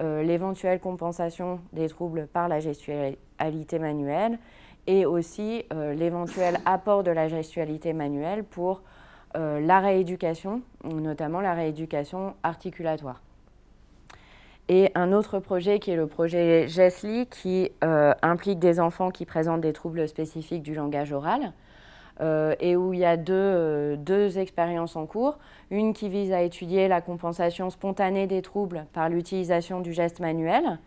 euh, l'éventuelle compensation des troubles par la gestualité manuelle et aussi euh, l'éventuel apport de la gestualité manuelle pour euh, la rééducation, notamment la rééducation articulatoire. Et un autre projet qui est le projet Jessly, qui euh, implique des enfants qui présentent des troubles spécifiques du langage oral, euh, et où il y a deux, expériences en cours. Une qui vise à étudier la compensation spontanée des troubles par l'utilisation du geste manuel,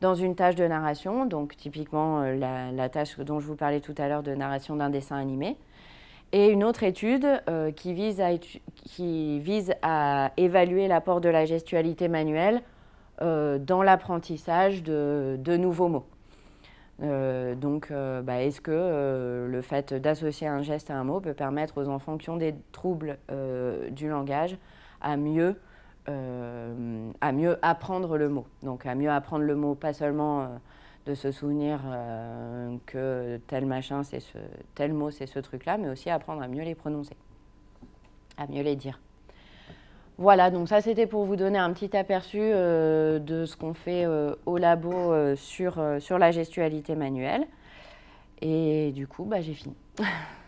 dans une tâche de narration, donc typiquement la, tâche dont je vous parlais tout à l'heure de narration d'un dessin animé et une autre étude euh, qui, vise à, qui, vise à, évaluer l'apport de la gestualité manuelle euh, dans l'apprentissage de, nouveaux mots. Euh, donc, bah, est-ce que le fait d'associer un geste à un mot peut permettre aux enfants qui ont des troubles du langage à mieux, à mieux apprendre le mot Donc, à mieux apprendre le mot, pas seulement de se souvenir euh, que tel machin, c'est tel mot, c'est ce truc-là, mais aussi apprendre à mieux les prononcer, à mieux les dire. Voilà, donc ça c'était pour vous donner un petit aperçu euh, de ce qu'on fait euh, au labo sur, sur la gestualité manuelle. Et du coup, bah, j'ai fini.